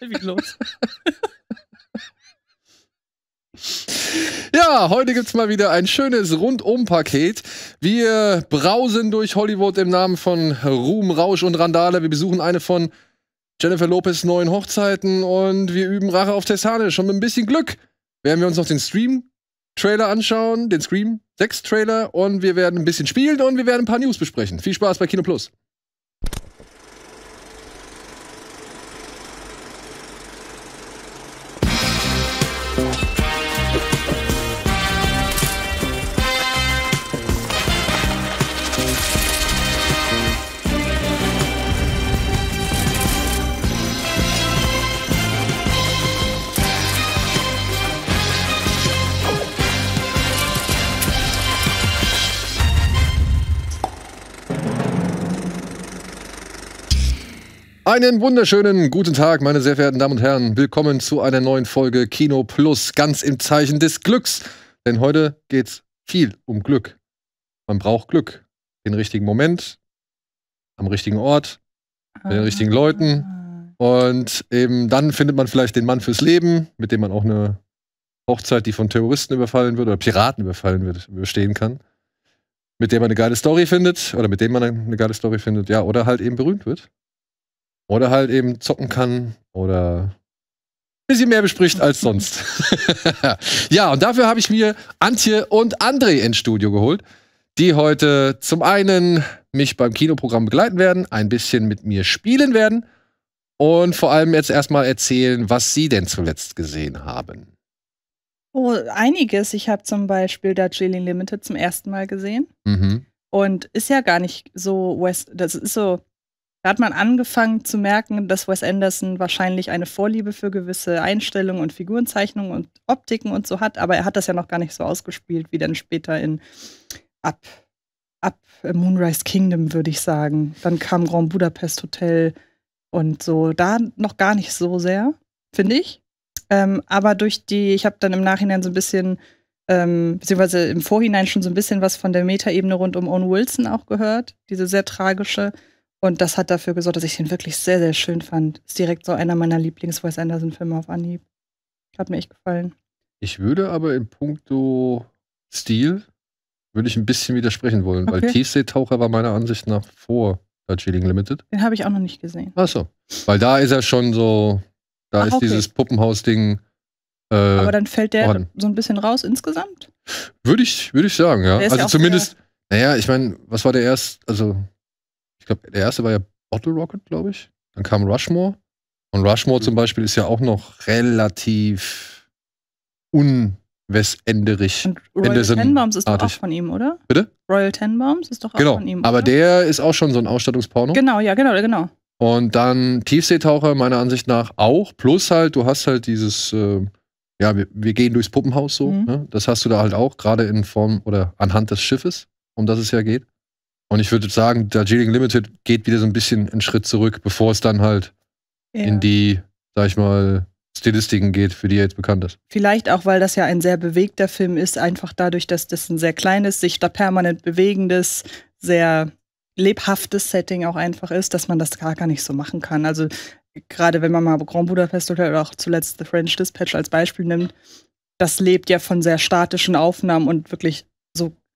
Wie los? Ja, heute gibt es mal wieder ein schönes Rundum-Paket. Wir brausen durch Hollywood im Namen von Ruhm, Rausch und Randale. Wir besuchen eine von Jennifer Lopez neuen Hochzeiten und wir üben Rache auf Tessane. Schon mit ein bisschen Glück werden wir uns noch den Stream-Trailer anschauen, den Scream 6-Trailer und wir werden ein bisschen spielen und wir werden ein paar News besprechen. Viel Spaß bei Kino Plus. Einen wunderschönen guten Tag, meine sehr verehrten Damen und Herren. Willkommen zu einer neuen Folge Kino Plus, ganz im Zeichen des Glücks. Denn heute geht's viel um Glück. Man braucht Glück. Den richtigen Moment, am richtigen Ort, mit den richtigen ah. Leuten. Und eben dann findet man vielleicht den Mann fürs Leben, mit dem man auch eine Hochzeit, die von Terroristen überfallen wird oder Piraten überfallen wird, überstehen kann. Mit dem man eine geile Story findet oder mit dem man eine geile Story findet, ja, oder halt eben berühmt wird. Oder halt eben zocken kann oder ein bisschen mehr bespricht als sonst. ja, und dafür habe ich mir Antje und André ins Studio geholt, die heute zum einen mich beim Kinoprogramm begleiten werden, ein bisschen mit mir spielen werden und vor allem jetzt erstmal erzählen, was sie denn zuletzt gesehen haben. Oh, einiges. Ich habe zum Beispiel da Darjeeling Limited zum ersten Mal gesehen. Mhm. Und ist ja gar nicht so West, das ist so da hat man angefangen zu merken, dass Wes Anderson wahrscheinlich eine Vorliebe für gewisse Einstellungen und Figurenzeichnungen und Optiken und so hat, aber er hat das ja noch gar nicht so ausgespielt, wie dann später in Ab, Ab äh, Moonrise Kingdom, würde ich sagen. Dann kam Grand Budapest Hotel und so. Da noch gar nicht so sehr, finde ich. Ähm, aber durch die, ich habe dann im Nachhinein so ein bisschen ähm, beziehungsweise im Vorhinein schon so ein bisschen was von der Metaebene rund um Owen Wilson auch gehört, diese sehr tragische. Und das hat dafür gesorgt, dass ich den wirklich sehr, sehr schön fand. Ist direkt so einer meiner Lieblings-Wes Anderson-Filme auf Anhieb. Hat mir echt gefallen. Ich würde aber in puncto Stil, würde ich ein bisschen widersprechen wollen, okay. weil Tiefseetaucher war meiner Ansicht nach vor Chilling Limited. Den habe ich auch noch nicht gesehen. Achso. Weil da ist er schon so, da Ach, ist okay. dieses Puppenhaus-Ding. Äh, aber dann fällt der an. so ein bisschen raus insgesamt? Würde ich, würde ich sagen, ja. Also ja zumindest, naja, ich meine, was war der erste, also glaube, der erste war ja Bottle Rocket, glaube ich. Dann kam Rushmore. Und Rushmore mhm. zum Beispiel ist ja auch noch relativ unwestenderig. Und Royal Tenbaums ist doch auch von ihm, oder? Bitte? Royal Tenbaums ist doch auch genau. von ihm. Genau. Aber der ist auch schon so ein Ausstattungsporno. Genau, ja, genau, genau. Und dann Tiefseetaucher, meiner Ansicht nach, auch. Plus halt, du hast halt dieses, äh, ja, wir, wir, gehen durchs Puppenhaus so. Mhm. Ne? Das hast du da halt auch, gerade in Form oder anhand des Schiffes, um das es ja geht. Und ich würde sagen, Darjeeling Limited geht wieder so ein bisschen einen Schritt zurück, bevor es dann halt ja. in die, sag ich mal, Stilistiken geht, für die er jetzt bekannt ist. Vielleicht auch, weil das ja ein sehr bewegter Film ist, einfach dadurch, dass das ein sehr kleines, sich da permanent bewegendes, sehr lebhaftes Setting auch einfach ist, dass man das gar, gar nicht so machen kann. Also gerade wenn man mal Grand Budapest Hotel oder auch zuletzt The French Dispatch als Beispiel nimmt, das lebt ja von sehr statischen Aufnahmen und wirklich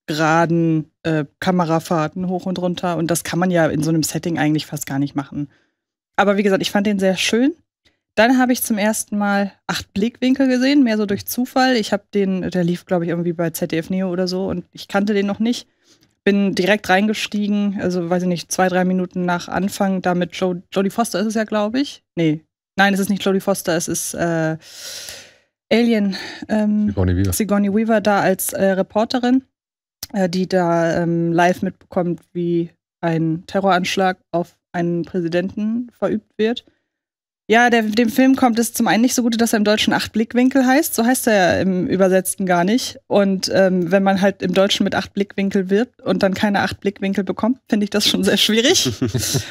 geraden äh, Kamerafahrten hoch und runter. Und das kann man ja in so einem Setting eigentlich fast gar nicht machen. Aber wie gesagt, ich fand den sehr schön. Dann habe ich zum ersten Mal acht Blickwinkel gesehen, mehr so durch Zufall. Ich habe den, der lief, glaube ich, irgendwie bei ZDF Neo oder so und ich kannte den noch nicht. Bin direkt reingestiegen, also weiß ich nicht, zwei, drei Minuten nach Anfang, da mit jo Jodie Foster ist es ja, glaube ich. Nee, nein, es ist nicht Jodie Foster, es ist äh, Alien. Ähm, Sigourney Weaver. Sigourney Weaver da als äh, Reporterin. Äh, die da ähm, live mitbekommt, wie ein Terroranschlag auf einen Präsidenten verübt wird. Ja, der, dem Film kommt es zum einen nicht so gut, dass er im Deutschen acht Blickwinkel heißt. So heißt er ja im Übersetzten gar nicht. Und ähm, wenn man halt im Deutschen mit acht Blickwinkel wird und dann keine acht Blickwinkel bekommt, finde ich das schon sehr schwierig.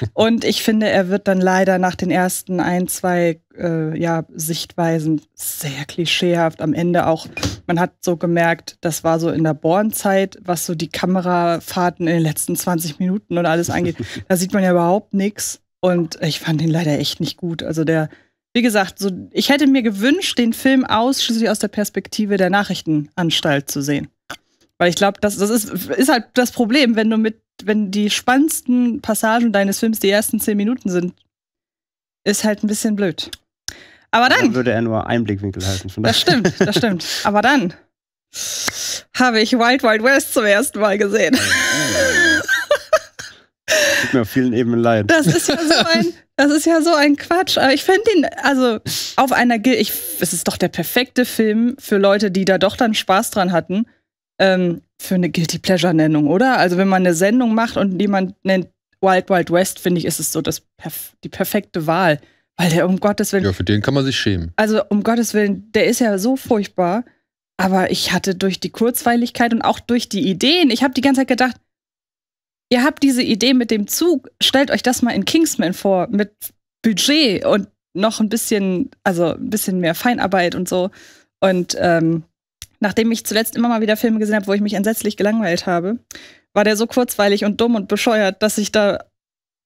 und ich finde, er wird dann leider nach den ersten ein, zwei äh, ja, Sichtweisen sehr klischeehaft am Ende auch man hat so gemerkt, das war so in der Bornzeit, was so die Kamerafahrten in den letzten 20 Minuten und alles angeht. da sieht man ja überhaupt nichts. Und ich fand ihn leider echt nicht gut. Also der, wie gesagt, so, ich hätte mir gewünscht, den Film ausschließlich aus der Perspektive der Nachrichtenanstalt zu sehen. Weil ich glaube, das, das ist, ist halt das Problem, wenn du mit, wenn die spannendsten Passagen deines Films die ersten zehn Minuten sind, ist halt ein bisschen blöd. Aber dann. Dann würde er nur einen Blickwinkel halten. das stimmt, das stimmt. Aber dann habe ich Wild Wild West zum ersten Mal gesehen. Tut mir auf vielen Ebenen leid. Das ist ja so ein, das ist ja so ein Quatsch. Aber ich finde ihn, also auf einer, ich, es ist doch der perfekte Film für Leute, die da doch dann Spaß dran hatten, ähm, für eine Guilty Pleasure-Nennung, oder? Also wenn man eine Sendung macht und jemand nennt Wild Wild West, finde ich, ist es so das, die perfekte Wahl. Weil der um Gottes Willen. Ja, für den kann man sich schämen. Also um Gottes Willen, der ist ja so furchtbar. Aber ich hatte durch die Kurzweiligkeit und auch durch die Ideen, ich habe die ganze Zeit gedacht, ihr habt diese Idee mit dem Zug, stellt euch das mal in Kingsman vor, mit Budget und noch ein bisschen, also ein bisschen mehr Feinarbeit und so. Und ähm, nachdem ich zuletzt immer mal wieder Filme gesehen habe, wo ich mich entsetzlich gelangweilt habe, war der so kurzweilig und dumm und bescheuert, dass ich da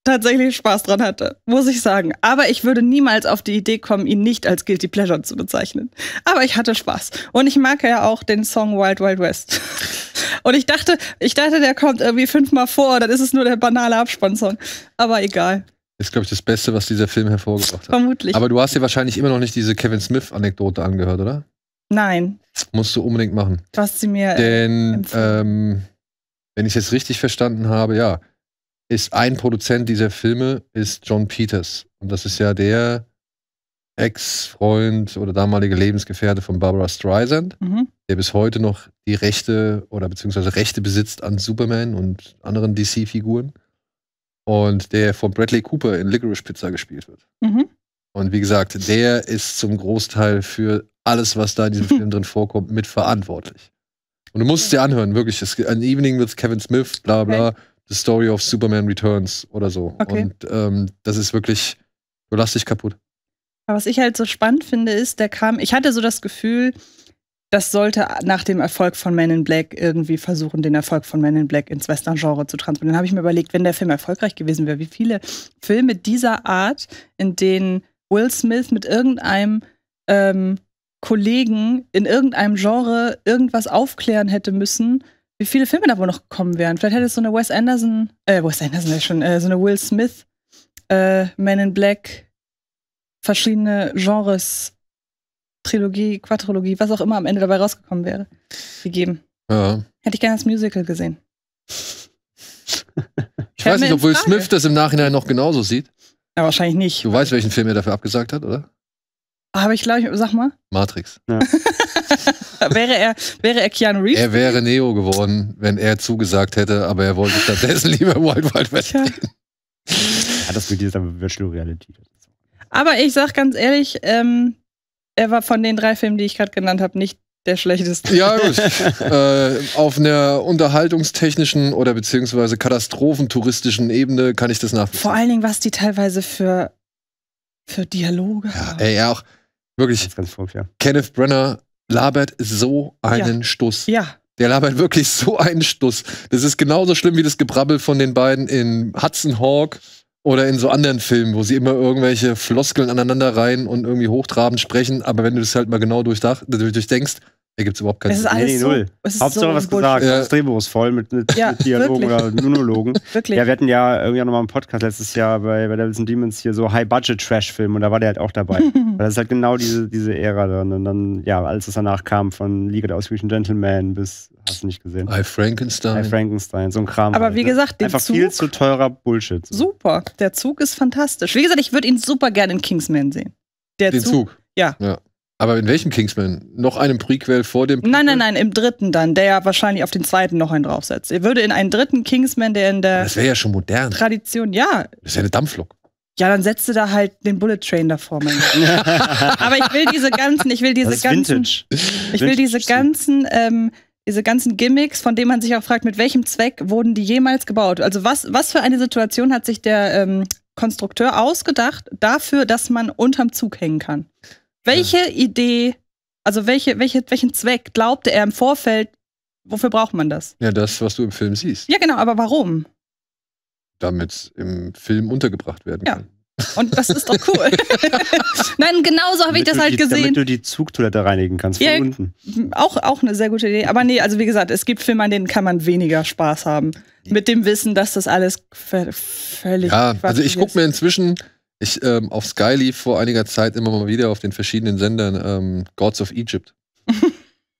tatsächlich Spaß dran hatte, muss ich sagen. Aber ich würde niemals auf die Idee kommen, ihn nicht als Guilty Pleasure zu bezeichnen. Aber ich hatte Spaß. Und ich mag ja auch den Song Wild Wild West. Und ich dachte, ich dachte, der kommt irgendwie fünfmal vor, dann ist es nur der banale Abspannsong. Aber egal. Ist, glaube ich, das Beste, was dieser Film hervorgebracht hat. Vermutlich. Aber du hast dir wahrscheinlich immer noch nicht diese Kevin Smith-Anekdote angehört, oder? Nein. Das musst du unbedingt machen. Du hast sie mir. Äh, Denn, ähm, wenn ich es jetzt richtig verstanden habe, ja, ist ein Produzent dieser Filme, ist John Peters. Und das ist ja der Ex-Freund oder damalige Lebensgefährte von Barbara Streisand, mhm. der bis heute noch die Rechte oder beziehungsweise Rechte besitzt an Superman und anderen DC-Figuren. Und der von Bradley Cooper in Licorice Pizza gespielt wird. Mhm. Und wie gesagt, der ist zum Großteil für alles, was da in diesem Film drin vorkommt, mitverantwortlich. Und du musst es dir anhören, wirklich. an Evening with Kevin Smith, bla bla. Okay. The Story of Superman Returns oder so. Okay. Und ähm, das ist wirklich, du lass dich kaputt. Aber was ich halt so spannend finde, ist, der kam, ich hatte so das Gefühl, das sollte nach dem Erfolg von Men in Black irgendwie versuchen, den Erfolg von Men in Black ins Western-Genre zu transportieren. Dann habe ich mir überlegt, wenn der Film erfolgreich gewesen wäre, wie viele Filme dieser Art, in denen Will Smith mit irgendeinem ähm, Kollegen in irgendeinem Genre irgendwas aufklären hätte müssen, wie viele Filme da wohl noch kommen werden. Vielleicht hätte es so eine Wes Anderson, äh, Wes Anderson ist schon, äh, so eine Will Smith, äh, Men in Black, verschiedene Genres, Trilogie, Quadrologie, was auch immer am Ende dabei rausgekommen wäre, gegeben. Ja. Hätte ich gerne das Musical gesehen. ich weiß nicht, ob Will Smith das im Nachhinein noch genauso sieht. Ja, wahrscheinlich nicht. Du weißt, welchen Film er dafür abgesagt hat, oder? Aber ich glaube, ich, sag mal. Matrix. Ja. wäre, er, wäre er Keanu Reeves? Er wäre Neo geworden, wenn er zugesagt hätte, aber er wollte stattdessen lieber Wild Wild West ja. ja, das mit dieser Virtual Reality. Aber ich sag ganz ehrlich, ähm, er war von den drei Filmen, die ich gerade genannt habe, nicht der schlechteste. Ja, gut. äh, auf einer unterhaltungstechnischen oder beziehungsweise katastrophentouristischen Ebene kann ich das nachvollziehen. Vor allen Dingen, was die teilweise für, für Dialoge ja, haben. Ey, auch wirklich. Ganz, ganz furcht, ja. Kenneth Brenner labert so einen ja. Stuss. Ja. Der labert wirklich so einen Stuss. Das ist genauso schlimm wie das Gebrabbel von den beiden in Hudson Hawk oder in so anderen Filmen, wo sie immer irgendwelche Floskeln aneinander rein und irgendwie hochtrabend sprechen. Aber wenn du das halt mal genau durchdenkst, da gibt es überhaupt keinen Sinn. Nee, nee, so, null. Hauptsache so was Bullshit. gesagt. Das Drehbuch ist voll mit, mit, ja, mit Dialogen oder Monologen. wirklich. Ja, wir hatten ja irgendwie nochmal einen Podcast letztes Jahr bei, bei Devils and Demons hier so High-Budget-Trash-Film und da war der halt auch dabei. das ist halt genau diese, diese Ära dann. Und dann, ja, alles, was danach kam, von League of the Ausgewiesenen Gentlemen bis, hast du nicht gesehen. I Frankenstein. I Frankenstein, so ein Kram. Aber halt, wie ne? gesagt, der ne? Einfach Zug, viel zu teurer Bullshit. So. Super. Der Zug ist fantastisch. Wie gesagt, ich würde ihn super gerne in Kingsman sehen. Der den Zug. Zug. Ja. ja. Aber in welchem Kingsman? Noch einem Prequel vor dem? Prequel? Nein, nein, nein, im dritten dann, der ja wahrscheinlich auf den zweiten noch einen draufsetzt. Er würde in einen dritten Kingsman, der in der. Das wäre ja schon modern. Tradition, ja. Das ist ja eine Dampflok. Ja, dann setzte da halt den Bullet Train davor, mein Aber ich will diese ganzen, ich will diese ganzen, Vintage. ich will diese ganzen, ähm, diese ganzen Gimmicks, von denen man sich auch fragt, mit welchem Zweck wurden die jemals gebaut? Also was, was für eine Situation hat sich der ähm, Konstrukteur ausgedacht dafür, dass man unterm Zug hängen kann? Welche ja. Idee, also welche, welche, welchen Zweck glaubte er im Vorfeld, wofür braucht man das? Ja, das, was du im Film siehst. Ja, genau, aber warum? Damit im Film untergebracht werden ja. kann. Und das ist doch cool. Nein, genau so habe ich das halt die, gesehen. Damit du die Zugtoilette reinigen kannst von unten. Auch, auch eine sehr gute Idee. Aber nee, also wie gesagt, es gibt Filme, an denen kann man weniger Spaß haben. Mit dem Wissen, dass das alles völlig. Ja, also ich gucke mir inzwischen ich ähm, auf Sky lief vor einiger Zeit immer mal wieder auf den verschiedenen Sendern ähm, Gods of Egypt.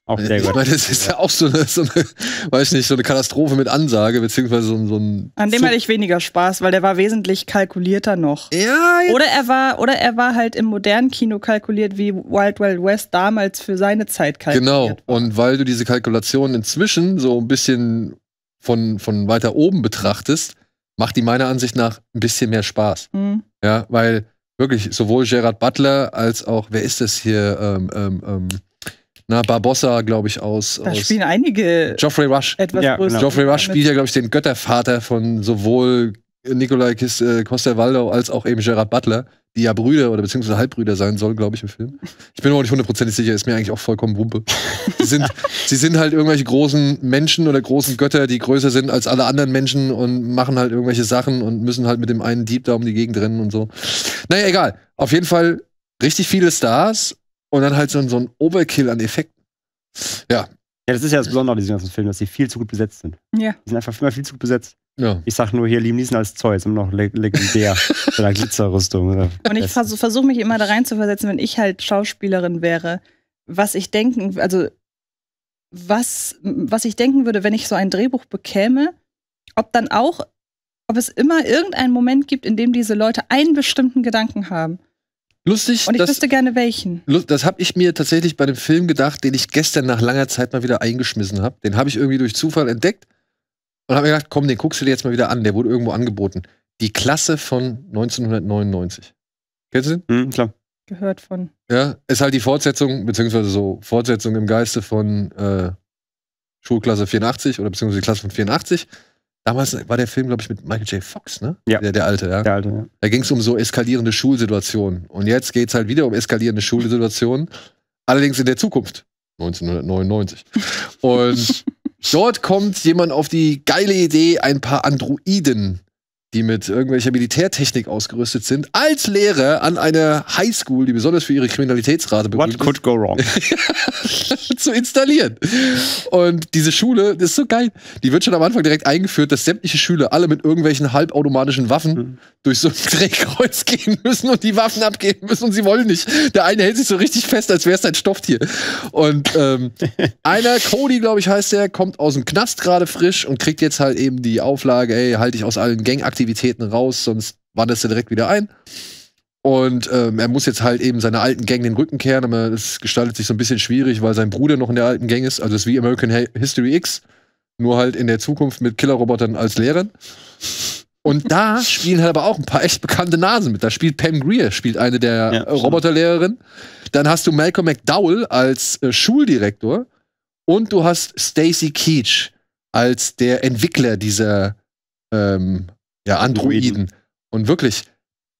Auch sehr gut. Ich meine, das ist ja auch so eine, so eine, weiß nicht, so eine Katastrophe mit Ansage, beziehungsweise so ein. So ein An dem Zug. hatte ich weniger Spaß, weil der war wesentlich kalkulierter noch. Ja, Oder er war, oder er war halt im modernen Kino kalkuliert, wie Wild Wild West damals für seine Zeit kalkuliert. Genau. War. Und weil du diese Kalkulation inzwischen so ein bisschen von, von weiter oben betrachtest, macht die meiner Ansicht nach ein bisschen mehr Spaß. Mhm. Ja, weil wirklich sowohl Gerard Butler als auch, wer ist das hier? Ähm, ähm, ähm na, Barbossa, glaube ich, aus. Da aus spielen einige. Geoffrey Rush. Etwas ja, genau. Geoffrey Rush spielt ja, glaube ich, den Göttervater von sowohl Nikolai äh, Costa-Waldau als auch eben Gerard Butler, die ja Brüder oder beziehungsweise Halbbrüder sein sollen, glaube ich, im Film. Ich bin mir auch nicht hundertprozentig sicher, ist mir eigentlich auch vollkommen Wumpe. sie, sind, sie sind halt irgendwelche großen Menschen oder großen Götter, die größer sind als alle anderen Menschen und machen halt irgendwelche Sachen und müssen halt mit dem einen Dieb da um die Gegend rennen und so. Naja, egal. Auf jeden Fall richtig viele Stars und dann halt so, so ein Overkill an Effekten. Ja. Ja, das ist ja das Besondere an diesen ganzen Filmen, dass sie viel zu gut besetzt sind. Ja. Die sind einfach immer viel zu gut besetzt. Ja. Ich sag nur hier Liam Neeson als Zeus, immer noch legendär mit einer Glitzerrüstung. Äh, Und ich versuche versuch mich immer da rein zu versetzen, wenn ich halt Schauspielerin wäre, was ich denken, also was, was ich denken würde, wenn ich so ein Drehbuch bekäme, ob dann auch, ob es immer irgendeinen Moment gibt, in dem diese Leute einen bestimmten Gedanken haben. Lustig. Und ich das, wüsste gerne welchen. Das habe ich mir tatsächlich bei dem Film gedacht, den ich gestern nach langer Zeit mal wieder eingeschmissen habe. Den habe ich irgendwie durch Zufall entdeckt und habe mir gedacht, komm, den guckst du dir jetzt mal wieder an. Der wurde irgendwo angeboten. Die Klasse von 1999. Kennst du den? Mhm, klar. Gehört von. Ja, ist halt die Fortsetzung, beziehungsweise so Fortsetzung im Geiste von äh, Schulklasse 84 oder beziehungsweise die Klasse von 84. Damals war der Film, glaube ich, mit Michael J. Fox, ne? Ja. Der, der alte, ja. Der alte, ja. Da ging es um so eskalierende Schulsituationen. Und jetzt geht es halt wieder um eskalierende Schulsituationen. Allerdings in der Zukunft. 1999. Und Dort kommt jemand auf die geile Idee, ein paar Androiden die mit irgendwelcher Militärtechnik ausgerüstet sind, als Lehrer an einer Highschool, die besonders für ihre Kriminalitätsrate berühmt What could go wrong? zu installieren. Und diese Schule, das ist so geil, die wird schon am Anfang direkt eingeführt, dass sämtliche Schüler alle mit irgendwelchen halbautomatischen Waffen mhm. durch so ein Drehkreuz gehen müssen und die Waffen abgeben müssen und sie wollen nicht. Der eine hält sich so richtig fest, als wäre es ein Stofftier. Und ähm, einer, Cody, glaube ich, heißt der, kommt aus dem Knast gerade frisch und kriegt jetzt halt eben die Auflage, ey, halte ich aus allen Gangaktivitäten Aktivitäten raus, sonst wandert er direkt wieder ein. Und ähm, er muss jetzt halt eben seiner alten Gang den Rücken kehren, aber es gestaltet sich so ein bisschen schwierig, weil sein Bruder noch in der alten Gang ist. Also es ist wie American History X, nur halt in der Zukunft mit Killerrobotern als Lehrern. Und da spielen halt aber auch ein paar echt bekannte Nasen mit. Da spielt Pam Greer, spielt eine der ja, Roboterlehrerin. Dann hast du Malcolm McDowell als äh, Schuldirektor. Und du hast Stacy Keach als der Entwickler dieser ähm, ja, Androiden. Und wirklich,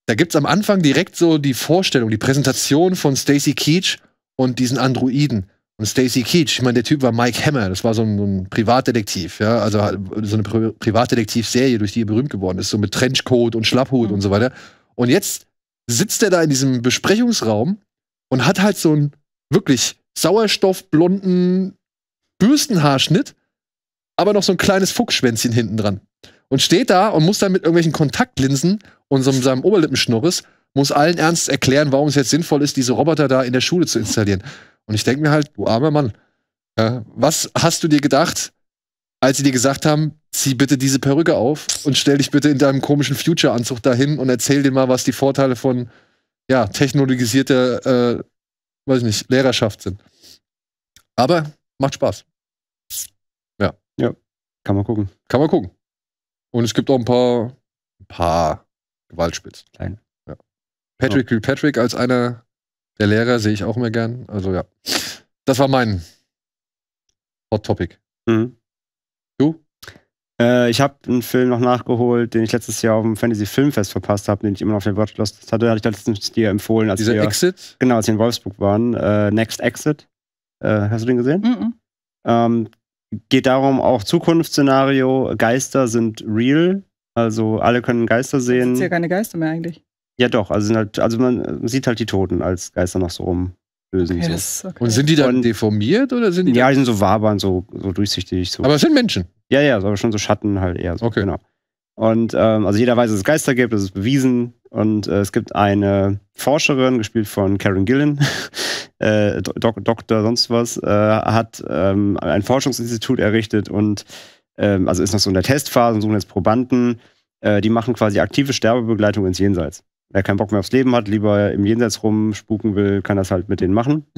da gibt es am Anfang direkt so die Vorstellung, die Präsentation von Stacy Keach und diesen Androiden. Und Stacy Keach, ich meine, der Typ war Mike Hammer, das war so ein, so ein Privatdetektiv, ja, also so eine Pri Privatdetektivserie, durch die er berühmt geworden ist, so mit Trenchcoat und Schlapphut mhm. und so weiter. Und jetzt sitzt er da in diesem Besprechungsraum und hat halt so einen wirklich sauerstoffblonden Bürstenhaarschnitt, aber noch so ein kleines Fuchsschwänzchen hinten dran und steht da und muss dann mit irgendwelchen Kontaktlinsen und so seinem Oberlippenschnurres, muss allen Ernst erklären, warum es jetzt sinnvoll ist, diese Roboter da in der Schule zu installieren. Und ich denke mir halt, du armer Mann, ja, äh, was hast du dir gedacht, als sie dir gesagt haben, zieh bitte diese Perücke auf und stell dich bitte in deinem komischen Future-Anzug dahin und erzähl dir mal, was die Vorteile von ja, technologisierter, äh, weiß ich nicht, Lehrerschaft sind. Aber macht Spaß. Ja. Ja, kann man gucken. Kann man gucken. Und es gibt auch ein paar, ein paar Gewaltspitzen. Kleine. Ja. Patrick ja. Patrick als einer der Lehrer sehe ich auch immer gern. Also ja. Das war mein Hot Topic. Mhm. Du? Äh, ich habe einen Film noch nachgeholt, den ich letztes Jahr auf dem Fantasy Filmfest verpasst habe, den ich immer noch auf der Watchlist hatte. Hatte ich letztens dir empfohlen. Als Dieser wir, Exit? Genau, als wir in Wolfsburg waren. Äh, Next Exit. Äh, hast du den gesehen? Mhm. Ähm, geht darum, auch Zukunftsszenario, Geister sind real. Also alle können Geister sehen. Es sind ja keine Geister mehr eigentlich. Ja doch, also, halt, also man sieht halt die Toten als Geister noch so rum. Lösen, okay, so. okay. Und sind die dann und, deformiert oder sind die? Ja, die sind so wabern, so, so durchsichtig. So. Aber es sind Menschen. Ja, ja, aber schon so Schatten halt eher. So, okay. Genau. Und ähm, also jeder weiß, dass es Geister gibt, das ist bewiesen. Und äh, es gibt eine Forscherin, gespielt von Karen Gillen, äh, Dok Doktor, sonst was, äh, hat ähm, ein Forschungsinstitut errichtet und ähm, also ist noch so in der Testphase und suchen jetzt Probanden. Äh, die machen quasi aktive Sterbebegleitung ins Jenseits. Wer keinen Bock mehr aufs Leben hat, lieber im Jenseits rumspuken will, kann das halt mit denen machen.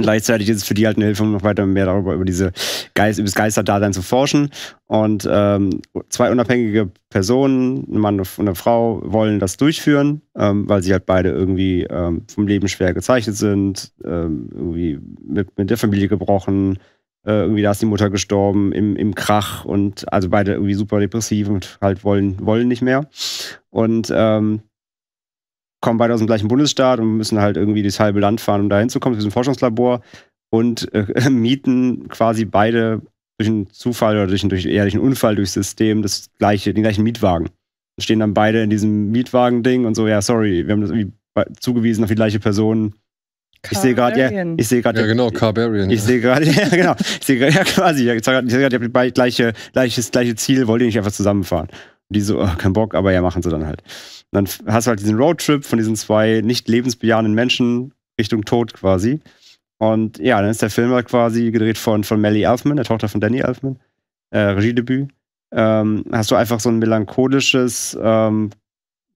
Und gleichzeitig ist es für die halt eine Hilfe, um noch weiter mehr darüber, über diese Geist, über das Geisterdasein zu forschen. Und ähm, zwei unabhängige Personen, ein Mann und eine Frau, wollen das durchführen, ähm, weil sie halt beide irgendwie ähm, vom Leben schwer gezeichnet sind, ähm, irgendwie mit, mit der Familie gebrochen, äh, irgendwie da ist die Mutter gestorben im, im Krach und also beide irgendwie super depressiv und halt wollen, wollen nicht mehr. Und ähm, kommen beide aus dem gleichen Bundesstaat und müssen halt irgendwie das halbe Land fahren, um da hinzukommen, zu diesem Forschungslabor und äh, mieten quasi beide durch einen Zufall oder durch einen, durch, eher durch einen Unfall durchs System das gleiche, den gleichen Mietwagen. Und stehen dann beide in diesem Mietwagen-Ding und so, ja, sorry, wir haben das irgendwie zugewiesen auf die gleiche Person. Ich sehe gerade, ja, ich sehe gerade, ja genau, Carbarian. Ich ja. sehe gerade, ja genau, ich sehe gerade, ja quasi, ich sehe gerade, ich sehe gerade, ihr habt gleiche, gleiches, gleiche Ziel, wollt ihr nicht einfach zusammenfahren? Und die so, oh, kein Bock, aber ja, machen sie dann halt. Und dann hast du halt diesen Roadtrip von diesen zwei nicht lebensbejahenden Menschen Richtung Tod quasi. Und ja, dann ist der Film halt quasi gedreht von, von Melly Elfman, der Tochter von Danny Elfman, äh, Regiedebüt. Ähm, hast du einfach so ein melancholisches ähm,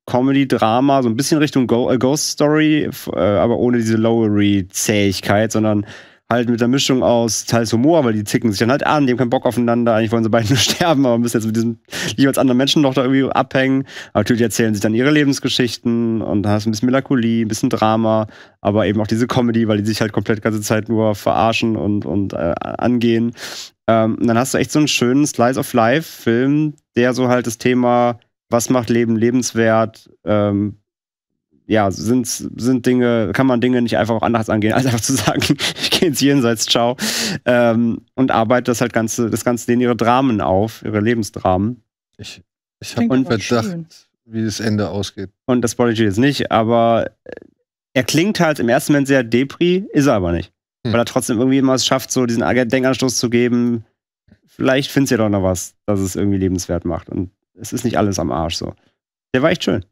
Comedy-Drama, so ein bisschen Richtung Go äh, Ghost Story, äh, aber ohne diese Lowery-Zähigkeit, sondern halt mit der Mischung aus teils Humor, weil die zicken sich dann halt an, die haben keinen Bock aufeinander, eigentlich wollen sie beide nur sterben, aber müssen jetzt mit diesem jeweils anderen Menschen noch da irgendwie abhängen. natürlich erzählen sich dann ihre Lebensgeschichten und da hast du ein bisschen Melancholie, ein bisschen Drama, aber eben auch diese Comedy, weil die sich halt komplett die ganze Zeit nur verarschen und, und äh, angehen. Ähm, und dann hast du echt so einen schönen Slice of Life-Film, der so halt das Thema, was macht Leben lebenswert, ähm, ja, sind, sind Dinge, kann man Dinge nicht einfach auch anders angehen, als einfach zu sagen, ich gehe ins Jenseits, ciao. Ähm, und arbeite das halt Ganze, das Ganze in ihre Dramen auf, ihre Lebensdramen. Ich, ich habe einen wie das Ende ausgeht. Und das Prodigy jetzt nicht, aber äh, er klingt halt im ersten Moment sehr Depri, ist er aber nicht. Hm. Weil er trotzdem irgendwie immer es schafft, so diesen Denkanstoß zu geben. Vielleicht findet ihr doch noch was, dass es irgendwie lebenswert macht. Und es ist nicht alles am Arsch so. Der war echt schön.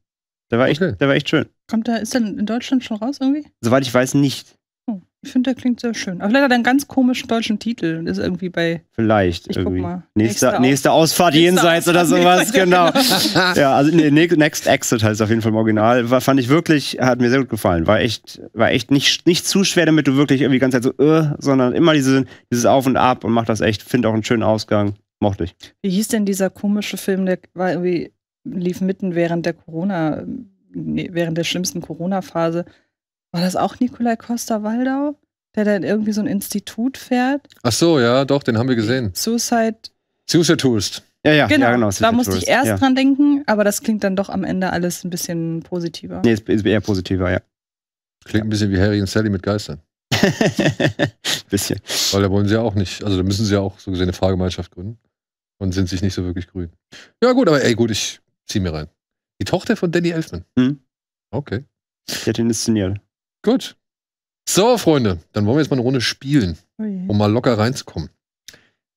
Der war, echt, der war echt schön. Kommt der, ist der in Deutschland schon raus irgendwie? Soweit ich weiß, nicht. Oh, ich finde, der klingt sehr schön. Aber leider hat er einen ganz komischen deutschen Titel und ist irgendwie bei. Vielleicht. Ich irgendwie. Guck mal. Nächste, nächste, nächste Ausfahrt nächste jenseits Ausfahrt, oder sowas, genau. genau. ja, also nee, Next Exit heißt auf jeden Fall im Original. War, fand ich wirklich, hat mir sehr gut gefallen. War echt, war echt nicht, nicht zu schwer, damit du wirklich irgendwie die ganze Zeit so, also, uh, äh, sondern immer diese, dieses Auf und Ab und mach das echt. Finde auch einen schönen Ausgang. Mochte ich. Wie hieß denn dieser komische Film, der war irgendwie lief mitten während der Corona, während der schlimmsten Corona-Phase. War das auch Nikolai Costa-Waldau, der dann irgendwie so ein Institut fährt? Ach so, ja, doch, den haben wir gesehen. Suicide. Suicide Tourist. Ja, ja, genau. Ja, genau da musste ich erst ja. dran denken, aber das klingt dann doch am Ende alles ein bisschen positiver. Nee, ist, ist eher positiver, ja. Klingt ein bisschen wie Harry und Sally mit Geistern. bisschen. Weil da wollen sie ja auch nicht, also da müssen sie ja auch so gesehen eine Fahrgemeinschaft gründen und sind sich nicht so wirklich grün. Ja, gut, aber ey, gut, ich zieh mir rein. Die Tochter von Danny Elfman. Mhm. Okay. Ich hätte ihn inszeniert. Gut. So, Freunde, dann wollen wir jetzt mal eine Runde spielen, oh um mal locker reinzukommen.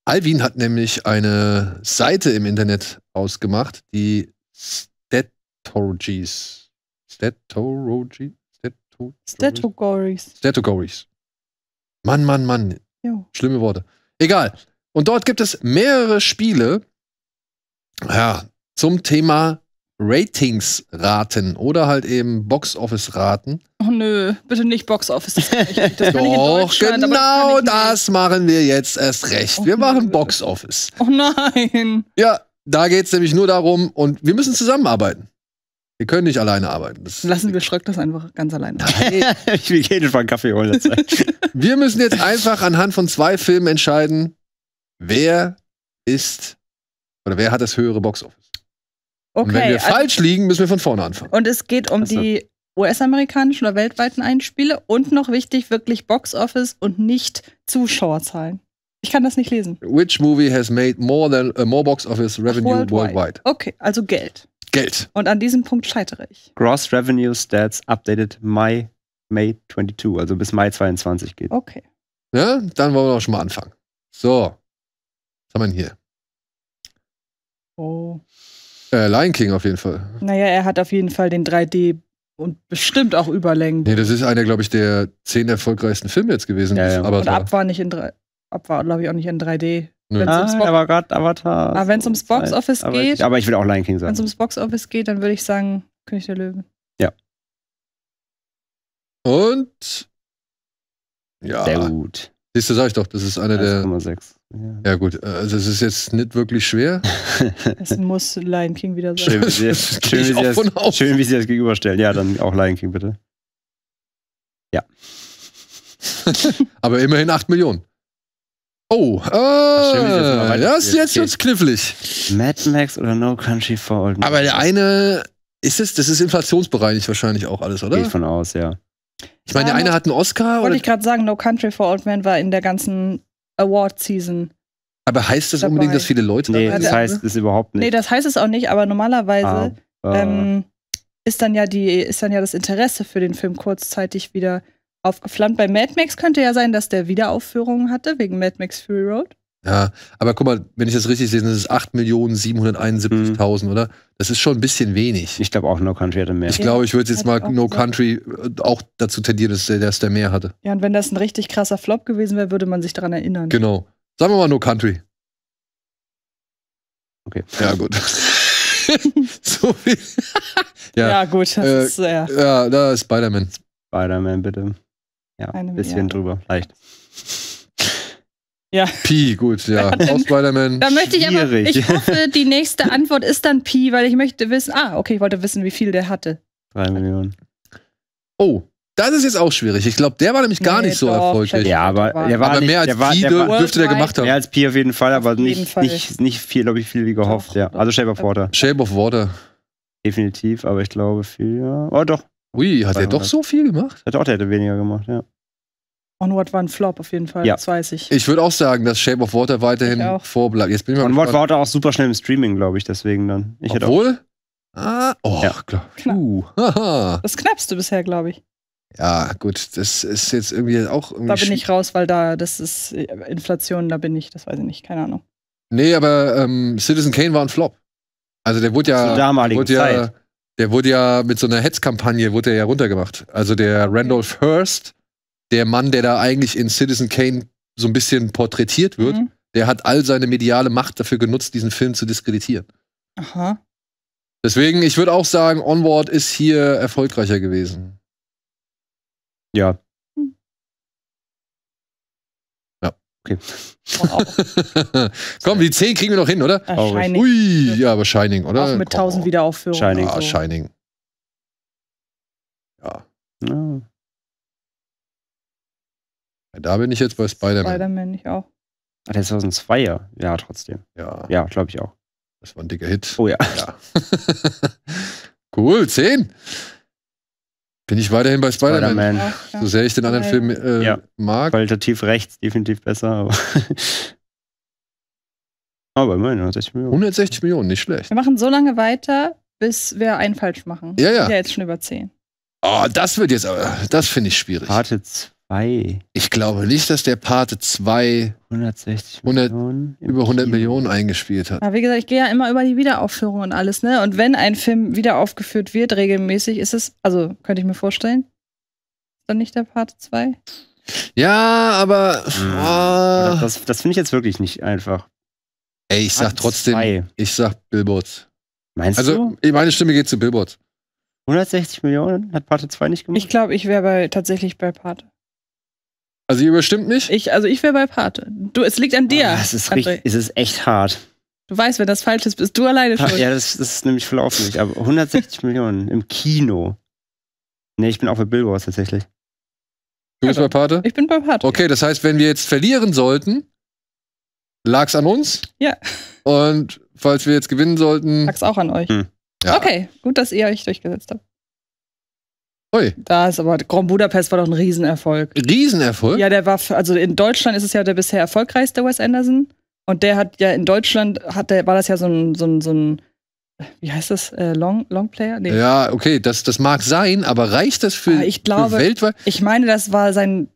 Alvin hat nämlich eine Seite im Internet ausgemacht, die Statorogies. Statorogies? Statogories. Statogories. Mann, Mann, Mann. Jo. Schlimme Worte. Egal. Und dort gibt es mehrere Spiele. Ja, zum Thema Ratingsraten oder halt eben Boxoffice-Raten. Oh nö, bitte nicht Boxoffice. Doch, genau ich genau das, das, das, machen wir jetzt erst recht. Oh, wir machen Boxoffice. Oh nein. Ja, da geht es nämlich nur darum und wir müssen zusammenarbeiten. Wir können nicht alleine arbeiten. Das Lassen wir Schröck das einfach ganz alleine. ich will jeden Fall einen Kaffee holen. wir müssen jetzt einfach anhand von zwei Filmen entscheiden, wer ist oder wer hat das höhere Boxoffice. Okay, und wenn wir also falsch liegen, müssen wir von vorne anfangen. Und es geht um also. die US-amerikanischen oder weltweiten Einspiele und noch wichtig, wirklich Box Office und nicht Zuschauerzahlen. Ich kann das nicht lesen. Which movie has made more than uh, more box office revenue worldwide. worldwide? Okay, also Geld. Geld. Und an diesem Punkt scheitere ich. Gross Revenue Stats updated Mai May 22, also bis Mai 22 geht. Okay. Ja, dann wollen wir auch schon mal anfangen. So. Was haben wir denn hier? Oh. Äh, Lion King auf jeden Fall. Naja, er hat auf jeden Fall den 3D und bestimmt auch Überlängen. Nee, das ist einer, glaube ich, der zehn erfolgreichsten Filme jetzt gewesen. Ja, ja. Aber und Ab war nicht in 3 Ab war, glaube ich, auch nicht in 3D. Nö. ah, aber gerade Avatar. Ah, wenn es ums Box Office aber geht. Ich, aber ich will auch Lion King sagen. Wenn es ums Box Office geht, dann würde ich sagen König der Löwen. Ja. Und ja. Sehr gut. Siehst du, sag ich doch, das ist einer der. 1,6. Ja. ja. gut, äh, also es ist jetzt nicht wirklich schwer. Es muss Lion King wieder sein. Schön, wie sie das, schön, wie sie das, schön, wie sie das gegenüberstellen. Ja, dann auch Lion King, bitte. Ja. Aber immerhin 8 Millionen. Oh, äh, das ist jetzt, jetzt knifflig. Mad Max oder No Country for Old Men. Aber der eine, ist es, das ist inflationsbereinigt wahrscheinlich auch alles, oder? Geht von aus, ja. Ich meine, der ähm, eine hat einen Oscar. Wollte ich gerade sagen, No Country for Old Men war in der ganzen Award-Season. Aber heißt das dabei. unbedingt, dass viele Leute Nee, das heißt es überhaupt nicht. Nee, das heißt es auch nicht, aber normalerweise ah, äh. ähm, ist, dann ja die, ist dann ja das Interesse für den Film kurzzeitig wieder aufgeflammt. Bei Mad Max könnte ja sein, dass der Wiederaufführungen hatte, wegen Mad Max Fury Road. Ja, aber guck mal, wenn ich das richtig sehe, sind es 8.771.000, mhm. oder? Das ist schon ein bisschen wenig. Ich glaube auch No Country hatte mehr. Ich ja, glaube, ich würde jetzt mal No gesagt. Country äh, auch dazu tendieren, dass der, dass der mehr hatte. Ja, und wenn das ein richtig krasser Flop gewesen wäre, würde man sich daran erinnern. Genau. Sagen wir mal No Country. Okay. Ja, gut. so viel. ja. ja, gut. Das äh, ist, ja. Äh, ja, da ist Spider-Man. Spider-Man, bitte. Ja, ein bisschen drüber, leicht. Ja. Pi, gut, ja. Aus Spider-Man. Da möchte ich aber, ich hoffe, die nächste Antwort ist dann Pi, weil ich möchte wissen, ah, okay, ich wollte wissen, wie viel der hatte. Drei Millionen. Oh, das ist jetzt auch schwierig. Ich glaube, der war nämlich gar nee, nicht so doch, erfolgreich. Ja, aber der war aber nicht, mehr als der war, Pi der war, dürfte der gemacht haben. Mehr als Pi auf jeden Fall, aber auf nicht, Fall. nicht, nicht viel, glaube ich, viel wie gehofft. Doch, ja. Also Shape of Water. Shape of Water. Definitiv, aber ich glaube viel. Ja. Oh, doch. Ui, hat er doch so viel gemacht? Hat auch, der hätte weniger gemacht, ja. Onward war ein Flop auf jeden Fall, ja. das weiß ich. Ich würde auch sagen, dass Shape of Water weiterhin vorbleibt. Jetzt bin ich mal Onward war auch super schnell im Streaming, glaube ich, deswegen dann. Ich Obwohl? Ah, oh, ja. glaub, uh. Das knappste bisher, glaube ich. Ja, gut, das ist jetzt irgendwie auch irgendwie Da bin ich raus, weil da, das ist äh, Inflation, da bin ich, das weiß ich nicht, keine Ahnung. Nee, aber ähm, Citizen Kane war ein Flop. Also der wurde ja. Zur damaligen wurde Zeit. Ja, der wurde ja mit so einer Hetzkampagne wurde er ja runtergemacht. Also der Randolph Hearst der Mann, der da eigentlich in Citizen Kane so ein bisschen porträtiert wird, mhm. der hat all seine mediale Macht dafür genutzt, diesen Film zu diskreditieren. Aha. Deswegen, ich würde auch sagen, Onward ist hier erfolgreicher gewesen. Ja. Hm. Ja. Okay. Wow. Komm, die 10 kriegen wir noch hin, oder? Äh, Shining. Ui, ja, aber Shining, oder? Auch mit 1000 Wiederaufführungen. Shining. Ja, ah, so. Shining. Ja. ja. Ah da bin ich jetzt bei Spider-Man. Spider-Man, ich auch. Ach, der ist aus dem Zweier. Ja, trotzdem. Ja. Ja, glaube ich auch. Das war ein dicker Hit. Oh ja. ja. cool, 10. Bin ich weiterhin bei Spider-Man. Spider ja. So sehr ich den anderen Film äh, ja. mag. Qualitativ rechts, definitiv besser. Aber, aber immerhin 160 Millionen. 160 Millionen, nicht schlecht. Wir machen so lange weiter, bis wir einen falsch machen. Ja, ja. Ja, jetzt schon über 10. Oh, ah, das wird jetzt aber, das finde ich schwierig. Warte jetzt. 2. Ich glaube nicht, dass der Pate 2 über 100 Millionen eingespielt hat. Ja, wie gesagt, ich gehe ja immer über die Wiederaufführung und alles, ne? Und wenn ein Film wiederaufgeführt wird regelmäßig, ist es, also könnte ich mir vorstellen, ist dann nicht der Pate 2? Ja, aber mhm. ah. das, das finde ich jetzt wirklich nicht einfach. Ey, ich Part sag trotzdem, zwei. ich sag Billboards. Meinst also, du? meine Stimme geht zu Billboards. 160 Millionen hat Pate 2 nicht gemacht? Ich glaube, ich wäre bei, tatsächlich bei Pate. Also ihr überstimmt mich? Ich, also ich wäre bei Pate. Du, es liegt an dir. Ah, es, ist richtig, es ist echt hart. Du weißt, wenn das falsch ist, bist du alleine ah, schuld. Ja, das, das ist nämlich voll aufregend. Aber 160 Millionen im Kino. Nee, ich bin auch bei Billboards tatsächlich. Du bist also, bei Pate? Ich bin bei Pate. Okay, das heißt, wenn wir jetzt verlieren sollten, lag's an uns. Ja. Und falls wir jetzt gewinnen sollten. Lag's auch an euch. Hm. Ja. Okay, gut, dass ihr euch durchgesetzt habt. Ui. Da ist aber Grand Budapest war doch ein Riesenerfolg. Riesenerfolg? Ja, der war, also in Deutschland ist es ja der bisher erfolgreichste Wes Anderson. Und der hat ja in Deutschland hat der, war das ja so ein, so ein, so ein wie heißt das? Äh, Long, Longplayer? Nee. Ja, okay, das, das mag sein, aber reicht das für, aber ich glaube, für weltweit? Ich meine, das war sein.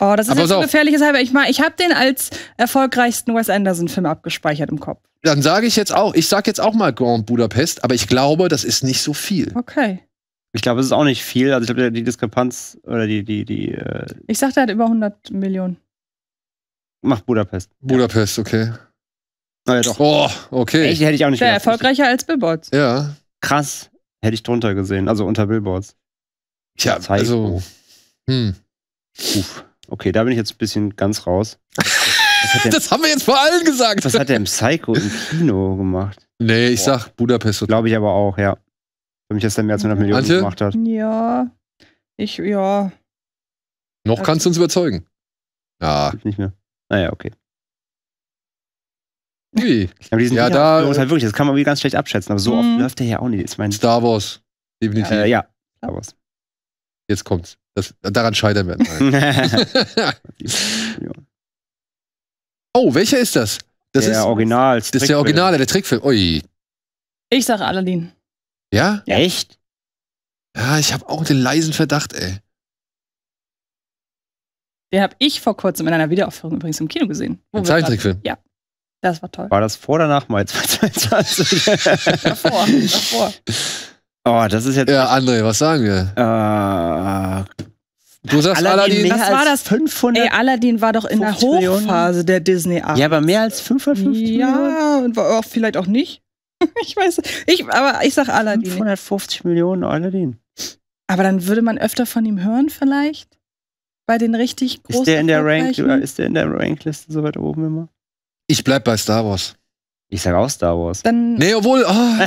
Oh, das ist aber jetzt ein gefährliches Halber. Ich, mein, ich habe den als erfolgreichsten Wes Anderson-Film abgespeichert im Kopf. Dann sage ich jetzt auch, ich sage jetzt auch mal Grand Budapest, aber ich glaube, das ist nicht so viel. Okay. Ich glaube, es ist auch nicht viel. Also ich glaube, die Diskrepanz oder die, die, die. Äh ich sagte, er hat über 100 Millionen. Macht Budapest. Budapest, okay. Naja, doch. Oh, okay. Echt, hätte ich auch nicht Der erfolgreicher als Billboards. Ja. Krass. Hätte ich drunter gesehen. Also unter Billboards. Ja, Zeit. also. Oh. Hm. Uff. Okay, da bin ich jetzt ein bisschen ganz raus. Was, was das haben wir jetzt vor allen gesagt. Was hat der im Psycho im Kino gemacht? Nee, ich Boah. sag Budapest. Glaube ich aber auch, ja. Für mich das dann mehr als 100 Millionen Antje? gemacht hat. Ja. Ich, ja. Noch das kannst du uns überzeugen. Ja. Nicht mehr. Naja, ah okay. Wie? diesen ja, da. Äh, halt wirklich, das kann man ganz schlecht abschätzen, aber so oft läuft mhm. der ja auch nicht. Ich mein, Star Wars. Definitiv. Äh, ja, Star Wars. Jetzt kommt's. Das, daran scheitern wir. oh, welcher ist das? Das der ist Original. Das ist der Originale, der Trickfilm. Ui. Ich sage Aladdin. Ja? Echt? Ja, ich habe auch den leisen Verdacht, ey. Den habe ich vor kurzem in einer Wiederaufführung übrigens im Kino gesehen. Ein Zeichentrickfilm? Ja. Das war toll. War das vor oder nach Mai 2022? davor, davor. Oh, das ist jetzt. Ja, André, was sagen wir? Äh, du sagst Aladdin. das war das 500. Ey, Aladdin war doch in der Hochphase Millionen. der Disney-Art. Ja, aber mehr als 550 ja, Millionen? und war auch vielleicht auch nicht. ich weiß, ich, aber ich sag Aladdin. 550 Millionen Aladdin. Aber dann würde man öfter von ihm hören vielleicht? Bei den richtig großen. Ist der in der, Rank, ist der in der Rankliste so weit oben immer? Ich bleib bei Star Wars. Ich sag auch Star Wars. Dann nee, obwohl. Oh. Ah.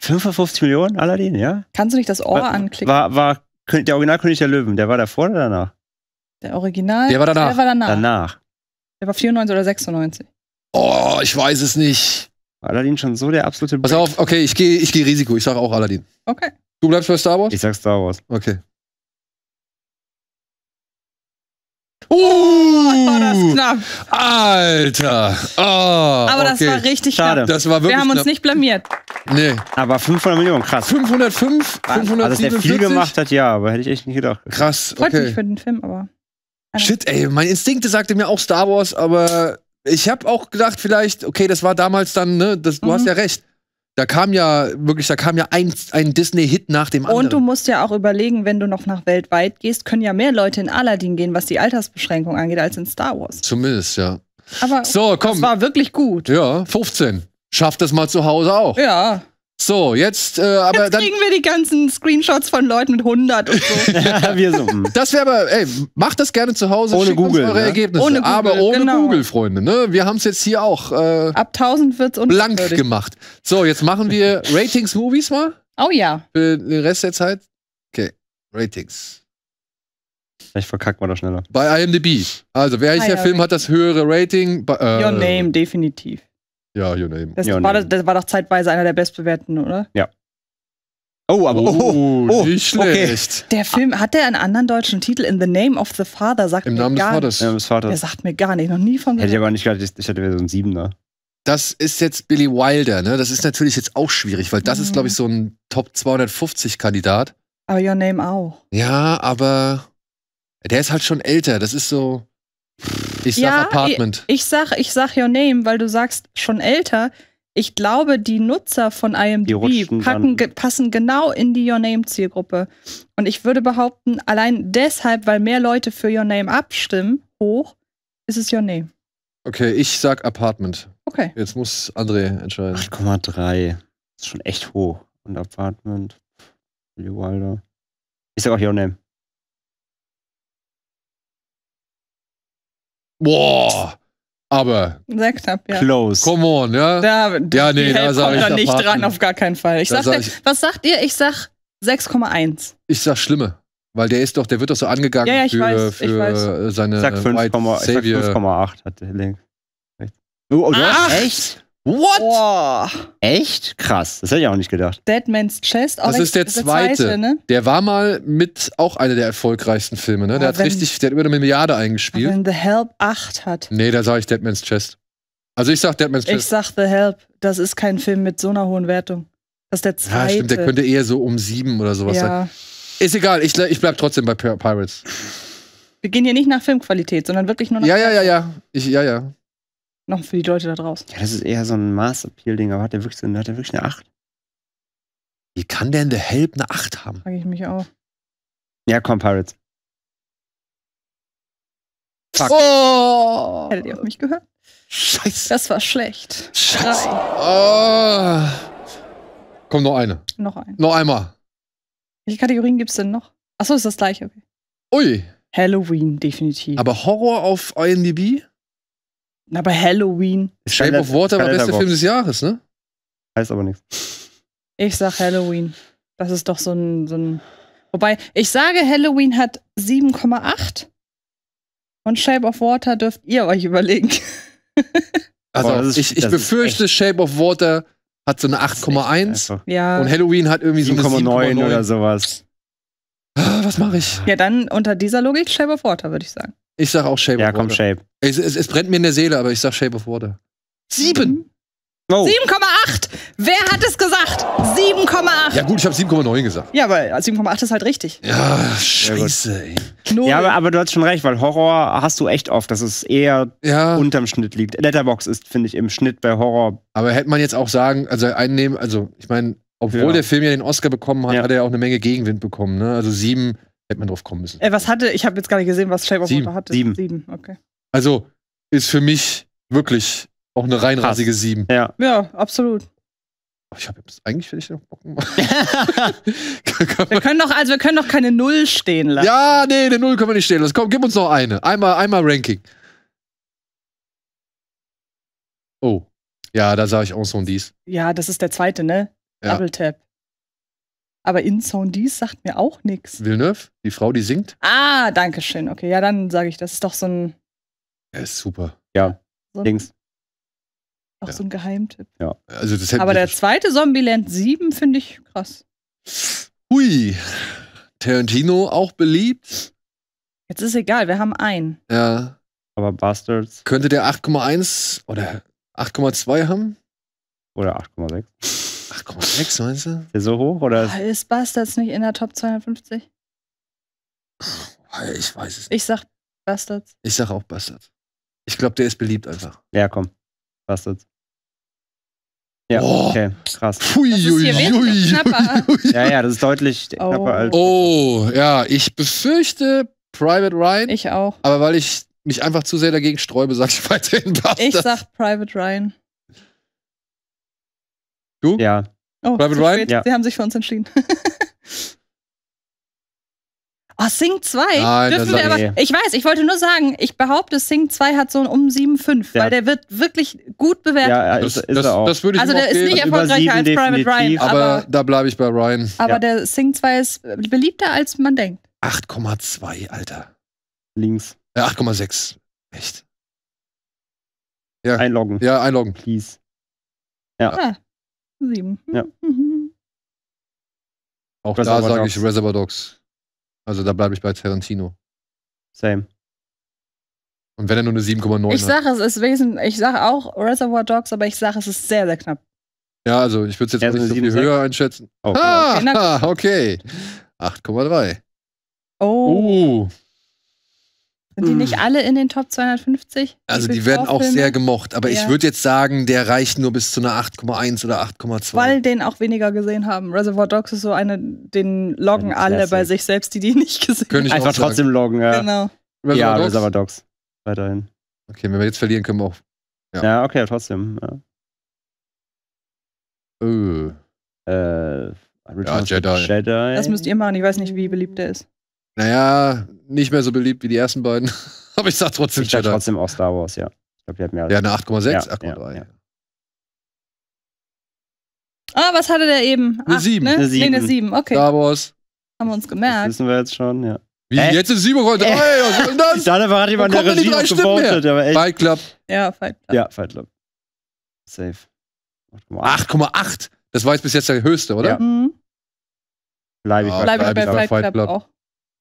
55 Millionen Aladdin, ja? Kannst du nicht das Ohr war, anklicken? War, war der Originalkönig der Löwen, der war davor oder danach? Der Original. Der war danach. Der war danach. danach. Der war 94 oder 96. Oh, ich weiß es nicht. Aladdin schon so der absolute. Break. Pass auf, okay, ich gehe ich geh Risiko. Ich sage auch Aladdin. Okay. Du bleibst bei Star Wars? Ich sag Star Wars. Okay. Oh, uh, oh, war das knapp. Alter. Oh, Aber das okay. war richtig Schade. knapp. Das war wirklich Wir haben uns nicht blamiert. Nee. Aber 500 Millionen, krass. 505? 507. Also, dass der viel gemacht hat, ja, aber hätte ich echt nicht gedacht. Krass, okay. Freut mich für den Film, aber... Shit, ey, mein Instinkte sagte mir auch Star Wars, aber ich habe auch gedacht, vielleicht, okay, das war damals dann, ne, das, du mhm. hast ja recht. Da kam ja wirklich, da kam ja ein, ein Disney-Hit nach dem anderen. Und du musst ja auch überlegen, wenn du noch nach weltweit gehst, können ja mehr Leute in Aladdin gehen, was die Altersbeschränkung angeht, als in Star Wars. Zumindest, ja. Aber so, komm. das war wirklich gut. Ja, 15. Schaff das mal zu Hause auch. Ja. So, jetzt, äh, aber jetzt kriegen wir die ganzen Screenshots von Leuten mit 100 und so. wir so. Hm. Das wäre aber, ey, macht das gerne zu Hause. Ohne Google. eure ne? Ergebnisse. Ohne Google, aber ohne genau. Google, Freunde. Ne? Wir haben es jetzt hier auch äh, ab 1000 wird wird's blank gemacht. So, jetzt machen wir Ratings Movies mal. Oh ja. Für den Rest der Zeit. Okay, Ratings. Vielleicht verkackt man doch schneller. Bei IMDb. Also, welcher ah, ja, Film okay. hat das höhere Rating? Bei, äh, Your Name, definitiv. Ja, Your Name. Das, Your war, name. Das, war doch zeitweise einer der bestbewerteten, oder? Ja. Oh, aber oh, oh, oh, oh nicht schlecht. Okay. Der Film, hat der einen anderen deutschen Titel? In the Name of the Father sagt Im Namen mir gar nichts. Im Namen des Vaters. Der sagt mir gar nicht, noch nie von Hätte ich aber nicht gedacht, ich hatte mir so einen Siebener. Das ist jetzt Billy Wilder, ne? Das ist natürlich jetzt auch schwierig, weil das mhm. ist, glaube ich, so ein Top 250 Kandidat. Aber Your Name auch. Ja, aber der ist halt schon älter. Das ist so. Ich sag ja, Apartment. Ich, ich, sag, ich sag Your Name, weil du sagst schon älter. Ich glaube, die Nutzer von IMDb packen, ge passen genau in die Your Name Zielgruppe. Und ich würde behaupten, allein deshalb, weil mehr Leute für Your Name abstimmen, hoch, ist es Your Name. Okay, ich sag Apartment. Okay. Jetzt muss André entscheiden. 8,3. Ist schon echt hoch. Und Apartment. Willy Wilder. Ich sag auch Your Name. Boah. Aber. Sehr knapp, ja. Close. Come on, ja? Da, ja, nee, da sag kommt ich da nicht warten. dran, auf gar keinen Fall. Ich sag, sag ich, was sagt ihr? Ich sag 6,1. Ich sag Schlimme. Weil der ist doch, der wird doch so angegangen ja, ja, für, weiß, für seine. Ich sag 5,8 hat der Link. Oh, oder? Oh, Echt? What? Oh. Echt? Krass. Das hätte ich auch nicht gedacht. Deadman's Chest. das ist der zweite. zweite ne? Der war mal mit auch einer der erfolgreichsten Filme. Ne? der ah, hat richtig, der hat über eine Milliarde eingespielt. Wenn The Help 8 hat. Nee, da sage ich Deadman's Chest. Also ich sag Deadman's Chest. Ich sage The Help. Das ist kein Film mit so einer hohen Wertung. Das ist der zweite. Ja, stimmt. Der könnte eher so um sieben oder sowas ja. sein. Ist egal. Ich, ich bleib trotzdem bei Pirates. Wir gehen hier nicht nach Filmqualität, sondern wirklich nur nach. Ja, ja, ja, ja. Ich, ja, ja. Noch für die Leute da draußen. Ja, das ist eher so ein mass appeal ding aber hat der wirklich, hat der wirklich eine 8? Wie kann denn The Help eine 8 haben? Frage ich mich auch. Ja, komm, Pirates. Fuck. Oh! Hättet ihr auf oh. mich gehört? Scheiße. Das war schlecht. Scheiße. Oh. Komm, noch eine. Noch eine. Noch einmal. Welche Kategorien gibt es denn noch? Achso, ist das gleiche, okay. Ui. Halloween, definitiv. Aber Horror auf IMDb? Aber bei Halloween. Shape of Water war der beste Film des Jahres, ne? Heißt aber nichts. Ich sag Halloween. Das ist doch so ein, so ein. Wobei, ich sage, Halloween hat 7,8 und Shape of Water dürft ihr euch überlegen. also, Boah, ist, ich, ich befürchte, Shape of Water hat so eine 8,1 ja. und Halloween hat irgendwie so eine 7,9 oder sowas. Ah, was mache ich? Ja, dann unter dieser Logik Shape of Water, würde ich sagen. Ich sag auch Shape ja, of Water. Ja, komm, Shape. Es, es, es, brennt mir in der Seele, aber ich sag Shape of Water. Sieben! Mhm. Oh. 7,8! Wer hat es gesagt? 7,8! Ja, gut, ich habe 7,9 gesagt. Ja, weil 7,8 ist halt richtig. Ja, scheiße, ey. Knoll. Ja, aber, aber, du hast schon recht, weil Horror hast du echt oft, dass es eher ja. unterm Schnitt liegt. Letterbox ist, finde ich, im Schnitt bei Horror. Aber hätte man jetzt auch sagen, also einnehmen, also ich meine, obwohl ja. der Film ja den Oscar bekommen hat, ja. hat er ja auch eine Menge Gegenwind bekommen. Ne? Also sieben Hätte man drauf kommen müssen. Äh, was hatte, ich habe jetzt gar nicht gesehen, was Shape of Water hatte. Sieben. Sieben, okay. Also ist für mich wirklich auch eine reinrassige Sieben. Ja. ja, absolut. Oh, ich habe jetzt eigentlich, wenn ich noch Bock wir können doch, also wir können doch keine Null stehen lassen. Ja, nee, eine Null können wir nicht stehen lassen. Komm, gib uns noch eine. Einmal, einmal Ranking. Oh. Ja, da sah ich auch so ein Dies. Ja, das ist der zweite, ne? Ja. Double Tap. Aber In Insoundies sagt mir auch nichts. Villeneuve, die Frau, die singt. Ah, danke schön. Okay, ja, dann sage ich, das ist doch so ein. Er ist super. Ja, so ein, links. Auch ja. so ein Geheimtipp. Ja, also das hätte Aber der zweite Zombieland 7 finde ich krass. Hui. Tarantino auch beliebt. Jetzt ist egal, wir haben einen. Ja. Aber Bastards. Könnte der 8,1 oder 8,2 haben? Oder 8,6. 6,6, meinst du? Ist der so hoch oder? Oh, ist Bastards nicht in der Top 250? Ich weiß es nicht. Ich sag Bastards. Ich sag auch Bastards. Ich glaube, der ist beliebt einfach. Ja, komm. Bastards. Ja, oh. okay, krass. Pui, das ist hier ui, Ja, ja, das ist deutlich oh. knapper als. Oh. oh, ja, ich befürchte Private Ryan. Ich auch. Aber weil ich mich einfach zu sehr dagegen sträube, sag ich weiterhin Bastards. Ich sag Private Ryan. Du? Ja. Oh, Private Ryan? Ja. Sie haben sich für uns entschieden. oh, Sing 2. Nein, Dürfen wir aber, nee. Ich weiß, ich wollte nur sagen, ich behaupte, Sing 2 hat so einen um 7,5, ja. weil der wird wirklich gut bewertet. Ja, ist, das, ist das, er auch. Das würde ich also der ist nicht erfolgreicher als definitiv. Private Ryan. Aber, aber da bleibe ich bei Ryan. Aber ja. der Sing 2 ist beliebter, als man denkt. 8,2, Alter. Links. Ja, 8,6. Echt. Ja. Einloggen. Ja, einloggen. Please. Ja. Ah. Sieben. Ja. Mhm. Auch da sage ich Reservoir Dogs. Also da bleibe ich bei Tarantino. Same. Und wenn er nur eine 7,9 Ich sage, es ist wesentlich, ich sage auch Reservoir Dogs, aber ich sage, es ist sehr, sehr knapp. Ja, also ich würde es jetzt also nicht so viel höher einschätzen. Oh, ah, okay. okay. 8,3. Oh. Uh. Sind die nicht mm. alle in den Top 250? Also die werden auch sehr gemocht, aber ja. ich würde jetzt sagen, der reicht nur bis zu einer 8,1 oder 8,2. Weil den auch weniger gesehen haben. Reservoir Dogs ist so eine, den loggen alle bei sich selbst, die die nicht gesehen haben. Ich Einfach trotzdem loggen, ja. Genau. Reservoir ja, Dogs? Reservoir Dogs. Weiterhin. Okay, wenn wir jetzt verlieren, können wir auch. Ja, ja okay, trotzdem. Ja. Öh. Äh, äh Return ja, Jedi. Jedi. Das müsst ihr machen, ich weiß nicht, wie beliebt der ist. Naja, nicht mehr so beliebt wie die ersten beiden. Aber ich sag trotzdem ich sag Jedi. trotzdem auch Star Wars, ja. Ich glaube, die hat mehr. Ja, eine 8,6, ja, 8,3. Ja, ja. Ah, was hatte der eben? Eine 7. Ne? Eine 7. Nee, eine 7, okay. Star Wars. Haben wir uns gemerkt. Das wissen wir jetzt schon, ja. Wie, äh? jetzt ist 7,3? Äh? Was soll denn das? Dann hat jemand, der die drei Stimmen Fight Club. Ja, Fight Club. Ja, Fight Club. Safe. 8,8. Das war jetzt bis jetzt der höchste, oder? Ja. Mhm. Bleib ich, ah, bei, bleib, bleib, ich bei, Fight Club, Club auch.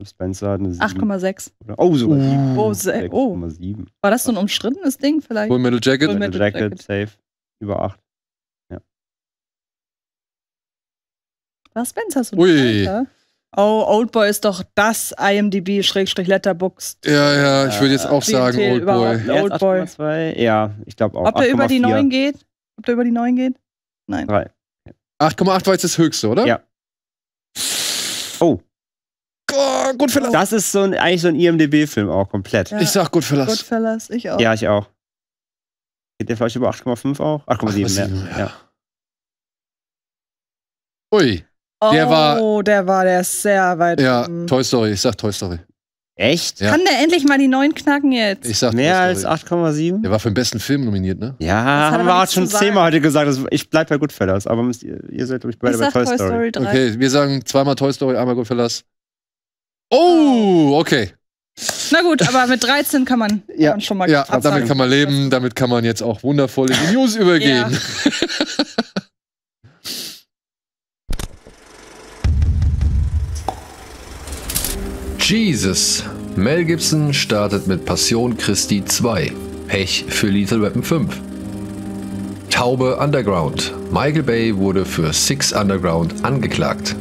Spencer hat eine 8,6. Oh, sogar uh, oh, 6,7. War das so ein umstrittenes Ding vielleicht? Full Metal Jacket? Full Metal, Jacket, Jacket, safe. Über 8. Ja. War Spencer so ein Ui. Alter? Oh, Oldboy ist doch das IMDb-Letterboxd. Ja, ja, ich würde jetzt auch äh, sagen Oldboy. Oldboy. Ja, ich glaube auch. Ob 8, der über die 9 geht? Ob der über die 9 geht? Nein. 3. 8,8 war jetzt das höchste, oder? Ja oh, Goodfellas. Das ist so ein, eigentlich so ein IMDb-Film auch komplett. Ja. Ich sag Goodfellas. Goodfellas, ich auch. Ja, ich auch. Geht der vielleicht über 8,5 auch? 8,7, ja. ja. Ui. Oh, der war, oh, der war der ist sehr weit. Ja, oben. Toy Story, ich sag Toy Story. Echt? Ja. Kann der endlich mal die neuen knacken jetzt? Ich sag Mehr als 8,7? Der war für den besten Film nominiert, ne? Ja, haben wir auch schon zehnmal heute gesagt. Ich bleib bei Goodfellas, aber ihr, ihr seid, glaube ich, beide ich bei Toy, Toy Story. Story okay, wir sagen zweimal Toy Story, einmal Goodfellas. Oh, okay. Na gut, aber mit 13 kann man, ja. Kann schon mal Ja, absagen. damit kann man leben, damit kann man jetzt auch wundervoll in die News übergehen. Jesus. Mel Gibson startet mit Passion Christi 2. Pech für Lethal Weapon 5. Taube Underground. Michael Bay wurde für Six Underground angeklagt.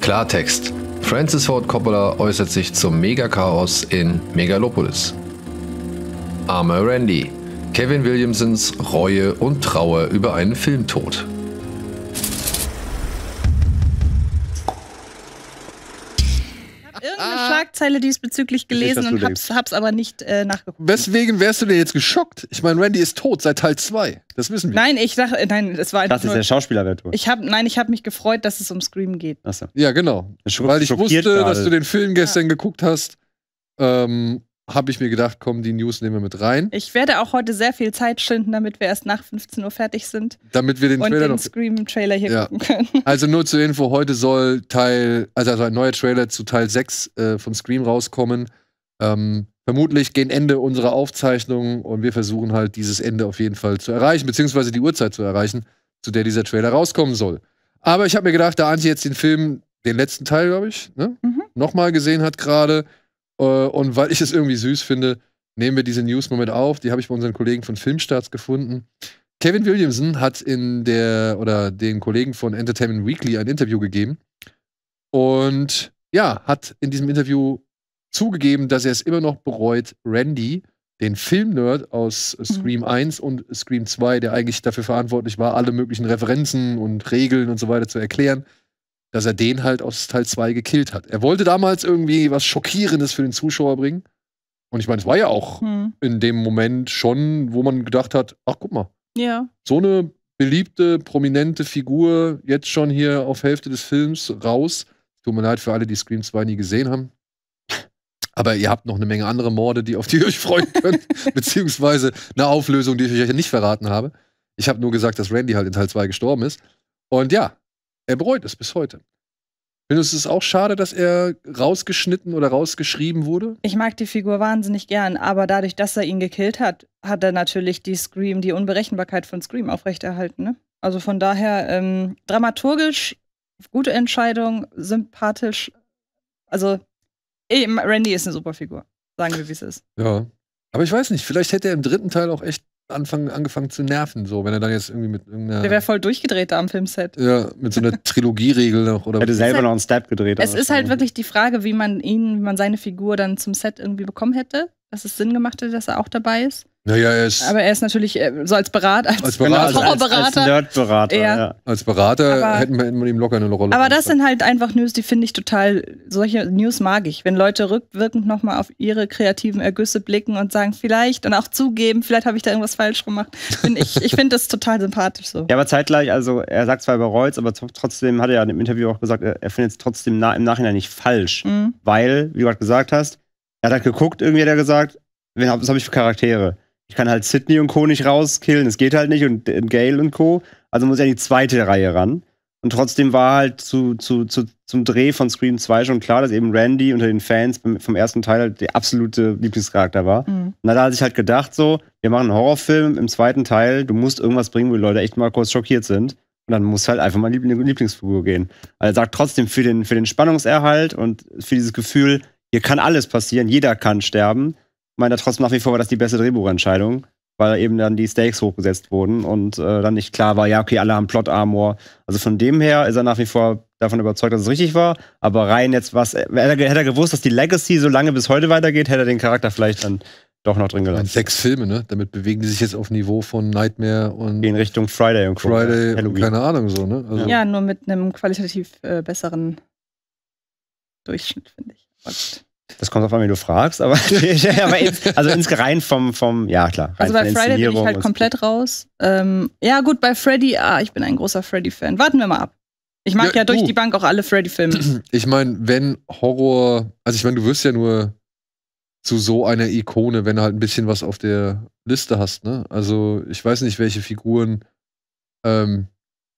Klartext. Francis Ford Coppola äußert sich zum Megachaos in Megalopolis. Armer Randy. Kevin Williamsons Reue und Trauer über einen Filmtod. irgendeine ah. Schlagzeile diesbezüglich gelesen nicht, und hab's, hab's, aber nicht äh, nachgeguckt. Weswegen wärst du denn jetzt geschockt? Ich meine, Randy ist tot seit Teil 2. Das wissen wir. Nein, ich dachte, äh, nein, es war einfach. Das ist der schauspieler Ich hab, nein, ich habe mich gefreut, dass es um Scream geht. Achso. Ja, genau. Weil ich wusste, gerade. dass du den Film gestern ja. geguckt hast. Ähm, habe ich mir gedacht, kommen die News nehmen wir mit rein. Ich werde auch heute sehr viel Zeit schinden, damit wir erst nach 15 Uhr fertig sind. Damit wir den und Trailer den Scream-Trailer hier ja. gucken können. Also nur zur Info, heute soll Teil, also, also ein neuer Trailer zu Teil 6 äh, von Scream rauskommen. Ähm, vermutlich gehen Ende unserer Aufzeichnungen und wir versuchen halt dieses Ende auf jeden Fall zu erreichen, beziehungsweise die Uhrzeit zu erreichen, zu der dieser Trailer rauskommen soll. Aber ich habe mir gedacht, da Antje jetzt den Film, den letzten Teil, glaube ich, ne? mhm. nochmal gesehen hat gerade, äh, und weil ich es irgendwie süß finde, nehmen wir diese News moment auf. Die habe ich bei unseren Kollegen von Filmstarts gefunden. Kevin Williamson hat in der oder den Kollegen von Entertainment Weekly ein Interview gegeben und ja, hat in diesem Interview zugegeben, dass er es immer noch bereut, Randy, den Filmnerd aus mhm. Scream 1 und Scream 2, der eigentlich dafür verantwortlich war, alle möglichen Referenzen und Regeln und so weiter zu erklären, dass er den halt aus Teil 2 gekillt hat. Er wollte damals irgendwie was Schockierendes für den Zuschauer bringen. Und ich meine, es war ja auch hm. in dem Moment schon, wo man gedacht hat, ach guck mal, ja. so eine beliebte, prominente Figur jetzt schon hier auf Hälfte des Films raus. Tut mir leid für alle, die Scream 2 nie gesehen haben. Aber ihr habt noch eine Menge andere Morde, die auf die ihr euch freuen könnt, beziehungsweise eine Auflösung, die ich euch nicht verraten habe. Ich habe nur gesagt, dass Randy halt in Teil 2 gestorben ist. Und ja, er bereut es bis heute. Findest du es auch schade, dass er rausgeschnitten oder rausgeschrieben wurde? Ich mag die Figur wahnsinnig gern, aber dadurch, dass er ihn gekillt hat, hat er natürlich die Scream, die Unberechenbarkeit von Scream aufrechterhalten. Ne? Also von daher ähm, dramaturgisch gute Entscheidung, sympathisch. Also Randy ist eine super Figur, sagen wir, wie es ist. Ja, aber ich weiß nicht, vielleicht hätte er im dritten Teil auch echt anfangen, angefangen zu nerven, so, wenn er dann jetzt irgendwie mit irgendeiner. Der wäre voll durchgedreht da am Filmset. Ja, mit so einer Trilogieregel noch oder Hätte selber halt, noch einen Step gedreht. Es ist halt wirklich die Frage, wie man ihn, wie man seine Figur dann zum Set irgendwie bekommen hätte, dass es Sinn gemacht hätte, dass er auch dabei ist. Naja, er ist. Aber er ist natürlich äh, so als Berater, als, als Berater, genau, als, als, Nerdberater. Ja. Als Berater aber, hätten, wir, hätten ihm locker eine Rolle. Aber das sind halt einfach News, die finde ich total. Solche News mag ich, wenn Leute rückwirkend nochmal auf ihre kreativen Ergüsse blicken und sagen, vielleicht und auch zugeben, vielleicht habe ich da irgendwas falsch gemacht. Find ich ich finde das total sympathisch so. Ja, aber zeitgleich, also er sagt zwar über Reutz, aber trotzdem hat er ja im Interview auch gesagt, er findet es trotzdem na im Nachhinein nicht falsch, mhm. weil, wie du gerade gesagt hast, er hat halt geguckt, irgendwie hat er gesagt, was habe ich für Charaktere? Ich kann halt Sydney und Co. nicht rauskillen, es geht halt nicht, und äh, Gale und Co. Also muss ich an die zweite Reihe ran. Und trotzdem war halt zu, zu, zu, zum Dreh von Scream 2 schon klar, dass eben Randy unter den Fans vom ersten Teil halt der absolute Lieblingscharakter war. Mhm. Und da hat sich halt gedacht, so, wir machen einen Horrorfilm im zweiten Teil, du musst irgendwas bringen, wo die Leute echt mal kurz schockiert sind. Und dann muss halt einfach mal eine Lieblingsfigur gehen. Also er sagt trotzdem für den, für den Spannungserhalt und für dieses Gefühl, hier kann alles passieren, jeder kann sterben meine trotzdem nach wie vor war das die beste Drehbuchentscheidung, weil eben dann die Stakes hochgesetzt wurden und äh, dann nicht klar war, ja, okay, alle haben Plot-Armor. Also von dem her ist er nach wie vor davon überzeugt, dass es richtig war. Aber rein jetzt was, hätte er gewusst, dass die Legacy so lange bis heute weitergeht, hätte er den Charakter vielleicht dann doch noch drin gelassen. Sechs Filme, ne? Damit bewegen die sich jetzt auf Niveau von Nightmare und. Gehen Richtung Friday und Friday, und keine Ahnung so, ne? Also ja, nur mit einem qualitativ äh, besseren Durchschnitt, finde ich. Und das kommt auf an, wie du fragst, aber, aber ins, also ins rein vom, vom, ja klar. also bei Friday bin ich halt komplett raus. Ähm, ja gut, bei Freddy, ah, ich bin ein großer Freddy-Fan. Warten wir mal ab. Ich mag ja, ja durch du. die Bank auch alle Freddy-Filme. Ich meine, wenn Horror, also ich meine, du wirst ja nur zu so einer Ikone, wenn du halt ein bisschen was auf der Liste hast, ne? Also ich weiß nicht, welche Figuren ähm,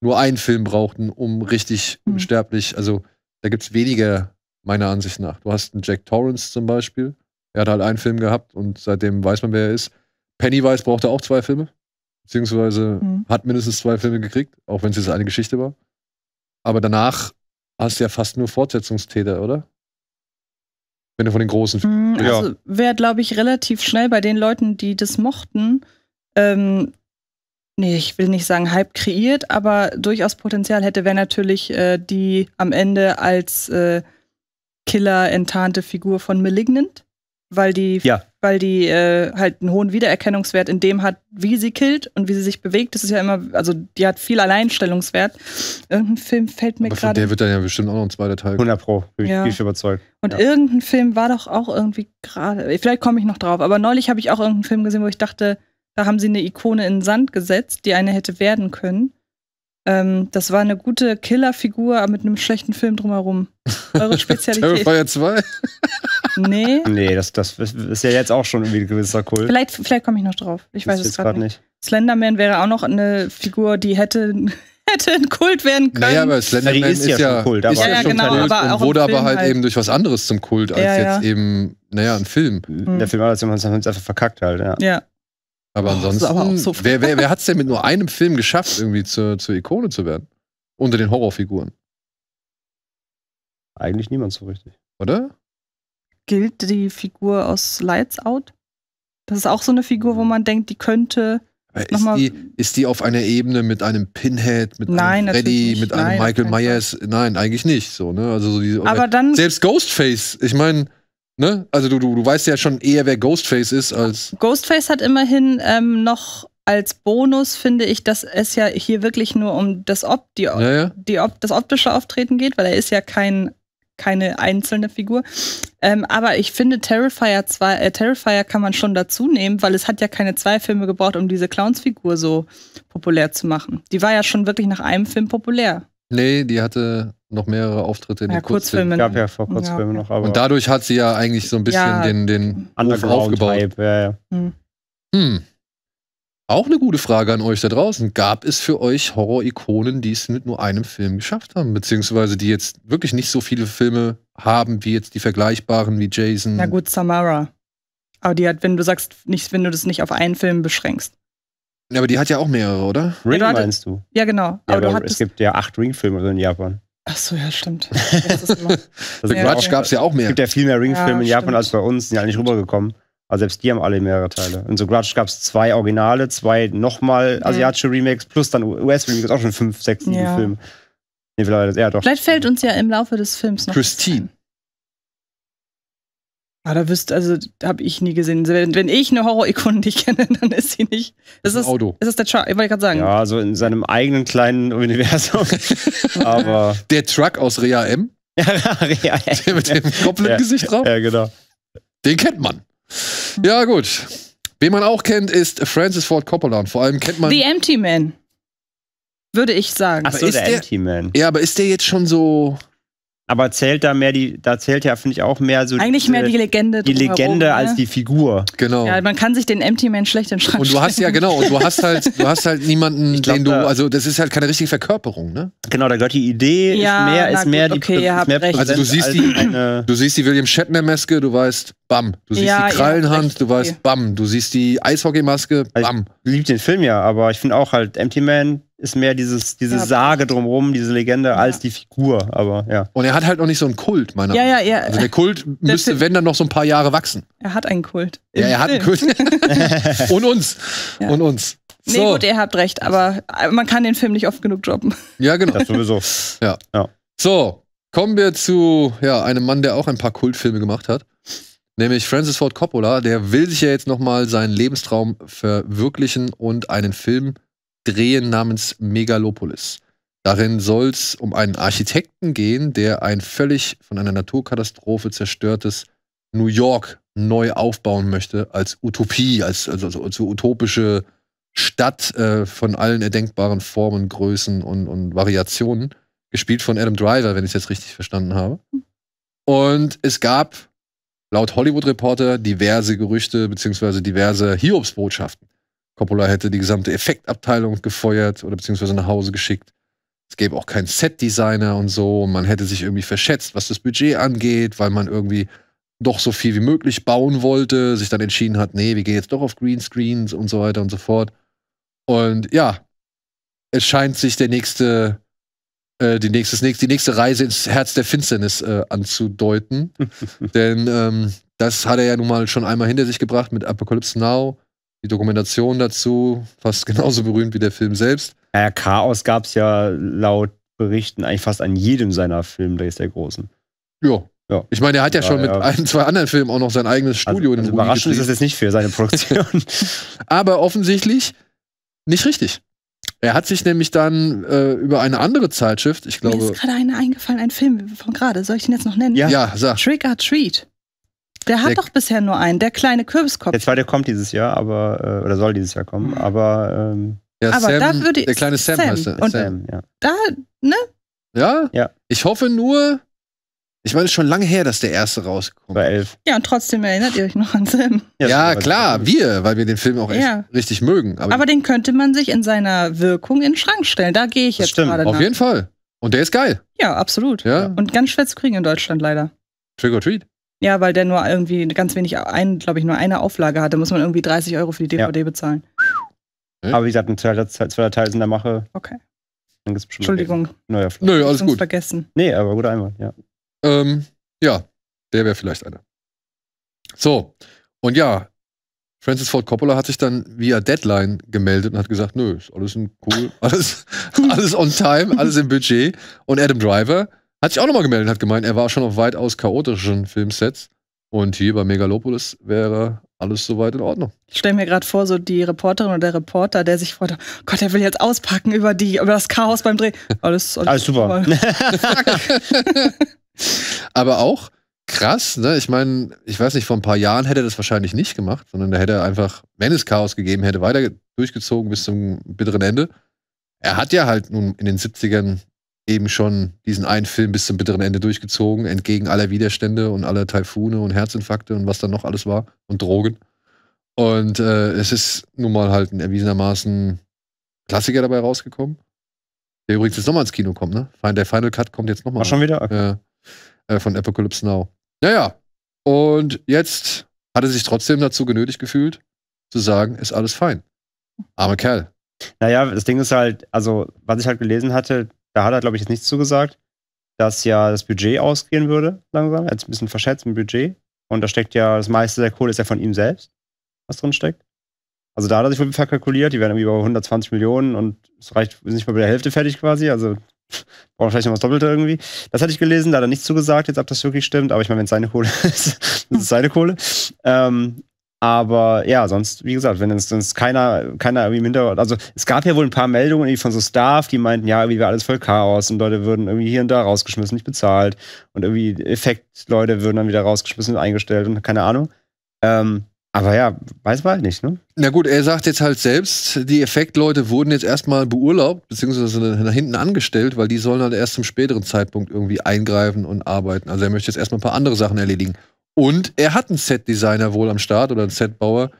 nur einen Film brauchten, um richtig mhm. sterblich, also da gibt es weniger meiner Ansicht nach. Du hast einen Jack Torrance zum Beispiel. Er hat halt einen Film gehabt und seitdem weiß man, wer er ist. Pennywise brauchte auch zwei Filme, beziehungsweise mhm. hat mindestens zwei Filme gekriegt, auch wenn es jetzt eine Geschichte war. Aber danach hast du ja fast nur Fortsetzungstäter, oder? Wenn du von den großen Filmen. Mhm, also wäre, glaube ich, relativ schnell bei den Leuten, die das mochten, ähm, nee, ich will nicht sagen Hype kreiert, aber durchaus Potenzial hätte, wäre natürlich äh, die am Ende als äh, Killer-enttarnte Figur von Malignant, weil die, ja. weil die äh, halt einen hohen Wiedererkennungswert in dem hat, wie sie killt und wie sie sich bewegt. Das ist ja immer, also die hat viel Alleinstellungswert. Irgendein Film fällt mir gerade. Von der wird dann ja bestimmt auch noch ein zweiter Teil. 100 Pro, bin ja. ich überzeugt. Und ja. irgendein Film war doch auch irgendwie gerade, vielleicht komme ich noch drauf, aber neulich habe ich auch irgendeinen Film gesehen, wo ich dachte, da haben sie eine Ikone in den Sand gesetzt, die eine hätte werden können. Ähm, das war eine gute Killerfigur, aber mit einem schlechten Film drumherum. Eure Spezialität. Terrifier 2? nee. Nee, das, das ist ja jetzt auch schon irgendwie ein gewisser Kult. Vielleicht, vielleicht komme ich noch drauf. Ich das weiß es gerade nicht. nicht. Slenderman wäre auch noch eine Figur, die hätte hätte ein Kult werden können. Naja, aber Slenderman ist, ist, ja, Kult, ist ja, ja schon genau, Kult aber und wurde aber halt, halt, eben durch was anderes zum Kult als ja, ja. jetzt eben, naja, ein Film. Der hm. Film hat es einfach verkackt halt, ja. Ja, aber ansonsten, aber so wer, wer, wer hat es denn mit nur einem Film geschafft, irgendwie zur, zur Ikone zu werden? Unter den Horrorfiguren. Eigentlich niemand so richtig. Oder? Gilt die Figur aus Lights Out? Das ist auch so eine Figur, wo man denkt, die könnte. Ist die, ist die auf einer Ebene mit einem Pinhead, mit Nein, einem Freddy, mit Nein, einem Michael Myers? Nein, eigentlich nicht. So, ne? also so die, Aber dann, selbst Ghostface, ich meine, Ne? Also du, du, du weißt ja schon eher, wer Ghostface ist als. Ghostface hat immerhin ähm, noch als Bonus, finde ich, dass es ja hier wirklich nur um das, Ob, die, ja, ja. Die Ob, das optische Auftreten geht, weil er ist ja kein, keine einzelne Figur. Ähm, aber ich finde, Terrifier, 2, äh, Terrifier kann man schon dazu nehmen, weil es hat ja keine zwei Filme gebraucht, um diese Clowns-Figur so populär zu machen. Die war ja schon wirklich nach einem Film populär. Nee, die hatte noch mehrere Auftritte in ja, den Kurzfilmen. Gab ja vor Kurzfilmen ja. noch. Aber und dadurch hat sie ja eigentlich so ein bisschen ja. den, den aufgebaut. Ja, ja. Hm. Hm. Auch eine gute Frage an euch da draußen. Gab es für euch Horror-Ikonen, die es mit nur einem Film geschafft haben? Beziehungsweise die jetzt wirklich nicht so viele Filme haben, wie jetzt die vergleichbaren wie Jason. Na gut, Samara. Aber die hat, wenn du sagst, nicht, wenn du das nicht auf einen Film beschränkst. Ja, aber die hat ja auch mehrere, oder? Ring ja, meinst du? Ja, genau. Ja, aber, aber genau. es gibt ja acht Ring-Filme in Japan. Ach so, ja, stimmt. also Grudge gab es ja auch mehr. Es gibt ja viel mehr Ring-Filme ja, in Japan stimmt. als bei uns, sind ja nicht rübergekommen. Also selbst die haben alle mehrere Teile. Und so Grudge gab es zwei Originale, zwei nochmal asiatische Remakes, plus dann US-Remakes, auch schon fünf, sechs, sieben Filme. Nee, vielleicht, ja, doch. vielleicht fällt uns ja im Laufe des Films noch. Christine. Ah, da wüsste, also habe ich nie gesehen. Also, wenn, wenn ich eine Horror-Ikone nicht kenne, dann ist sie nicht. Das ist, Auto. Das ist der Truck, wollte ich gerade sagen. Ja, so also in seinem eigenen kleinen Universum. Aber. Der Truck aus Rea M. ja, Rea M. mit dem Goblin-Gesicht ja, drauf. Ja, genau. Den kennt man. Ja, gut. Wen man auch kennt, ist Francis Ford Coppola. Und vor allem kennt man. The Empty Man. Würde ich sagen. Ach so, der, der Empty Man. Ja, aber ist der jetzt schon so. Aber zählt da mehr die, da zählt ja, finde ich, auch mehr so. Eigentlich diese, mehr die Legende. Die Legende ne? als ne? die Figur. Genau. Ja, man kann sich den Empty Man schlecht in Schrank Und du hast stellen. ja, genau, und du hast halt, du hast halt niemanden, glaub, den du, also das ist halt keine richtige Verkörperung, ne? Genau, da gehört die Idee, ja, ist mehr, ist gut, mehr okay, die ihr mehr recht. Also du siehst als die, du siehst die William Shatner-Maske, du weißt, bam. Du siehst ja, die Krallenhand, recht, du weißt, okay. bam. Du siehst die Eishockey-Maske, bam. Also ich liebe den Film ja, aber ich finde auch halt, Empty Man, ist mehr dieses, diese ja. Sage drumherum, diese Legende, ja. als die Figur, aber ja. Und er hat halt noch nicht so einen Kult, meiner ja, Meinung nach. Ja, ja. Also der Kult müsste, der wenn, dann noch so ein paar Jahre wachsen. Er hat einen Kult. Ja, er hat einen Kult. Und uns. Und uns. So. Nee, gut, ihr habt recht, aber äh, man kann den Film nicht oft genug droppen. Ja, genau. Das sowieso. ja. ja. So, kommen wir zu ja, einem Mann, der auch ein paar Kultfilme gemacht hat. Nämlich Francis Ford Coppola, der will sich ja jetzt nochmal seinen Lebenstraum verwirklichen und einen Film drehen namens Megalopolis. Darin soll es um einen Architekten gehen, der ein völlig von einer Naturkatastrophe zerstörtes New York neu aufbauen möchte, als Utopie, als, also, also, als utopische Stadt äh, von allen erdenkbaren Formen, Größen und, und Variationen. Gespielt von Adam Driver, wenn ich es jetzt richtig verstanden habe. Und es gab laut Hollywood-Reporter diverse Gerüchte bzw. diverse Hiobsbotschaften. Coppola hätte die gesamte Effektabteilung gefeuert oder beziehungsweise nach Hause geschickt. Es gäbe auch keinen Set-Designer und so. man hätte sich irgendwie verschätzt, was das Budget angeht, weil man irgendwie doch so viel wie möglich bauen wollte, sich dann entschieden hat, nee, wir gehen jetzt doch auf Greenscreens und so weiter und so fort. Und ja, es scheint sich der nächste, äh, die, nächste, die nächste Reise ins Herz der Finsternis äh, anzudeuten. Denn ähm, das hat er ja nun mal schon einmal hinter sich gebracht mit Apocalypse Now die Dokumentation dazu fast genauso berühmt wie der Film selbst. Naja, Chaos gab es ja laut Berichten eigentlich fast an jedem seiner Filmdrehs der Großen. Ja. ja. Ich meine, er hat ja, ja schon mit ein, zwei anderen Filmen auch noch sein eigenes also, Studio also, in den also Überraschend ist es jetzt nicht für seine Produktion. Aber offensichtlich nicht richtig. Er hat sich nämlich dann äh, über eine andere Zeitschrift, ich glaube. Mir ist gerade eine eingefallen, ein Film von gerade. Soll ich den jetzt noch nennen? Ja, ja sag. Trick or Treat. Der hat der, doch bisher nur einen, der kleine Kürbiskopf. Der zweite kommt dieses Jahr, aber, äh, oder soll dieses Jahr kommen, aber. Ähm, ja, aber Sam, da würde ich, der kleine Sam, Sam heißt er. Und Sam, ja. Da, ne? Ja? Ja. Ich hoffe nur, ich meine, es ist schon lange her, dass der erste rauskommt. Bei elf. Ja, und trotzdem erinnert ihr euch noch an Sam. Ja, ja klar, wir, weil wir den Film auch echt ja. richtig mögen. Aber, aber, den könnte man sich in seiner Wirkung in den Schrank stellen. Da gehe ich jetzt gerade nach. Auf jeden Fall. Und der ist geil. Ja, absolut. Ja. Und ganz schwer zu kriegen in Deutschland leider. Trick or treat. Ja, weil der nur irgendwie ganz wenig, ein, glaube ich, nur eine Auflage hatte, muss man irgendwie 30 Euro für die DVD ja. bezahlen. Hm? Aber wie gesagt, ein zweiter, zweiter Teil ist in der Mache. Okay. Dann gibt's Entschuldigung. Neuer Flug. Nö, alles gut. vergessen. Nee, aber gut einmal, ja. Ähm, ja, der wäre vielleicht einer. So, und ja, Francis Ford Coppola hat sich dann via Deadline gemeldet und hat gesagt, nö, ist alles cool, alles, alles on time, alles im Budget. Und Adam Driver hat sich auch nochmal gemeldet und hat gemeint, er war schon auf weitaus chaotischen Filmsets. Und hier bei Megalopolis wäre alles soweit in Ordnung. Ich stelle mir gerade vor, so die Reporterin oder der Reporter, der sich freut, Gott, der will jetzt auspacken über, die, über das Chaos beim Dreh. Alles, alles, alles super. Aber auch krass, ne? Ich meine, ich weiß nicht, vor ein paar Jahren hätte er das wahrscheinlich nicht gemacht, sondern da hätte er einfach, wenn es Chaos gegeben hätte, weiter durchgezogen bis zum bitteren Ende. Er hat ja halt nun in den 70ern eben schon diesen einen Film bis zum bitteren Ende durchgezogen, entgegen aller Widerstände und aller Taifune und Herzinfarkte und was dann noch alles war und Drogen. Und äh, es ist nun mal halt ein erwiesenermaßen Klassiker dabei rausgekommen, der übrigens jetzt nochmal ins Kino kommt, ne? Der Final Cut kommt jetzt nochmal. Ach, schon wieder? Ne? Okay. Äh, von Apocalypse Now. Naja, und jetzt hat er sich trotzdem dazu genötigt gefühlt, zu sagen, ist alles fein. Armer Kerl. Naja, das Ding ist halt, also, was ich halt gelesen hatte, da hat er, glaube ich, jetzt nichts zugesagt, dass ja das Budget ausgehen würde, langsam. Er hat ein bisschen verschätzt im Budget. Und da steckt ja das meiste der Kohle ist ja von ihm selbst, was drin steckt. Also da hat er sich wohl verkalkuliert, die werden irgendwie über 120 Millionen und es reicht nicht mal bei der Hälfte fertig quasi. Also braucht vielleicht noch was Doppelte irgendwie. Das hatte ich gelesen, da hat er nichts zugesagt, jetzt ob das wirklich stimmt, aber ich meine, wenn es seine Kohle ist, das ist seine Kohle. Ähm, aber ja, sonst, wie gesagt, wenn es sonst keiner, keiner irgendwie im Hintergrund, also es gab ja wohl ein paar Meldungen irgendwie von so Staff, die meinten, ja, irgendwie wäre alles voll Chaos und Leute würden irgendwie hier und da rausgeschmissen, nicht bezahlt. Und irgendwie Effektleute würden dann wieder rausgeschmissen und eingestellt und keine Ahnung. Ähm, aber ja, weiß man halt nicht, ne? Na gut, er sagt jetzt halt selbst, die Effektleute wurden jetzt erstmal beurlaubt, beziehungsweise nach hinten angestellt, weil die sollen halt erst zum späteren Zeitpunkt irgendwie eingreifen und arbeiten. Also er möchte jetzt erstmal ein paar andere Sachen erledigen. Und er hat einen Set-Designer wohl am Start oder einen Setbauer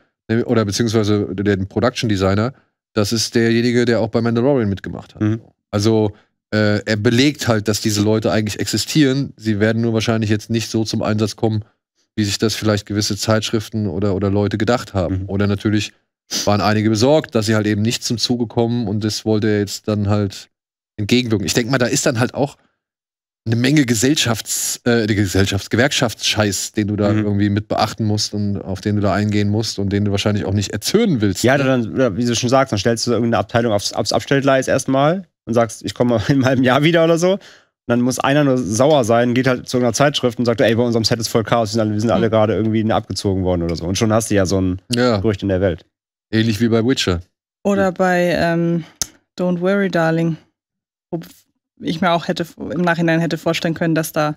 oder beziehungsweise den Production Designer. Das ist derjenige, der auch bei Mandalorian mitgemacht hat. Mhm. Also äh, er belegt halt, dass diese Leute eigentlich existieren. Sie werden nur wahrscheinlich jetzt nicht so zum Einsatz kommen, wie sich das vielleicht gewisse Zeitschriften oder, oder Leute gedacht haben. Mhm. Oder natürlich waren einige besorgt, dass sie halt eben nicht zum Zuge kommen und das wollte er jetzt dann halt entgegenwirken. Ich denke mal, da ist dann halt auch eine Menge Gesellschafts, äh, Gesellschafts, Gewerkschaftsscheiß, den du da mhm. irgendwie mit beachten musst und auf den du da eingehen musst und den du wahrscheinlich auch nicht erzürnen willst. Ja, ne? dann, wie du schon sagst, dann stellst du irgendeine Abteilung aufs, aufs Abstellgleis erstmal und sagst, ich komme in einem halben Jahr wieder oder so. Und dann muss einer nur sauer sein, geht halt zu irgendeiner Zeitschrift und sagt, ey, bei unserem Set ist voll Chaos, wir sind alle, wir sind alle mhm. gerade irgendwie abgezogen worden oder so. Und schon hast du ja so ein ja. Gerücht in der Welt. Ähnlich wie bei Witcher. Oder bei ähm, Don't Worry, Darling ich mir auch hätte im Nachhinein hätte vorstellen können, dass da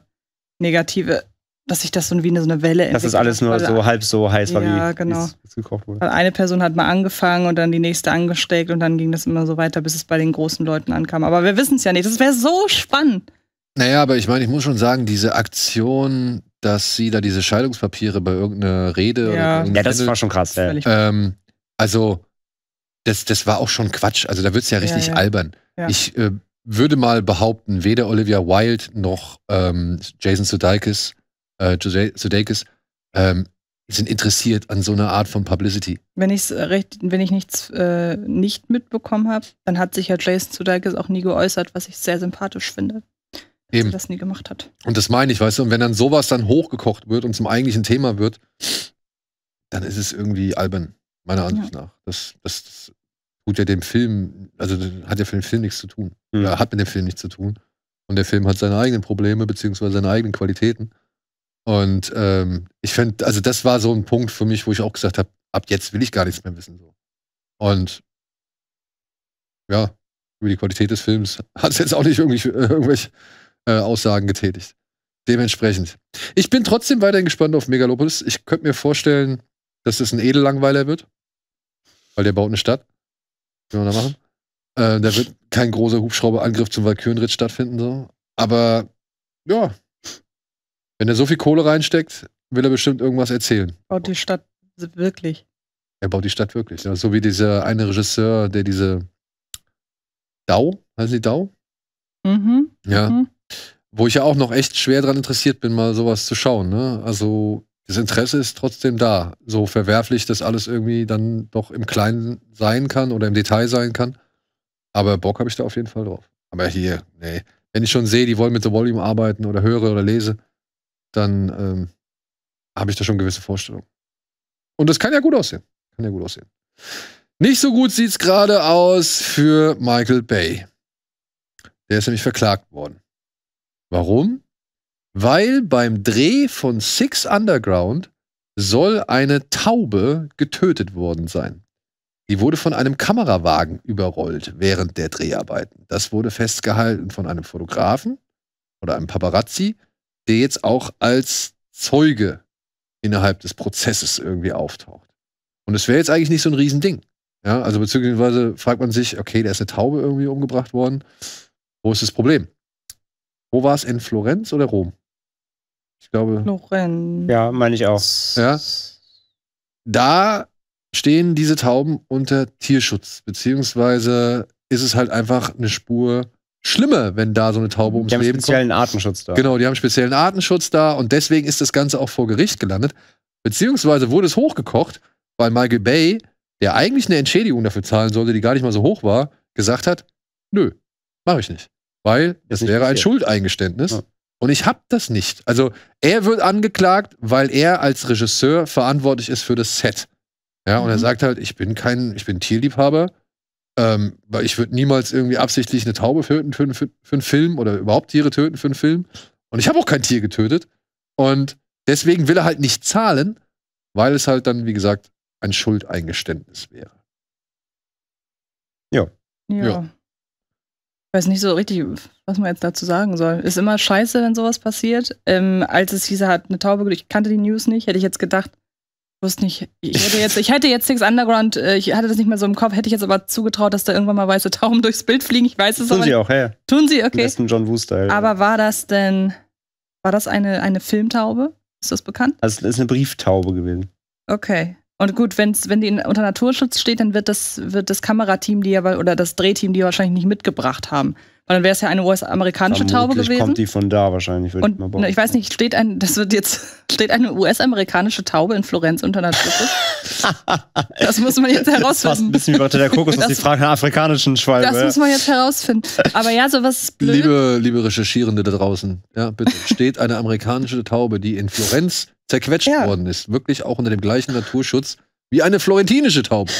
negative, dass sich das so wie eine, so eine Welle entwickelt. Dass es alles nur so halb so heiß war, wie genau. es, gekocht wurde. Weil eine Person hat mal angefangen und dann die nächste angesteckt und dann ging das immer so weiter, bis es bei den großen Leuten ankam. Aber wir wissen es ja nicht. Das wäre so spannend. Naja, aber ich meine, ich muss schon sagen, diese Aktion, dass sie da diese Scheidungspapiere bei irgendeiner Rede ja. oder Ja, das war schon krass. Ja. Ähm, also, das, das war auch schon Quatsch. Also da wird es ja richtig ja, ja. albern. Ich äh, würde mal behaupten, weder Olivia Wilde noch ähm, Jason Sudeikis, äh, Sudeikis ähm, sind interessiert an so einer Art von Publicity. Wenn, ich's äh, recht, wenn ich nichts äh, nicht mitbekommen habe, dann hat sich ja Jason Sudeikis auch nie geäußert, was ich sehr sympathisch finde. Dass Eben. er das nie gemacht hat. Und das meine ich, weißt du, und wenn dann sowas dann hochgekocht wird und zum eigentlichen Thema wird, dann ist es irgendwie albern, meiner Ansicht ja. nach. Das, das, das tut ja dem Film, also hat ja für den Film nichts zu tun. Mhm. Oder hat mit dem Film nichts zu tun. Und der Film hat seine eigenen Probleme, beziehungsweise seine eigenen Qualitäten. Und ähm, ich finde, also das war so ein Punkt für mich, wo ich auch gesagt habe, ab jetzt will ich gar nichts mehr wissen. So. Und ja, über die Qualität des Films hat es jetzt auch nicht irgendwie, äh, irgendwelche äh, Aussagen getätigt. Dementsprechend. Ich bin trotzdem weiterhin gespannt auf Megalopolis. Ich könnte mir vorstellen, dass es ein Edellangweiler wird, weil der baut eine Stadt. Können wir da machen? Äh, da wird kein großer Hubschrauberangriff zum Valkyrenritt stattfinden. So. Aber ja, wenn er so viel Kohle reinsteckt, will er bestimmt irgendwas erzählen. Baut die Stadt wirklich. Er baut die Stadt wirklich. Ja. So wie dieser eine Regisseur, der diese Dau, heißt die Dau? Mhm. Ja. Mhm. Wo ich ja auch noch echt schwer daran interessiert bin, mal sowas zu schauen. Ne? Also das Interesse ist trotzdem da. So verwerflich dass alles irgendwie dann doch im Kleinen sein kann oder im Detail sein kann. Aber Bock habe ich da auf jeden Fall drauf. Aber hier, nee. Wenn ich schon sehe, die wollen mit The Volume arbeiten oder höre oder lese, dann ähm, habe ich da schon gewisse Vorstellungen. Und das kann ja gut aussehen. Kann ja gut aussehen. Nicht so gut sieht es gerade aus für Michael Bay. Der ist nämlich verklagt worden. Warum? weil beim Dreh von Six Underground soll eine Taube getötet worden sein. Die wurde von einem Kamerawagen überrollt während der Dreharbeiten. Das wurde festgehalten von einem Fotografen oder einem Paparazzi, der jetzt auch als Zeuge innerhalb des Prozesses irgendwie auftaucht. Und es wäre jetzt eigentlich nicht so ein Riesending. Ja, also beziehungsweise fragt man sich, okay, da ist eine Taube irgendwie umgebracht worden. Wo ist das Problem? Wo war es in Florenz oder Rom? Ich glaube. Lorenz. Ja, meine ich auch. Ja. Da stehen diese Tauben unter Tierschutz, beziehungsweise ist es halt einfach eine Spur schlimmer, wenn da so eine Taube ums die haben Leben speziellen Artenschutz da. Genau, die haben speziellen Artenschutz da und deswegen ist das Ganze auch vor Gericht gelandet. Beziehungsweise wurde es hochgekocht, weil Michael Bay, der eigentlich eine Entschädigung dafür zahlen sollte, die gar nicht mal so hoch war, gesagt hat, nö, mache ich nicht. Weil das wäre ein Schuldeingeständnis. Ja. Und ich hab das nicht. Also er wird angeklagt, weil er als Regisseur verantwortlich ist für das Set. Ja, mhm. und er mhm. sagt halt, ich bin kein, ich bin Tierliebhaber, ähm, weil ich würde niemals irgendwie absichtlich eine Taube töten für, für, für, einen Film oder überhaupt Tiere töten für einen Film. Und ich habe auch kein Tier getötet. Und deswegen will er halt nicht zahlen, weil es halt dann, wie gesagt, ein Schuldeingeständnis wäre. ja. ja. Ich weiß nicht so richtig, was man jetzt dazu sagen soll. Ist immer scheiße, wenn sowas passiert. Ähm, als es hieß, er hat eine Taube ich kannte die News nicht, hätte ich jetzt gedacht, wusste nicht, ich hätte jetzt, ich hätte jetzt Six Underground, äh, ich hatte das nicht mehr so im Kopf, hätte ich jetzt aber zugetraut, dass da irgendwann mal weiße Tauben durchs Bild fliegen. Ich weiß es Tun aber. Tun sie auch, hä? Tun sie, okay. Besten John Woo-Style. Aber war das denn, war das eine, eine Filmtaube? Ist das bekannt? Also, es ist eine Brieftaube gewesen. Okay. Und gut, wenn's, wenn die in, unter Naturschutz steht, dann wird das, wird das Kamerateam, die ja, oder das Drehteam, die ja wahrscheinlich nicht mitgebracht haben. Weil dann wäre es ja eine US-amerikanische Taube gewesen. kommt die von da wahrscheinlich. Und, ich, na, ich weiß nicht, steht ein, das wird jetzt, steht eine US-amerikanische Taube in Florenz unter Naturschutz? das muss man jetzt herausfinden. Das passt ein bisschen wie bei der Kokos, das, die Frage einer afrikanischen Schwalbe. Das muss man jetzt herausfinden. Aber ja, sowas blöd. Liebe, liebe Recherchierende da draußen, ja, bitte, steht eine amerikanische Taube, die in Florenz zerquetscht ja. worden ist. Wirklich auch unter dem gleichen Naturschutz wie eine florentinische Taube.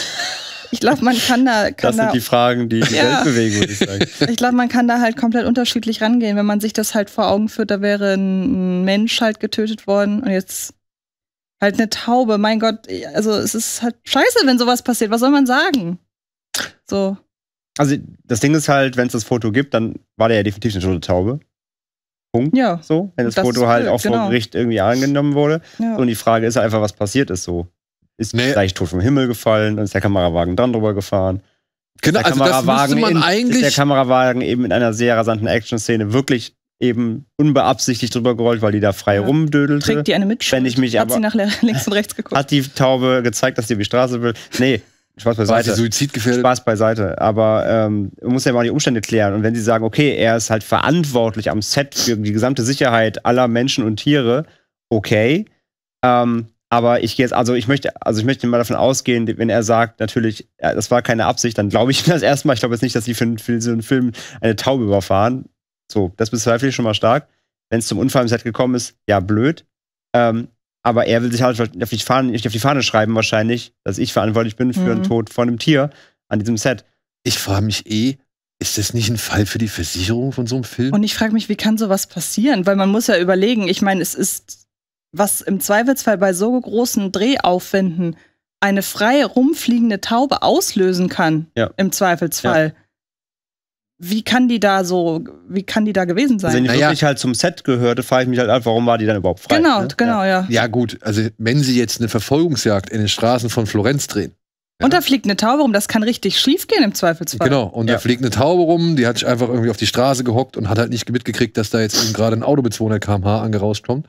Ich glaube, man kann da. Kann das sind da, die Fragen, die die ja. Welt bewegen, würde ich sagen. Ich glaube, man kann da halt komplett unterschiedlich rangehen. Wenn man sich das halt vor Augen führt, da wäre ein Mensch halt getötet worden und jetzt halt eine Taube. Mein Gott, also es ist halt scheiße, wenn sowas passiert. Was soll man sagen? So. Also das Ding ist halt, wenn es das Foto gibt, dann war der ja definitiv eine tote Taube. Punkt. Ja. So, wenn das, das Foto halt auch genau. vor Gericht irgendwie angenommen wurde. Ja. und die Frage ist einfach, was passiert ist so. Ist nee. vielleicht tot vom Himmel gefallen, dann ist der Kamerawagen dann drüber gefahren. Genau, also Kamerawagen das man in, eigentlich. Ist der Kamerawagen eben in einer sehr rasanten Action-Szene wirklich eben unbeabsichtigt drüber gerollt, weil die da frei ja. rumdödelte. Trägt die eine mit? Wenn ich mich hat aber, sie nach links und rechts geguckt? Hat die Taube gezeigt, dass sie über die Straße will? Nee, Spaß beiseite. War suizidgefährdet? Spaß beiseite. Aber ähm, man muss ja mal die Umstände klären. Und wenn sie sagen, okay, er ist halt verantwortlich am Set für die gesamte Sicherheit aller Menschen und Tiere, okay. Ähm, aber ich gehe jetzt, also ich möchte, also ich möchte mal davon ausgehen, wenn er sagt, natürlich, das war keine Absicht, dann glaube ich das erstmal. Ich glaube jetzt nicht, dass sie für, für so einen Film eine Taube überfahren. So, das bezweifle ich schon mal stark. Wenn es zum Unfall im Set gekommen ist, ja, blöd. Ähm, aber er will sich halt auf die, Fahne, nicht auf die Fahne schreiben wahrscheinlich, dass ich verantwortlich bin für mhm. den Tod von einem Tier an diesem Set. Ich frage mich eh, ist das nicht ein Fall für die Versicherung von so einem Film? Und ich frage mich, wie kann sowas passieren? Weil man muss ja überlegen, ich meine, es ist, was im Zweifelsfall bei so großen Drehaufwänden eine frei rumfliegende Taube auslösen kann, ja. im Zweifelsfall. Ja wie kann die da so, wie kann die da gewesen sein? Wenn die naja. wirklich halt zum Set gehörte, frage ich mich halt, halt, warum war die dann überhaupt frei? Genau, ne? genau, ja. ja. ja. gut, also wenn sie jetzt eine Verfolgungsjagd in den Straßen von Florenz drehen. Ja. Und da fliegt eine Taube rum, das kann richtig schief gehen im Zweifelsfall. Genau, und ja. da fliegt eine Taube rum, die hat sich einfach irgendwie auf die Straße gehockt und hat halt nicht mitgekriegt, dass da jetzt gerade ein Auto mit 200 km/h angerauscht kommt.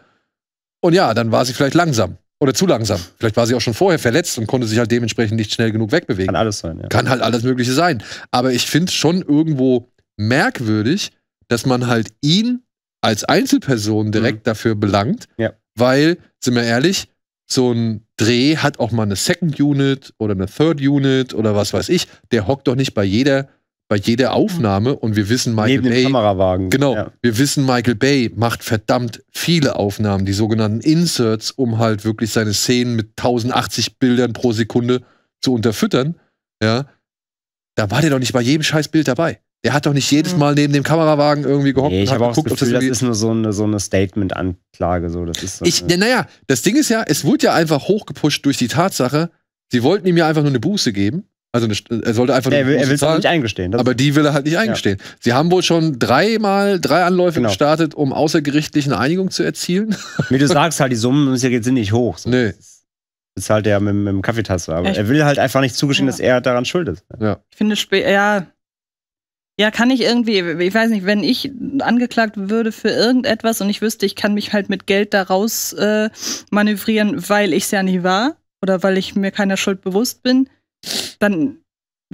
Und ja, dann war sie vielleicht langsam. Oder zu langsam. Vielleicht war sie auch schon vorher verletzt und konnte sich halt dementsprechend nicht schnell genug wegbewegen. Kann alles sein, ja. Kann halt alles Mögliche sein. Aber ich finde es schon irgendwo merkwürdig, dass man halt ihn als Einzelperson direkt mhm. dafür belangt, ja. weil, sind wir ehrlich, so ein Dreh hat auch mal eine Second Unit oder eine Third Unit oder was weiß ich. Der hockt doch nicht bei jeder bei jeder Aufnahme mhm. und wir wissen Michael Neben Bay. Kamerawagen. Genau. Ja. Wir wissen Michael Bay macht verdammt viele Aufnahmen, die sogenannten Inserts, um halt wirklich seine Szenen mit 1080 Bildern pro Sekunde zu unterfüttern. Ja. Da war der doch nicht bei jedem Scheißbild dabei. Der hat doch nicht jedes mhm. Mal neben dem Kamerawagen irgendwie gehockt. Nee, ich habe auch geguckt, das Gefühl, das, das, ist nur so eine, so eine Statement-Anklage. So, so, ne. Naja, das Ding ist ja, es wurde ja einfach hochgepusht durch die Tatsache, sie wollten ihm ja einfach nur eine Buße geben. Also eine, äh, er sollte einfach er will, er will halt zahlen, nicht eingestehen. aber die will er halt nicht eingestehen. Ja. Sie haben wohl schon dreimal drei Anläufe genau. gestartet, um außergerichtlich eine Einigung zu erzielen. Wie du sagst, halt die Summen sind nicht hoch. So. Nee. Das ist halt der mit, mit dem Kaffeetasse. Aber ja, er will halt einfach nicht zugestehen, ja. dass er daran schuld ist. Ja. Ich finde, ja, ja, kann ich irgendwie, ich weiß nicht, wenn ich angeklagt würde für irgendetwas und ich wüsste, ich kann mich halt mit Geld daraus äh, manövrieren, weil ich es ja nie war oder weil ich mir keiner Schuld bewusst bin, dann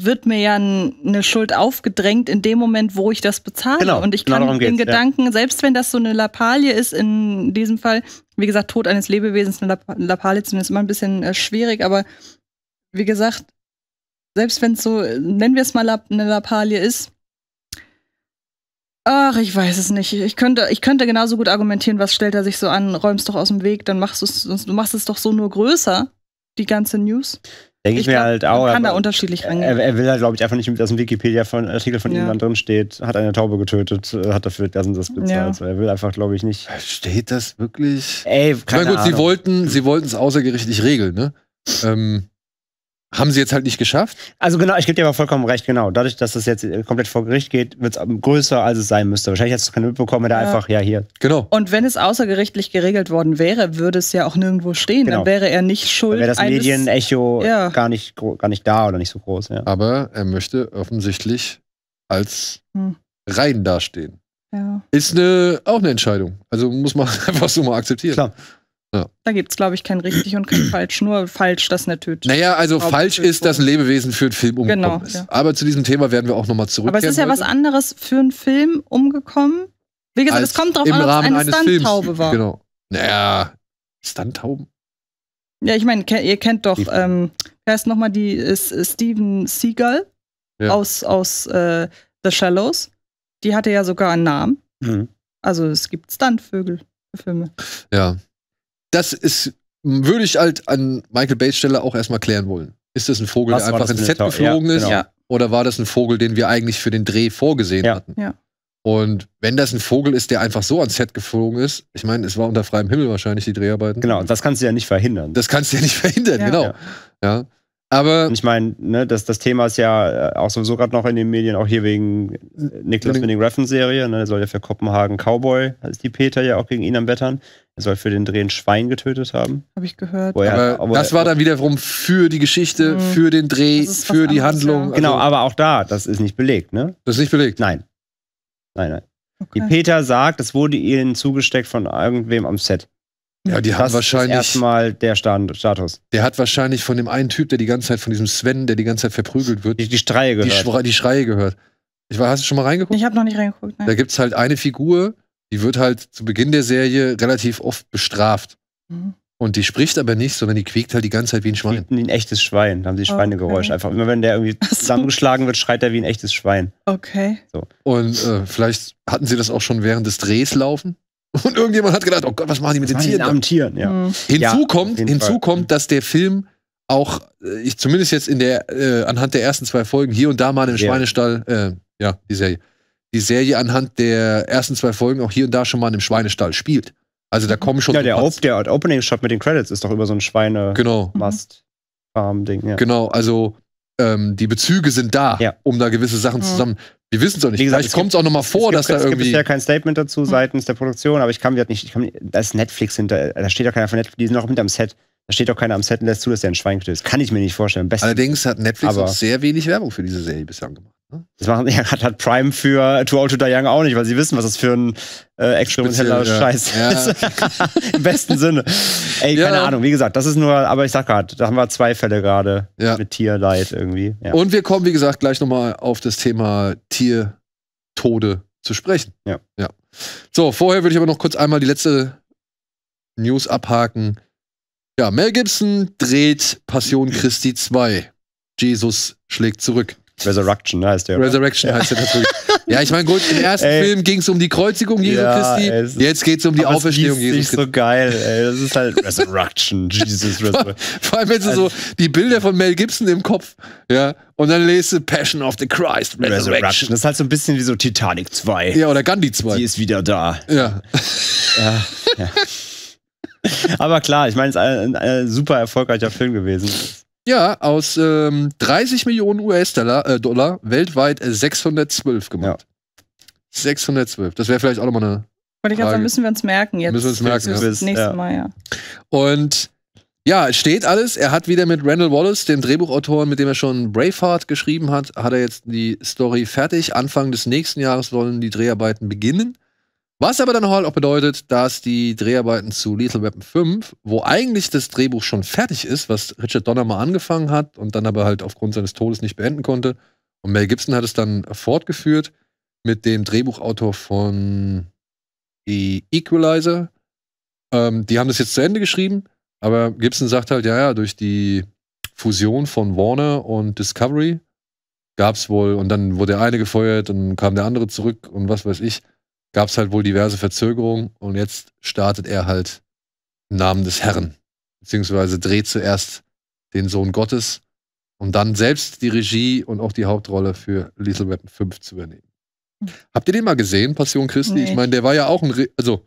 wird mir ja eine Schuld aufgedrängt in dem Moment, wo ich das bezahle. Genau, und ich genau kann genau in Gedanken, ja. selbst wenn das so eine Lappalie ist, in diesem Fall, wie gesagt, Tod eines Lebewesens, eine Lappalie zumindest immer ein bisschen äh, schwierig, aber wie gesagt, selbst wenn es so, nennen wir es mal eine Lappalie ist, Ach, ich weiß es nicht. Ich könnte, ich könnte genauso gut argumentieren, was stellt er sich so an, räumst doch aus dem Weg, dann machst du es, du machst es doch so nur größer, die ganze News. Denke ich, ich glaub, mir halt auch. Man kann da unterschiedlich rangehen. Er, er, will halt, glaube ich, einfach nicht, dass ein Wikipedia-Artikel von ja. ihm dann drin steht, hat eine Taube getötet, äh, hat dafür das und das bezahlt. Ja. er will einfach, glaube ich, nicht. Äh, steht das wirklich? Ey, keine Na gut, Ahnung. sie wollten sie es außergerichtlich regeln, ne? Ähm, haben sie jetzt halt nicht geschafft? Also genau, ich gebe dir aber vollkommen recht, genau. Dadurch, dass das jetzt äh, komplett vor Gericht geht, wird es größer, als es sein müsste. Wahrscheinlich hast du keine mitbekommen, da ja. einfach, ja, hier. Genau. Und wenn es außergerichtlich geregelt worden wäre, würde es ja auch nirgendwo stehen. Genau. Dann wäre er nicht schuld. Dann wäre das Medienecho ja. gar, nicht, gar nicht da oder nicht so groß. Ja. Aber er möchte offensichtlich als hm. rein dastehen. Ja. Ist eine, auch eine Entscheidung. Also muss man einfach so mal akzeptieren. Klar. Ja. Da gibt es, glaube ich, kein richtig und kein falsch. Nur falsch, dass eine natürlich. Naja, also falsch ist, dass ein Lebewesen für einen Film umgekommen genau, ist. Ja. Aber zu diesem Thema werden wir auch nochmal zurückkehren. Aber es ist ja heute. was anderes für einen Film umgekommen. Wie gesagt, es kommt darauf an, ob es eine Stunt-Taube war. Genau. Naja, Stunt-Tauben? Ja, ich meine, ihr kennt doch, ähm, wer nochmal die, ist, Steven Seagal ja. aus, aus äh, The Shallows. Die hatte ja sogar einen Namen. Mhm. Also es gibt Stuntvögel für Filme. Ja, das ist, würde ich halt an Michael Bates Stelle auch erstmal klären wollen. Ist das ein Vogel, Was der einfach ins Set geflogen ja, ist? Genau. Oder war das ein Vogel, den wir eigentlich für den Dreh vorgesehen ja. hatten? Ja. Und wenn das ein Vogel ist, der einfach so ans Set geflogen ist, ich meine, es war unter freiem Himmel wahrscheinlich die Dreharbeiten. Genau, das kannst du ja nicht verhindern. Das kannst du ja nicht verhindern, genau. ja. Aber und ich meine, ne, das, das Thema ist ja äh, auch sowieso gerade noch in den Medien, auch hier wegen äh, Nicholas Winning Reffen Serie, ne, der soll ja für Kopenhagen Cowboy, da ist die Peter ja auch gegen ihn am Wettern. Er soll für den Dreh ein Schwein getötet haben. Habe ich gehört. Aber, hat, aber, das war dann wiederum für die Geschichte, mhm. für den Dreh, für die Handlung. Ja. Genau, also aber auch da, das ist nicht belegt, ne? Das ist nicht belegt? Nein. Nein, nein. Okay. Die Peter sagt, es wurde ihnen zugesteckt von irgendwem am Set. Ja, die das haben wahrscheinlich. Erstmal der Status. Der hat wahrscheinlich von dem einen Typ, der die ganze Zeit von diesem Sven, der die ganze Zeit verprügelt wird. Die, die Schreie gehört. Die, die Schreie gehört. Ich war, hast du schon mal reingeguckt? Ich habe noch nicht reingeguckt. Nein. Da gibt es halt eine Figur, die wird halt zu Beginn der Serie relativ oft bestraft. Mhm. Und die spricht aber nicht, sondern die quiekt halt die ganze Zeit wie ein Schwein. Wie ein echtes Schwein. Da haben sie Schweinegeräusche. Okay. Einfach immer, wenn der irgendwie zusammengeschlagen wird, schreit er wie ein echtes Schwein. Okay. So. Und äh, vielleicht hatten sie das auch schon während des Drehs laufen. Und irgendjemand hat gedacht, oh Gott, was machen die mit was den Tieren? Die Mit Tieren, ja. Mhm. Hinzu, ja, kommt, hinzu kommt, dass der Film auch, äh, ich zumindest jetzt in der, äh, anhand der ersten zwei Folgen hier und da mal im Schweinestall, äh, ja, die Serie, die Serie anhand der ersten zwei Folgen auch hier und da schon mal in einem Schweinestall spielt. Also da kommen schon. Ja, der, Op der Opening-Shot mit den Credits ist doch über so ein Schweine. Genau. Mast. Farm-Ding, ja. Genau, also ähm, die Bezüge sind da, ja. um da gewisse Sachen mhm. zusammen. Wir wissen es auch nicht. gesagt, Vielleicht kommt es auch nochmal vor, gibt, dass da irgendwie. Es gibt bisher kein Statement dazu mhm. seitens der Produktion, aber ich kann mir halt nicht. Ich kann, da ist Netflix hinter. Da steht doch keiner von Netflix. Die sind auch mit am Set. Da steht doch keiner am Set und lässt zu, dass der ein Schwein ist. kann ich mir nicht vorstellen. Besten Allerdings hat Netflix aber auch sehr wenig Werbung für diese Serie bisher gemacht. Das machen, ja, gerade hat Prime für Too Old to Die Young auch nicht, weil sie wissen, was das für ein äh, experimenteller Scheiß ja. ist. Im besten Sinne. Ey, keine Ahnung, wie gesagt, das ist nur, aber ich sag gerade, da haben wir zwei Fälle gerade mit Tierleid irgendwie. Und wir kommen, wie gesagt, gleich nochmal auf das Thema Tiertode zu sprechen. Ja. ja. So, vorher würde ich aber noch kurz einmal die letzte News abhaken. Ja, Mel Gibson dreht Passion Christi 2. Jesus schlägt zurück. Resurrection ne, heißt der. Resurrection heißt der natürlich. ja, ich meine, gut, im ersten ey. Film ging es um die Kreuzigung Jesu ja, Christi, ey, jetzt geht es um die Auferstehung Jesu Christi. Das ist so geil, ey. Das ist halt Resurrection, Jesus Resurrection. Vor allem, wenn du so also- die Bilder von Mel Gibson im Kopf, ja, und dann lest du Passion of the Christ, Resurrection. Resurrection. Das ist halt so ein bisschen wie so Titanic 2. Ja, oder Gandhi 2. Die ist wieder da. Ja. ja. ja. Aber klar, ich meine, es ist ein, ein, ein super erfolgreicher Film gewesen. Ja, aus ähm, 30 Millionen US-Dollar äh, Dollar, weltweit 612 äh, gemacht. Ja. 612. Das wäre vielleicht auch nochmal eine. Wollte ich gerade sagen, müssen wir uns merken jetzt. Müssen wir uns merken. Ja. Das nächste Mal, ja. Und ja, es steht alles. Er hat wieder mit Randall Wallace, dem Drehbuchautor, mit dem er schon Braveheart geschrieben hat, hat er jetzt die Story fertig. Anfang des nächsten Jahres sollen die Dreharbeiten beginnen. Was aber dann halt auch bedeutet, dass die Dreharbeiten zu Lethal Weapon 5, wo eigentlich das Drehbuch schon fertig ist, was Richard Donner mal angefangen hat und dann aber halt aufgrund seines Todes nicht beenden konnte. Und Mel Gibson hat es dann fortgeführt mit dem Drehbuchautor von The Equalizer. Ähm, die haben das jetzt zu Ende geschrieben, aber Gibson sagt halt, ja, ja, durch die Fusion von Warner und Discovery gab es wohl, und dann wurde der eine gefeuert und kam der andere zurück und was weiß ich gab es halt wohl diverse Verzögerungen und jetzt startet er halt im Namen des Herrn, beziehungsweise dreht zuerst den Sohn Gottes, um dann selbst die Regie und auch die Hauptrolle für Lethal Weapon 5 zu übernehmen. Hm. Habt ihr den mal gesehen, Passion Christi? Nee. Ich meine, der war ja auch ein, Re also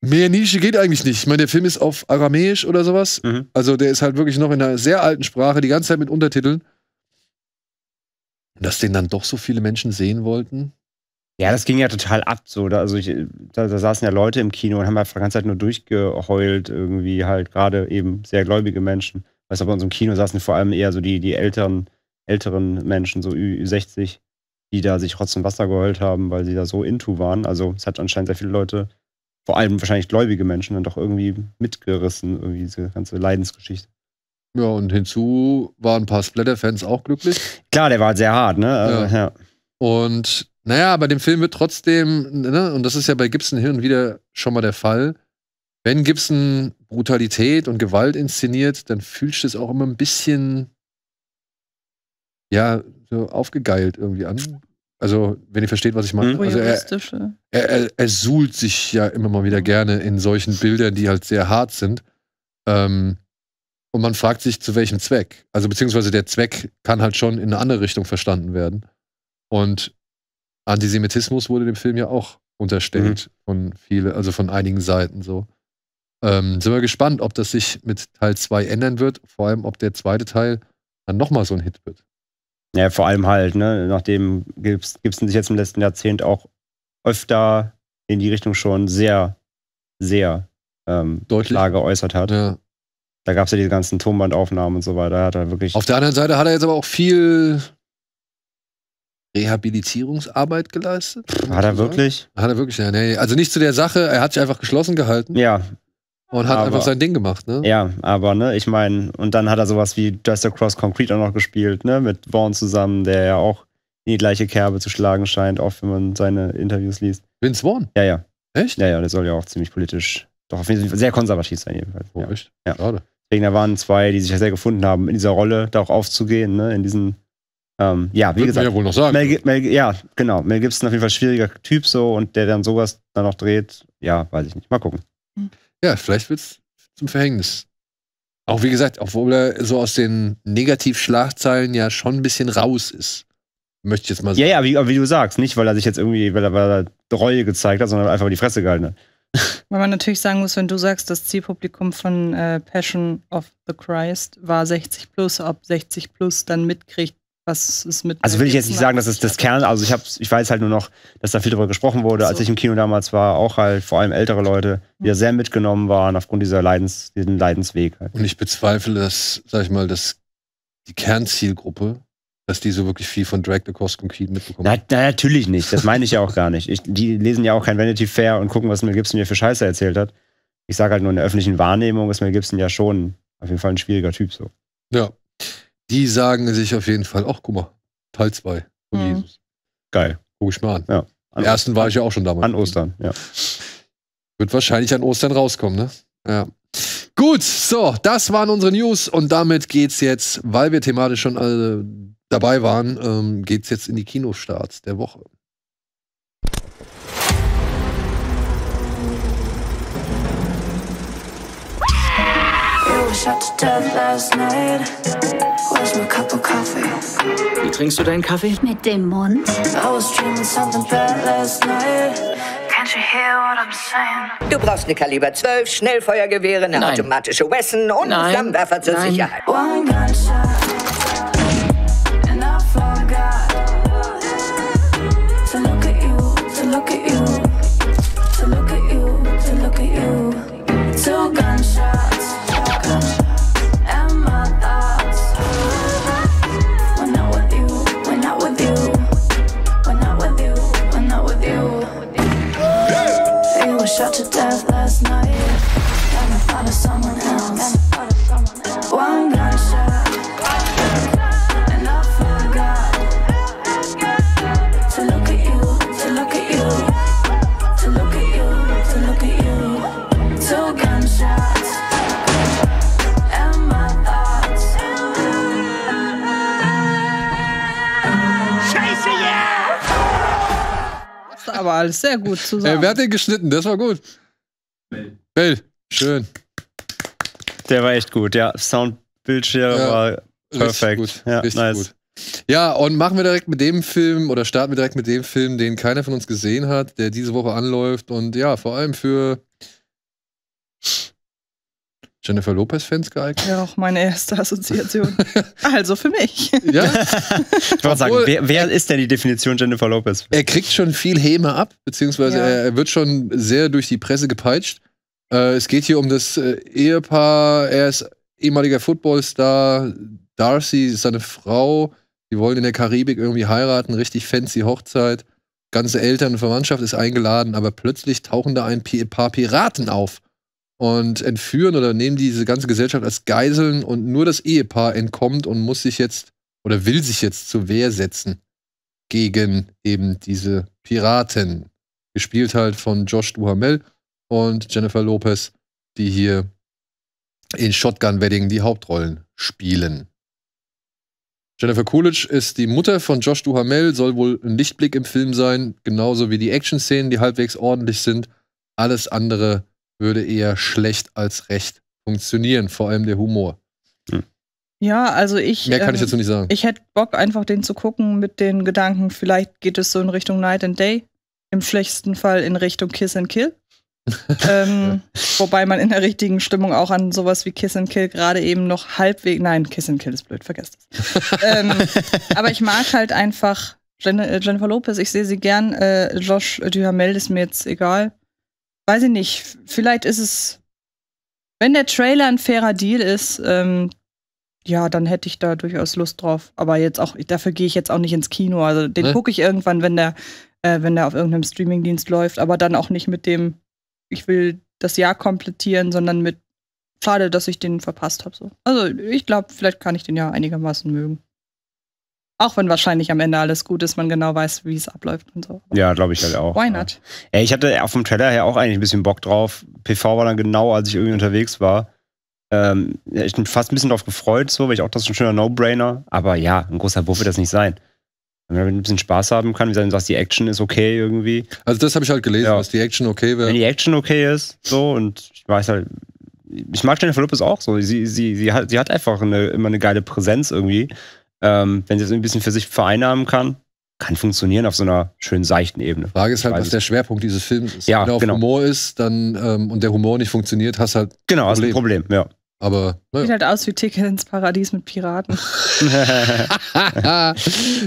mehr Nische geht eigentlich nicht. Ich meine, der Film ist auf Aramäisch oder sowas. Mhm. Also der ist halt wirklich noch in einer sehr alten Sprache, die ganze Zeit mit Untertiteln. Dass den dann doch so viele Menschen sehen wollten, ja, das ging ja total ab. So. Da, also ich, äh, da, da, saßen ja Leute im Kino und haben einfach die ganze Zeit nur durchgeheult, irgendwie halt gerade eben sehr gläubige Menschen. Weißt du, bei uns im Kino saßen vor allem eher so die, die Eltern, älteren Menschen, so Ü60, die da sich Rotz Wasser geheult haben, weil sie da so into waren. Also es hat anscheinend sehr viele Leute, vor allem wahrscheinlich gläubige Menschen, dann doch irgendwie mitgerissen, irgendwie diese ganze Leidensgeschichte. Ja, und hinzu waren ein paar Splatter-Fans auch glücklich. Klar, der war halt sehr hart, ne? Also, ja. ja. Und naja, aber dem Film wird trotzdem, ne, und das ist ja bei Gibson hin und wieder schon mal der Fall, wenn Gibson Brutalität und Gewalt inszeniert, dann fühlst du es auch immer ein bisschen, ja, so aufgegeilt irgendwie an. Also, wenn ihr versteht, was ich meine. Mhm. Also er, er, er, er suhlt sich ja immer mal wieder gerne in solchen Bildern, die halt sehr hart sind. Ähm, und man fragt sich, zu welchem Zweck. Also, beziehungsweise der Zweck kann halt schon in eine andere Richtung verstanden werden. Und Antisemitismus wurde dem Film ja auch unterstellt mhm. von viele, also von einigen Seiten so. Ähm, sind wir gespannt, ob das sich mit Teil 2 ändern wird, vor allem ob der zweite Teil dann nochmal so ein Hit wird. Ja, vor allem halt, ne, nachdem Gibson sich jetzt im letzten Jahrzehnt auch öfter in die Richtung schon sehr, sehr ähm, deutlich klar geäußert hat. Ja. Da gab es ja diese ganzen Tonbandaufnahmen und so weiter. Hat er wirklich Auf der anderen Seite hat er jetzt aber auch viel Rehabilitierungsarbeit geleistet. Hat er wirklich? Hat er wirklich, ja. Nee, also nicht zu der Sache, er hat sich einfach geschlossen gehalten. Ja. Und hat aber, einfach sein Ding gemacht, ne? Ja, aber ne, ich meine, und dann hat er sowas wie Just Across Concrete auch noch gespielt, ne? Mit Vaughn zusammen, der ja auch in die gleiche Kerbe zu schlagen scheint, oft, wenn man seine Interviews liest. Vince Vaughn? Ja, ja. Echt? Ja, ja, der soll ja auch ziemlich politisch, doch auf jeden Fall sehr konservativ sein jedenfalls. Oh, ja. echt? Ja. Schade. Deswegen, da waren zwei, die sich ja sehr gefunden haben, in dieser Rolle da auch aufzugehen, ne? In diesen ähm, ja, wie Würden gesagt. Ja, wohl noch sagen. Mel, Mel, ja, genau. Mel Gibson auf jeden Fall schwieriger Typ so und der dann sowas dann noch dreht, ja, weiß ich nicht. Mal gucken. Ja, vielleicht wird es zum Verhängnis. Auch wie gesagt, obwohl er so aus den Negativschlagzeilen ja schon ein bisschen raus ist. Möchte ich jetzt mal sagen. Ja, ja, wie, wie du sagst, nicht, weil er sich jetzt irgendwie, weil er, weil er Reue gezeigt hat, sondern einfach die Fresse gehalten hat. Weil man natürlich sagen muss, wenn du sagst, das Zielpublikum von äh, Passion of the Christ war 60 plus, ob 60 plus dann mitkriegt, was ist mit. Also will ich jetzt nicht sagen, dass es das Kern, also ich habe, ich weiß halt nur noch, dass da viel drüber gesprochen wurde. So. Als ich im Kino damals war, auch halt vor allem ältere Leute, die da mhm. sehr mitgenommen waren aufgrund dieser Leidens, diesen Leidensweg. Halt. Und ich bezweifle, dass, sag ich mal, dass die Kernzielgruppe, dass die so wirklich viel von Drag the Cost Concrete mitbekommen. Na, na, natürlich nicht. Das meine ich ja auch gar nicht. Ich, die lesen ja auch kein Vanity Fair und gucken, was Mel Gibson mir für Scheiße erzählt hat. Ich sage halt nur, in der öffentlichen Wahrnehmung ist Mel Gibson ja schon auf jeden Fall ein schwieriger Typ so. Ja, die sagen sich auf jeden Fall, ach guck mal, Teil 2 von mhm. Jesus. Geil. Guck ich mal an. Ja. An Die ersten war ich ja auch schon damals. An Ostern, ja. Wird wahrscheinlich an Ostern rauskommen, ne? Ja. Gut, so, das waren unsere News und damit geht's jetzt, weil wir thematisch schon alle dabei waren, ähm, geht's jetzt in die Kinostarts der Woche. Wie trinkst du deinen Kaffee? Mit dem Mund. Du brauchst eine Kaliber 12, Schnellfeuergewehre, eine Nein. automatische Wesson und Nein. einen Flammenwerfer zur Nein. Sicherheit. shot to death last night. Got thought of someone else. One guy. aber alles sehr gut zusammen. Ey, wer hat den geschnitten? Das war gut. Bell. Bell. Schön. Der war echt gut, ja. Soundbildschirm ja, war perfekt. Gut, ja, nice. Gut. Ja, und machen wir direkt mit dem Film oder starten wir direkt mit dem Film, den keiner von uns gesehen hat, der diese Woche anläuft und ja, vor allem für Jennifer Lopez-Fans geeignet? Ja, auch meine erste Assoziation. also für mich. Ja. ich wollte sagen, wer, wer, ist denn die Definition Jennifer Lopez? Er kriegt schon viel Häme ab, beziehungsweise ja. er, er, wird schon sehr durch die Presse gepeitscht. Äh, es geht hier um das äh, Ehepaar. Er ist ehemaliger Footballstar. Darcy ist seine Frau. Die wollen in der Karibik irgendwie heiraten. Richtig fancy Hochzeit. Ganze Eltern und Verwandtschaft ist eingeladen, aber plötzlich tauchen da ein paar Piraten auf und entführen oder nehmen diese ganze Gesellschaft als Geiseln und nur das Ehepaar entkommt und muss sich jetzt oder will sich jetzt zur Wehr setzen gegen eben diese Piraten. Gespielt halt von Josh Duhamel und Jennifer Lopez, die hier in Shotgun Wedding die Hauptrollen spielen. Jennifer Coolidge ist die Mutter von Josh Duhamel, soll wohl ein Lichtblick im Film sein, genauso wie die Action-Szenen, die halbwegs ordentlich sind. Alles andere würde eher schlecht als recht funktionieren, vor allem der Humor. Hm. Ja, also ich. Mehr kann ähm, ich dazu nicht sagen. Ich hätte Bock, einfach den zu gucken mit den Gedanken, vielleicht geht es so in Richtung Night and Day, im schlechtesten Fall in Richtung Kiss and Kill. ähm, ja. Wobei man in der richtigen Stimmung auch an sowas wie Kiss and Kill gerade eben noch halbwegs. Nein, Kiss and Kill ist blöd, vergesst es. ähm, aber ich mag halt einfach äh, Jennifer Lopez, ich sehe sie gern. Äh, Josh Duhamel ist mir jetzt egal weiß ich nicht, vielleicht ist es, wenn der Trailer ein fairer Deal ist, ähm, ja, dann hätte ich da durchaus Lust drauf. Aber jetzt auch, dafür gehe ich jetzt auch nicht ins Kino. Also den ne? gucke ich irgendwann, wenn der, äh, wenn der auf irgendeinem Streamingdienst läuft, aber dann auch nicht mit dem, ich will das Jahr komplettieren, sondern mit schade, dass ich den verpasst habe. So. Also ich glaube, vielleicht kann ich den ja einigermaßen mögen. Auch wenn wahrscheinlich am Ende alles gut ist, man genau weiß, wie es abläuft und so. Ja, glaube ich halt auch. Why not? Ja. ich hatte auch vom Trailer her auch eigentlich ein bisschen Bock drauf. PV war dann genau, als ich irgendwie unterwegs war. Ähm, ich bin fast ein bisschen drauf gefreut, so, weil ich auch das ist ein schöner No-Brainer. Aber ja, ein großer Wurf wird das nicht sein. Wenn man ein bisschen Spaß haben kann, wie du sagst, die Action ist okay irgendwie. Also das habe ich halt gelesen, ja. dass die Action okay wäre. Wenn die Action okay ist, so, und ich weiß halt, ich mag Jennifer Lopez auch so. Sie, sie, sie, hat, sie hat einfach eine, immer eine geile Präsenz irgendwie ähm, wenn sie das ein bisschen für sich vereinnahmen kann, kann funktionieren auf so einer schönen seichten Ebene. Frage ist halt, was der Schwerpunkt dieses Films ist. Ja, Wenn er auf genau. Humor ist, dann ähm, und der Humor nicht funktioniert, hast halt genau, Problem. hast ein Problem. Ja. Aber naja. sieht halt aus wie Ticket ins Paradies mit Piraten.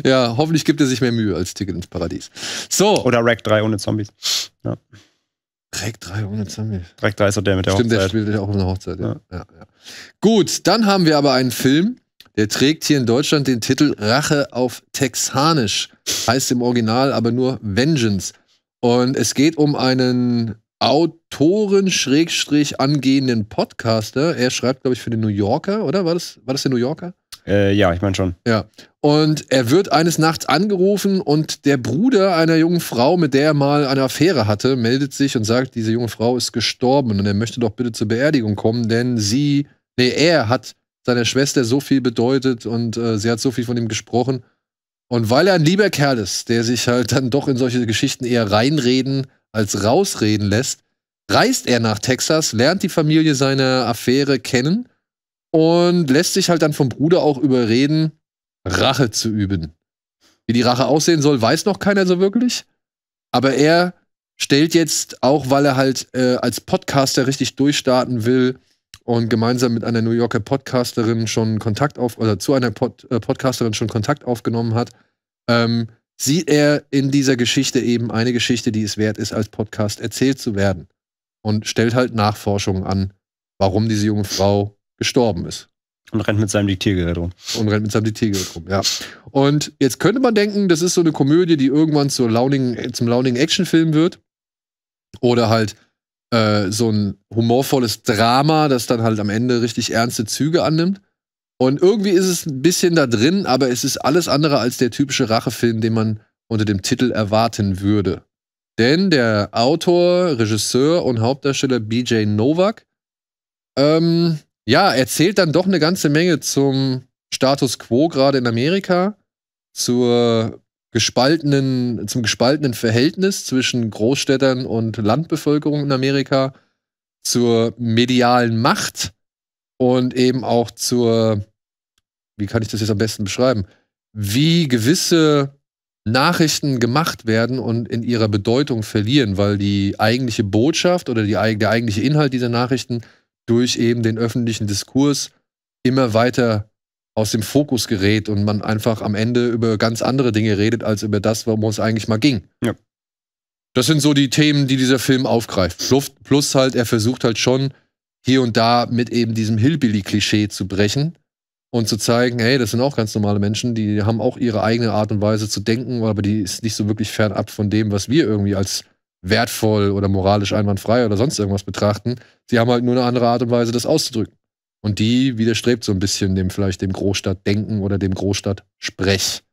ja, hoffentlich gibt er sich mehr Mühe als Ticket ins Paradies. So oder Rack 3 ohne Zombies. Ja. Rack 3 ohne Zombies. Rack 3 ist auch der mit der Stimmt, Hochzeit. Stimmt, der spielt ja auch mit der Hochzeit. Ja. Ja. Gut, dann haben wir aber einen Film der trägt hier in Deutschland den Titel Rache auf Texanisch. Heißt im Original aber nur Vengeance. Und es geht um einen Autoren-angehenden Podcaster. Er schreibt, glaube ich, für den New Yorker, oder? War das, war das der New Yorker? Äh, ja, ich meine schon. Ja. Und er wird eines Nachts angerufen und der Bruder einer jungen Frau, mit der er mal eine Affäre hatte, meldet sich und sagt, diese junge Frau ist gestorben und er möchte doch bitte zur Beerdigung kommen, denn sie, nee, er hat seiner Schwester so viel bedeutet und äh, sie hat so viel von ihm gesprochen. Und weil er ein lieber Kerl ist, der sich halt dann doch in solche Geschichten eher reinreden als rausreden lässt, reist er nach Texas, lernt die Familie seiner Affäre kennen und lässt sich halt dann vom Bruder auch überreden, Rache zu üben. Wie die Rache aussehen soll, weiß noch keiner so wirklich. Aber er stellt jetzt, auch weil er halt äh, als Podcaster richtig durchstarten will, und gemeinsam mit einer New Yorker Podcasterin schon Kontakt auf oder zu einer Pod, äh, Podcasterin schon Kontakt aufgenommen hat, ähm, sieht er in dieser Geschichte eben eine Geschichte, die es wert ist, als Podcast erzählt zu werden und stellt halt Nachforschungen an, warum diese junge Frau gestorben ist. Und rennt mit seinem Diktiergerät rum. Und rennt mit seinem Diktiergerät rum, ja. Und jetzt könnte man denken, das ist so eine Komödie, die irgendwann zur launigen, zum launigen Actionfilm wird. Oder halt äh, so ein humorvolles Drama, das dann halt am Ende richtig ernste Züge annimmt. Und irgendwie ist es ein bisschen da drin, aber es ist alles andere als der typische Rachefilm, den man unter dem Titel erwarten würde. Denn der Autor, Regisseur und Hauptdarsteller BJ Novak, ähm, ja, erzählt dann doch eine ganze Menge zum Status quo gerade in Amerika, zur gespaltenen, zum gespaltenen Verhältnis zwischen Großstädtern und Landbevölkerung in Amerika, zur medialen Macht und eben auch zur, wie kann ich das jetzt am besten beschreiben, wie gewisse Nachrichten gemacht werden und in ihrer Bedeutung verlieren, weil die eigentliche Botschaft oder die, der eigentliche Inhalt dieser Nachrichten durch eben den öffentlichen Diskurs immer weiter aus dem Fokus gerät und man einfach am Ende über ganz andere Dinge redet, als über das, worum es eigentlich mal ging. Ja. Das sind so die Themen, die dieser Film aufgreift. Plus halt, er versucht halt schon hier und da mit eben diesem Hillbilly-Klischee zu brechen und zu zeigen, hey, das sind auch ganz normale Menschen, die haben auch ihre eigene Art und Weise zu denken, aber die ist nicht so wirklich fernab von dem, was wir irgendwie als wertvoll oder moralisch einwandfrei oder sonst irgendwas betrachten. Sie haben halt nur eine andere Art und Weise, das auszudrücken. Und die widerstrebt so ein bisschen dem vielleicht dem Großstadtdenken oder dem Großstadtsprech.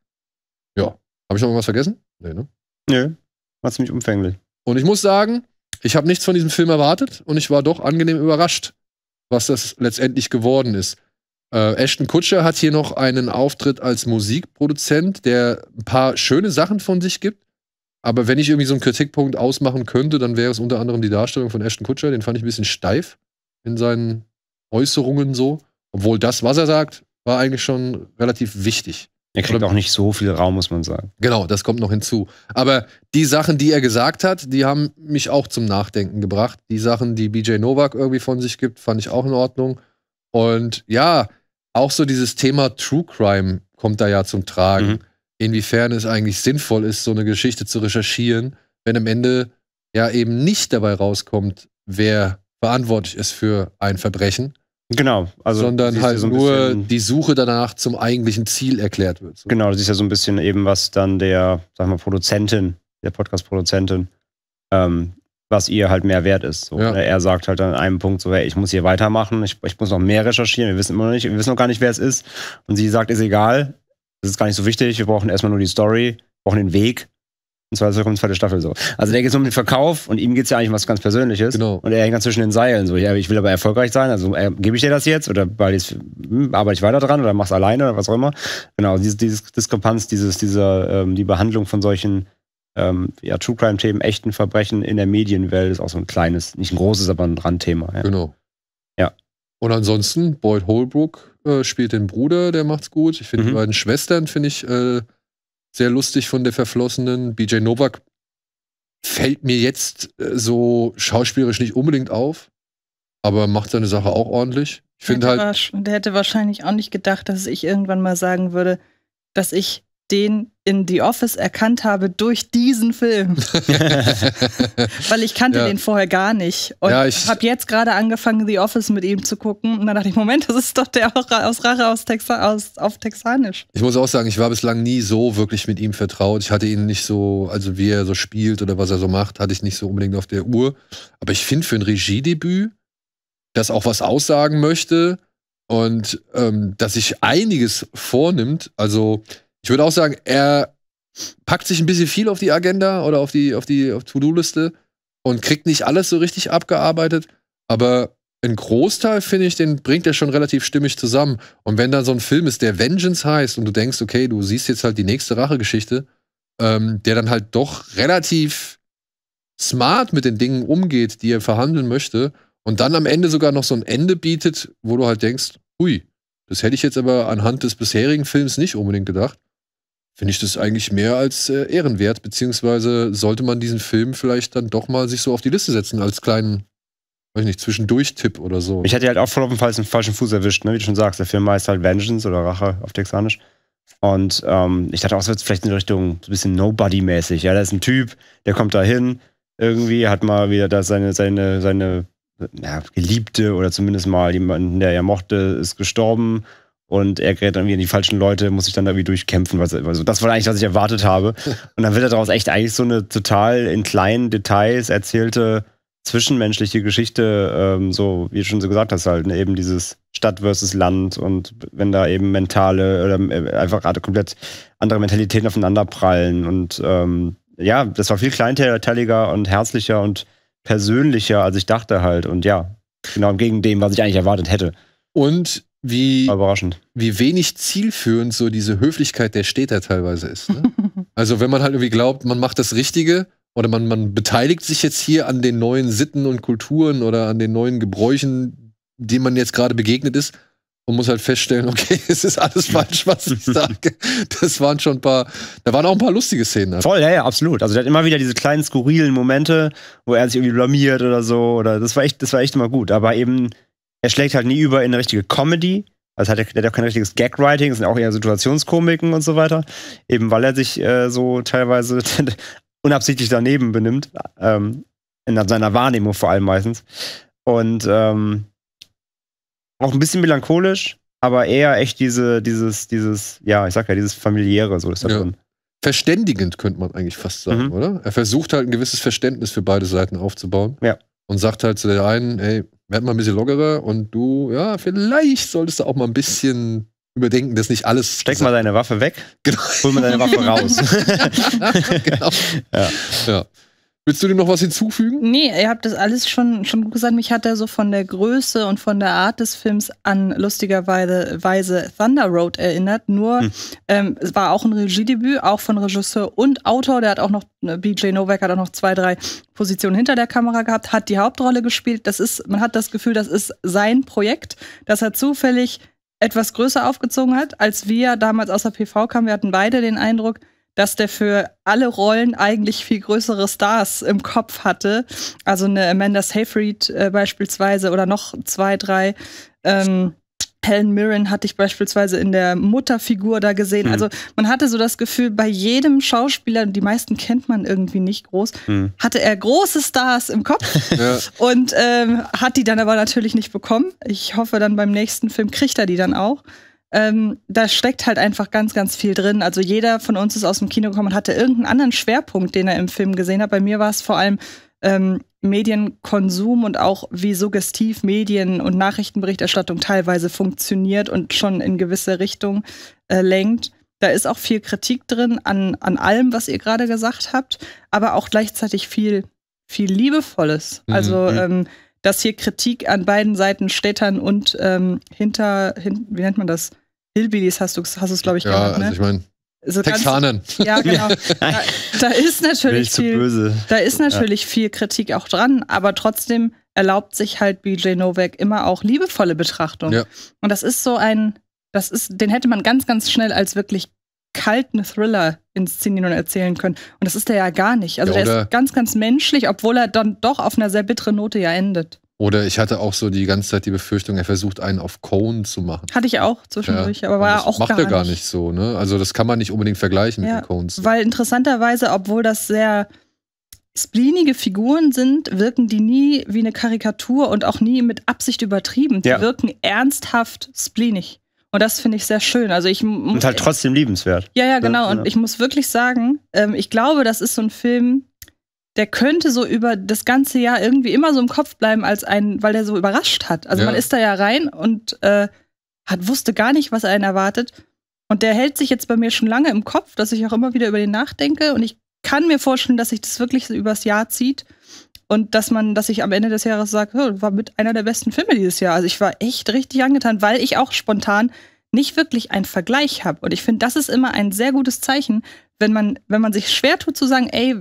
Ja. Habe ich noch irgendwas vergessen? Nee, ne? Nö. war ziemlich umfänglich. Und ich muss sagen, ich habe nichts von diesem Film erwartet und ich war doch angenehm überrascht, was das letztendlich geworden ist. Äh, Ashton Kutscher hat hier noch einen Auftritt als Musikproduzent, der ein paar schöne Sachen von sich gibt. Aber wenn ich irgendwie so einen Kritikpunkt ausmachen könnte, dann wäre es unter anderem die Darstellung von Ashton Kutscher. Den fand ich ein bisschen steif in seinen Äußerungen so. Obwohl das, was er sagt, war eigentlich schon relativ wichtig. Er kriegt Oder, auch nicht so viel Raum, muss man sagen. Genau, das kommt noch hinzu. Aber die Sachen, die er gesagt hat, die haben mich auch zum Nachdenken gebracht. Die Sachen, die BJ Novak irgendwie von sich gibt, fand ich auch in Ordnung. Und ja, auch so dieses Thema True Crime kommt da ja zum Tragen. Mhm. Inwiefern es eigentlich sinnvoll ist, so eine Geschichte zu recherchieren, wenn am Ende ja eben nicht dabei rauskommt, wer verantwortlich ist für ein Verbrechen. Genau, also sondern halt so nur die Suche danach zum eigentlichen Ziel erklärt wird. So. Genau, das ist ja so ein bisschen eben, was dann der, sag mal, Produzentin, der Podcast-Produzentin, ähm, was ihr halt mehr wert ist. So. Ja. Er sagt halt an einem Punkt so, hey, ich muss hier weitermachen, ich, ich muss noch mehr recherchieren, wir wissen immer noch nicht, wir wissen noch gar nicht, wer es ist. Und sie sagt, ist egal, das ist gar nicht so wichtig, wir brauchen erstmal nur die Story, wir brauchen den Weg und zwar ist die zweite Staffel so. Also der geht es um den Verkauf und ihm geht es ja eigentlich um was ganz Persönliches. Genau. Und er hängt dann zwischen den Seilen. So, ja, ich will aber erfolgreich sein, also äh, gebe ich dir das jetzt oder weil hm, arbeite ich weiter dran oder mach's alleine oder was auch immer. Genau, dieses, dieses Diskrepanz, dieses, dieser, ähm, die Behandlung von solchen ähm, ja, True Crime-Themen, echten Verbrechen in der Medienwelt ist auch so ein kleines, nicht ein großes, aber ein Randthema. Ja. Genau. Ja. Und ansonsten, Boyd Holbrook äh, spielt den Bruder, der macht's gut. Ich finde mhm. die beiden Schwestern, finde ich. Äh, sehr lustig von der Verflossenen. BJ Novak fällt mir jetzt äh, so schauspielerisch nicht unbedingt auf, aber macht seine Sache auch ordentlich. Ich finde halt. Der hätte wahrscheinlich auch nicht gedacht, dass ich irgendwann mal sagen würde, dass ich den in The Office erkannt habe durch diesen Film. Weil ich kannte ja. den vorher gar nicht. Und ja, ich habe jetzt gerade angefangen, The Office mit ihm zu gucken. Und dann dachte ich, Moment, das ist doch der aus Rache aus Texa aus, auf Texanisch. Ich muss auch sagen, ich war bislang nie so wirklich mit ihm vertraut. Ich hatte ihn nicht so, also wie er so spielt oder was er so macht, hatte ich nicht so unbedingt auf der Uhr. Aber ich finde für ein Regiedebüt, das auch was aussagen möchte und ähm, dass sich einiges vornimmt, also ich würde auch sagen, er packt sich ein bisschen viel auf die Agenda oder auf die, auf die To-Do-Liste und kriegt nicht alles so richtig abgearbeitet, aber ein Großteil, finde ich, den bringt er schon relativ stimmig zusammen. Und wenn dann so ein Film ist, der Vengeance heißt und du denkst, okay, du siehst jetzt halt die nächste Rachegeschichte, ähm, der dann halt doch relativ smart mit den Dingen umgeht, die er verhandeln möchte und dann am Ende sogar noch so ein Ende bietet, wo du halt denkst, hui, das hätte ich jetzt aber anhand des bisherigen Films nicht unbedingt gedacht finde ich das eigentlich mehr als äh, ehrenwert, beziehungsweise sollte man diesen Film vielleicht dann doch mal sich so auf die Liste setzen als kleinen, weiß ich nicht, Zwischendurch-Tipp oder so. Ich hatte halt auch voll auf den falschen Fuß erwischt, ne? wie du schon sagst. Der Film heißt halt Vengeance oder Rache auf Texanisch. Und ähm, ich dachte auch, es wird vielleicht in die Richtung so ein bisschen Nobody-mäßig. Ja, da ist ein Typ, der kommt da hin, irgendwie hat mal wieder da seine, seine, seine ja, Geliebte oder zumindest mal jemanden, der er mochte, ist gestorben und er gerät irgendwie in die falschen Leute, muss sich dann da irgendwie durchkämpfen. Was, also das war eigentlich, was ich erwartet habe. Und dann wird daraus echt eigentlich so eine total in kleinen Details erzählte zwischenmenschliche Geschichte, ähm, so wie du schon so gesagt hast, halt, ne, eben dieses Stadt versus Land und wenn da eben mentale oder äh, einfach gerade komplett andere Mentalitäten aufeinander prallen. Und ähm, ja, das war viel kleinteiliger und herzlicher und persönlicher, als ich dachte halt. Und ja, genau gegen dem, was ich eigentlich erwartet hätte. Und wie, Überraschend. wie wenig zielführend so diese Höflichkeit der Städter teilweise ist. Ne? also wenn man halt irgendwie glaubt, man macht das Richtige oder man, man beteiligt sich jetzt hier an den neuen Sitten und Kulturen oder an den neuen Gebräuchen, denen man jetzt gerade begegnet ist und muss halt feststellen, okay, es ist alles falsch, was ich sage. Das waren schon ein paar, da waren auch ein paar lustige Szenen. Halt. Voll, ja, ja, absolut. Also der hat immer wieder diese kleinen skurrilen Momente, wo er sich irgendwie blamiert oder so. Oder das war echt, das war echt immer gut. Aber eben er schlägt halt nie über in eine richtige Comedy. Also hat er, hat auch kein richtiges Gag-Writing, sind auch eher Situationskomiken und so weiter. Eben weil er sich äh, so teilweise unabsichtlich daneben benimmt. Ähm, in seiner Wahrnehmung vor allem meistens. Und ähm, auch ein bisschen melancholisch, aber eher echt diese, dieses, dieses, ja, ich sag ja, dieses familiäre, so ist da ja. drin. Verständigend könnte man eigentlich fast sagen, mhm. oder? Er versucht halt ein gewisses Verständnis für beide Seiten aufzubauen. Ja. Und sagt halt zu der einen, ey, Werd mal ein bisschen lockerer und du, ja, vielleicht solltest du auch mal ein bisschen überdenken, dass nicht alles. Steck mal deine Waffe weg. Genau. Hol mal deine Waffe raus. genau. Ja. ja. Willst du dem noch was hinzufügen? Nee, ihr habt das alles schon, schon gesagt. Mich hat er so von der Größe und von der Art des Films an lustigerweise Weise Thunder Road erinnert. Nur hm. ähm, es war auch ein Regiedebüt, auch von Regisseur und Autor. Der hat auch noch, äh, BJ Novak hat auch noch zwei, drei Positionen hinter der Kamera gehabt, hat die Hauptrolle gespielt. Das ist, man hat das Gefühl, das ist sein Projekt, dass er zufällig etwas größer aufgezogen hat, als wir damals aus der PV kamen. Wir hatten beide den Eindruck, dass der für alle Rollen eigentlich viel größere Stars im Kopf hatte. Also eine Amanda Seyfried äh, beispielsweise oder noch zwei, drei. Ähm, Helen Mirren hatte ich beispielsweise in der Mutterfigur da gesehen. Mhm. Also man hatte so das Gefühl, bei jedem Schauspieler, die meisten kennt man irgendwie nicht groß, mhm. hatte er große Stars im Kopf und ähm, hat die dann aber natürlich nicht bekommen. Ich hoffe, dann beim nächsten Film kriegt er die dann auch ähm, da steckt halt einfach ganz, ganz viel drin. Also jeder von uns ist aus dem Kino gekommen und hatte irgendeinen anderen Schwerpunkt, den er im Film gesehen hat. Bei mir war es vor allem ähm, Medienkonsum und auch wie suggestiv Medien und Nachrichtenberichterstattung teilweise funktioniert und schon in gewisse Richtung äh, lenkt. Da ist auch viel Kritik drin an, an allem, was ihr gerade gesagt habt, aber auch gleichzeitig viel, viel Liebevolles. Mhm. Also mhm. ähm, dass hier Kritik an beiden Seiten Städtern und ähm, hinter, hin, wie nennt man das? Hillbillies hast du hast es glaube ich ja, genannt, ne? also ich meine also Texanen. ja, genau. Da, da ist natürlich viel, da ist natürlich ja. viel Kritik auch dran, aber trotzdem erlaubt sich halt BJ Novak immer auch liebevolle Betrachtung. Ja. Und das ist so ein, das ist, den hätte man ganz, ganz schnell als wirklich kalten Thriller inszenieren und erzählen können. Und das ist der ja gar nicht. Also ja, der ist ganz, ganz menschlich, obwohl er dann doch auf einer sehr bitteren Note ja endet. Oder ich hatte auch so die ganze Zeit die Befürchtung, er versucht einen auf Cone zu machen. Hatte ich auch zwischendurch, ja, aber war das auch macht gar er gar nicht. nicht so, ne? Also das kann man nicht unbedingt vergleichen ja, mit den Cones. Weil interessanterweise, obwohl das sehr spleenige Figuren sind, wirken die nie wie eine Karikatur und auch nie mit Absicht übertrieben. Die ja. wirken ernsthaft spleenig. Und das finde ich sehr schön. Also ich und halt trotzdem liebenswert. Ja, ja, ne? genau. Und ich muss wirklich sagen, ähm, ich glaube, das ist so ein Film, der könnte so über das ganze Jahr irgendwie immer so im Kopf bleiben als ein, weil der so überrascht hat. Also ja. man ist da ja rein und äh, hat, wusste gar nicht, was einen erwartet. Und der hält sich jetzt bei mir schon lange im Kopf, dass ich auch immer wieder über den nachdenke. Und ich kann mir vorstellen, dass sich das wirklich so übers Jahr zieht. Und dass man, dass ich am Ende des Jahres sage, oh, war mit einer der besten Filme dieses Jahr. Also ich war echt richtig angetan, weil ich auch spontan nicht wirklich einen Vergleich habe. Und ich finde, das ist immer ein sehr gutes Zeichen, wenn man, wenn man sich schwer tut zu sagen, ey,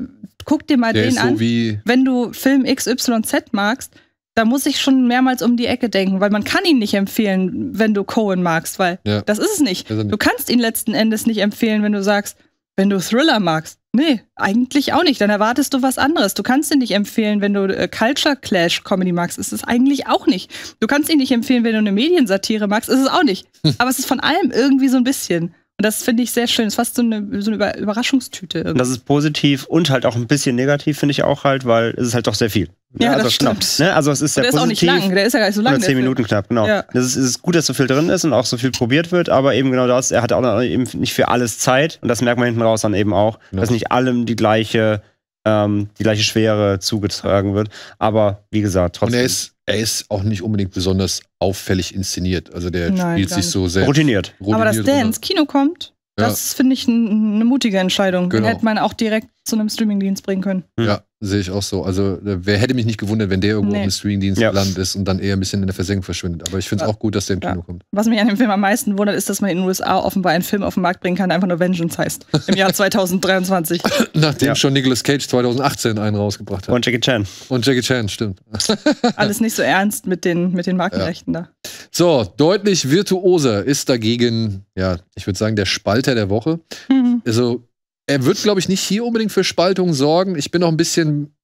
guck dir mal der den so an. Wenn du Film XYZ magst, da muss ich schon mehrmals um die Ecke denken, weil man kann ihn nicht empfehlen, wenn du Cohen magst, weil ja. das ist es nicht. Ist nicht. Du kannst ihn letzten Endes nicht empfehlen, wenn du sagst, wenn du Thriller magst. Nee, eigentlich auch nicht. Dann erwartest du was anderes. Du kannst ihn nicht empfehlen, wenn du äh, Culture Clash Comedy magst. Ist es eigentlich auch nicht. Du kannst ihn nicht empfehlen, wenn du eine Mediensatire magst. Ist es auch nicht. Aber es ist von allem irgendwie so ein bisschen. Das finde ich sehr schön. Das ist fast so eine, so eine Überraschungstüte. Irgendwie. Das ist positiv und halt auch ein bisschen negativ, finde ich auch halt, weil es ist halt doch sehr viel. Ne? Ja, also das stimmt. Knapp, ne? Also es ist ja positiv. Der ist auch nicht lang, der ist ja gar nicht so lang. Nur zehn Minuten knapp, genau. Ja. Das ist, ist gut, dass so viel drin ist und auch so viel probiert wird, aber eben genau das, er hat auch eben nicht für alles Zeit und das merkt man hinten raus dann eben auch, ja. dass nicht allem die gleiche ähm, die gleiche Schwere zugetragen wird. Aber wie gesagt, trotzdem. Und er ist er ist auch nicht unbedingt besonders auffällig inszeniert. Also der Nein, spielt sich so sehr routiniert. routiniert. Aber dass der ins Kino kommt, das ja. finde ich eine mutige Entscheidung. Genau. Den hätte man auch direkt zu einem Streamingdienst bringen können. Ja, sehe ich auch so. Also, äh, wer hätte mich nicht gewundert, wenn der irgendwo nee. auf Streamingdienst ja. gelandet ist und dann eher ein bisschen in der Versenkung verschwindet. Aber ich finde es ja. auch gut, dass der im ja. Kino kommt. Was mich an dem Film am meisten wundert, ist, dass man in den USA offenbar einen Film auf den Markt bringen kann, der einfach nur Vengeance heißt. Im Jahr 2023. Nachdem schon Nicolas Cage 2018 einen rausgebracht hat. Und Jackie Chan. Und Jackie Chan, stimmt. Alles nicht so ernst mit den, mit den Markenrechten da. So, deutlich virtuoser ist dagegen, ja, ich würde sagen, der Spalter der Woche. Mhm. Also, er wird, glaube ich, nicht hier unbedingt für Spaltung sorgen. Ich bin auch ein bisschen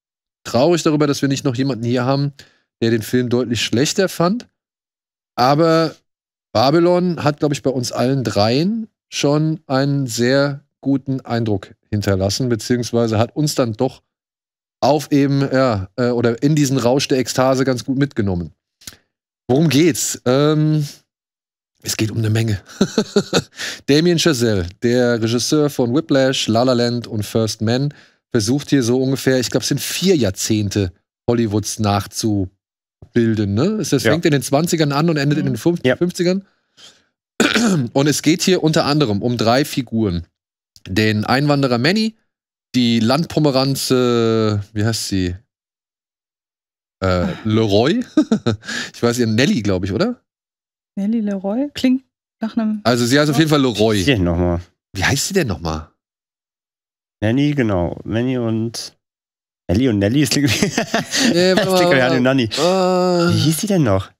traurig darüber, dass wir nicht noch jemanden hier haben, der den Film deutlich schlechter fand. Aber Babylon hat, glaube ich, bei uns allen dreien schon einen sehr guten Eindruck hinterlassen, beziehungsweise hat uns dann doch auf eben, ja, äh, oder in diesen Rausch der Ekstase ganz gut mitgenommen. Worum geht's? Ähm, es geht um eine Menge. Damien Chazelle, der Regisseur von Whiplash, La La Land und First Man, versucht hier so ungefähr, ich glaube, es sind vier Jahrzehnte Hollywoods nachzubilden. Ne? Es ja. fängt in den 20ern an und endet mhm. in den 50, mhm. ja. ern Und es geht hier unter anderem um drei Figuren. Den Einwanderer Manny, die Landpomeranze, wie heißt sie? Äh, Leroy. ich weiß ihr Nelly, glaube ich, oder? Nelly Leroy? Klingt nach einem. Also sie heißt auf jeden Fall Leroy. Wie heißt sie denn nochmal? Nanny, genau. Nanny und. Nelly und Nelly ist. nee, das klingt ja Nanny. Wie hieß sie denn noch?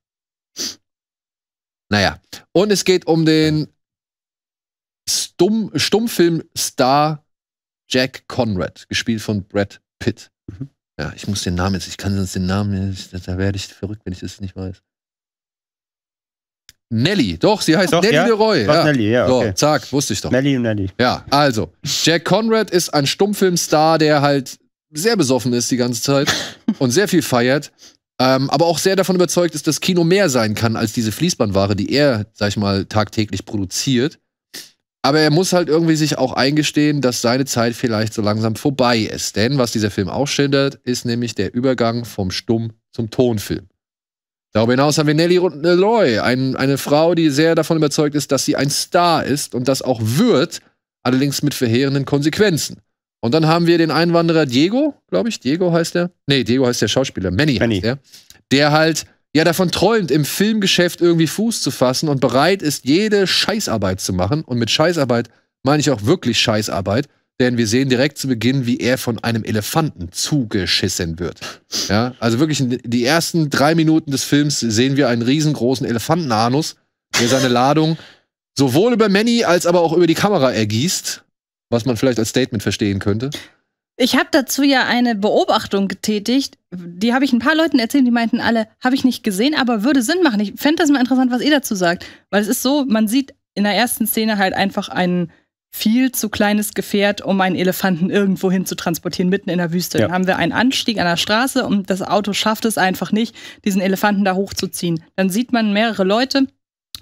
Naja. Und es geht um den Stumm, Stummfilm-Star Jack Conrad, gespielt von Brad Pitt. Mhm. Ja, ich muss den Namen jetzt, ich kann sonst den Namen, da werde ich verrückt, wenn ich das nicht weiß. Nelly, doch, sie heißt doch, Nelly ja? Leroy. ja. Nelly, ja. Okay. zack, wusste ich doch. Nelly und Nelly. Ja, also, Jack Conrad ist ein Stummfilmstar, der halt sehr besoffen ist die ganze Zeit und sehr viel feiert, ähm, aber auch sehr davon überzeugt ist, dass Kino mehr sein kann als diese Fließbandware, die er, sag ich mal, tagtäglich produziert. Aber er muss halt irgendwie sich auch eingestehen, dass seine Zeit vielleicht so langsam vorbei ist. Denn was dieser Film auch schildert, ist nämlich der Übergang vom Stumm zum Tonfilm. Darüber hinaus haben wir Nelly Leroy, ein, eine Frau, die sehr davon überzeugt ist, dass sie ein Star ist und das auch wird, allerdings mit verheerenden Konsequenzen. Und dann haben wir den Einwanderer Diego, glaube ich. Diego heißt der. Nee, Diego heißt der Schauspieler. Manny, Manny. heißt der. Der halt ja davon träumt, im Filmgeschäft irgendwie Fuß zu fassen und bereit ist, jede Scheißarbeit zu machen. Und mit Scheißarbeit meine ich auch wirklich Scheißarbeit. Denn wir sehen direkt zu Beginn, wie er von einem Elefanten zugeschissen wird. Ja, also wirklich in die ersten drei Minuten des Films sehen wir einen riesengroßen Elefantenanus, der seine Ladung sowohl über Manny als aber auch über die Kamera ergießt, was man vielleicht als Statement verstehen könnte. Ich habe dazu ja eine Beobachtung getätigt, die habe ich ein paar Leuten erzählt, die meinten alle, habe ich nicht gesehen, aber würde Sinn machen. Ich fände das mal interessant, was ihr dazu sagt. Weil es ist so, man sieht in der ersten Szene halt einfach einen viel zu kleines Gefährt, um einen Elefanten irgendwo hin zu transportieren, mitten in der Wüste. Ja. Dann haben wir einen Anstieg an der Straße und das Auto schafft es einfach nicht, diesen Elefanten da hochzuziehen. Dann sieht man mehrere Leute,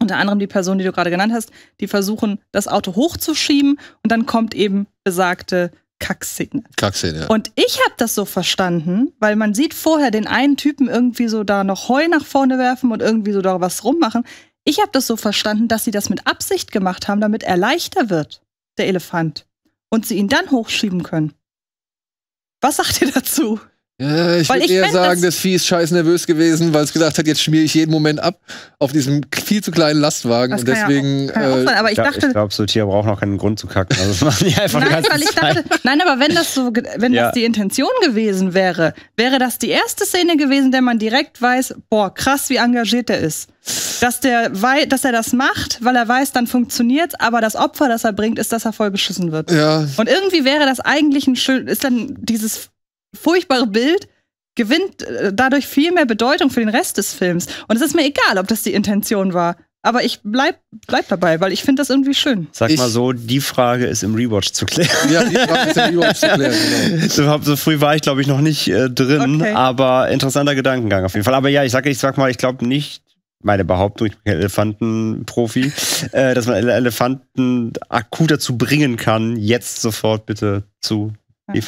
unter anderem die Person, die du gerade genannt hast, die versuchen, das Auto hochzuschieben und dann kommt eben besagte Kackszene. Kackszene, ja. Und ich habe das so verstanden, weil man sieht vorher den einen Typen irgendwie so da noch Heu nach vorne werfen und irgendwie so da was rummachen. Ich habe das so verstanden, dass sie das mit Absicht gemacht haben, damit er leichter wird der Elefant und sie ihn dann hochschieben können. Was sagt ihr dazu? Ja, ich würde eher sagen, das, das Vieh ist scheiß nervös gewesen, weil es gedacht hat, jetzt schmiere ich jeden Moment ab auf diesem viel zu kleinen Lastwagen. und deswegen. Ja auch, äh, aber ich, ich glaube, so Tier braucht noch keinen Grund zu kacken. Also nein, weil ich dachte, nein, aber wenn das so, wenn das die Intention gewesen wäre, wäre das die erste Szene gewesen, der man direkt weiß, boah, krass, wie engagiert er ist. Dass, der, dass er das macht, weil er weiß, dann funktioniert's, aber das Opfer, das er bringt, ist, dass er voll beschissen wird. Ja. Und irgendwie wäre das eigentlich ein schön, ist dann dieses furchtbare Bild gewinnt äh, dadurch viel mehr Bedeutung für den Rest des Films. Und es ist mir egal, ob das die Intention war. Aber ich bleib, bleib dabei, weil ich finde das irgendwie schön. Sag ich mal so, die Frage ist im Rewatch zu klären. Ja, die Frage ist im Rewatch zu klären. Genau. So früh war ich, glaube ich, noch nicht äh, drin, okay. aber interessanter Gedankengang auf jeden Fall. Aber ja, ich sag, ich sag mal, ich glaube nicht, meine Behauptung, ich bin kein Elefantenprofi, äh, dass man Elefanten akut dazu bringen kann, jetzt sofort bitte zu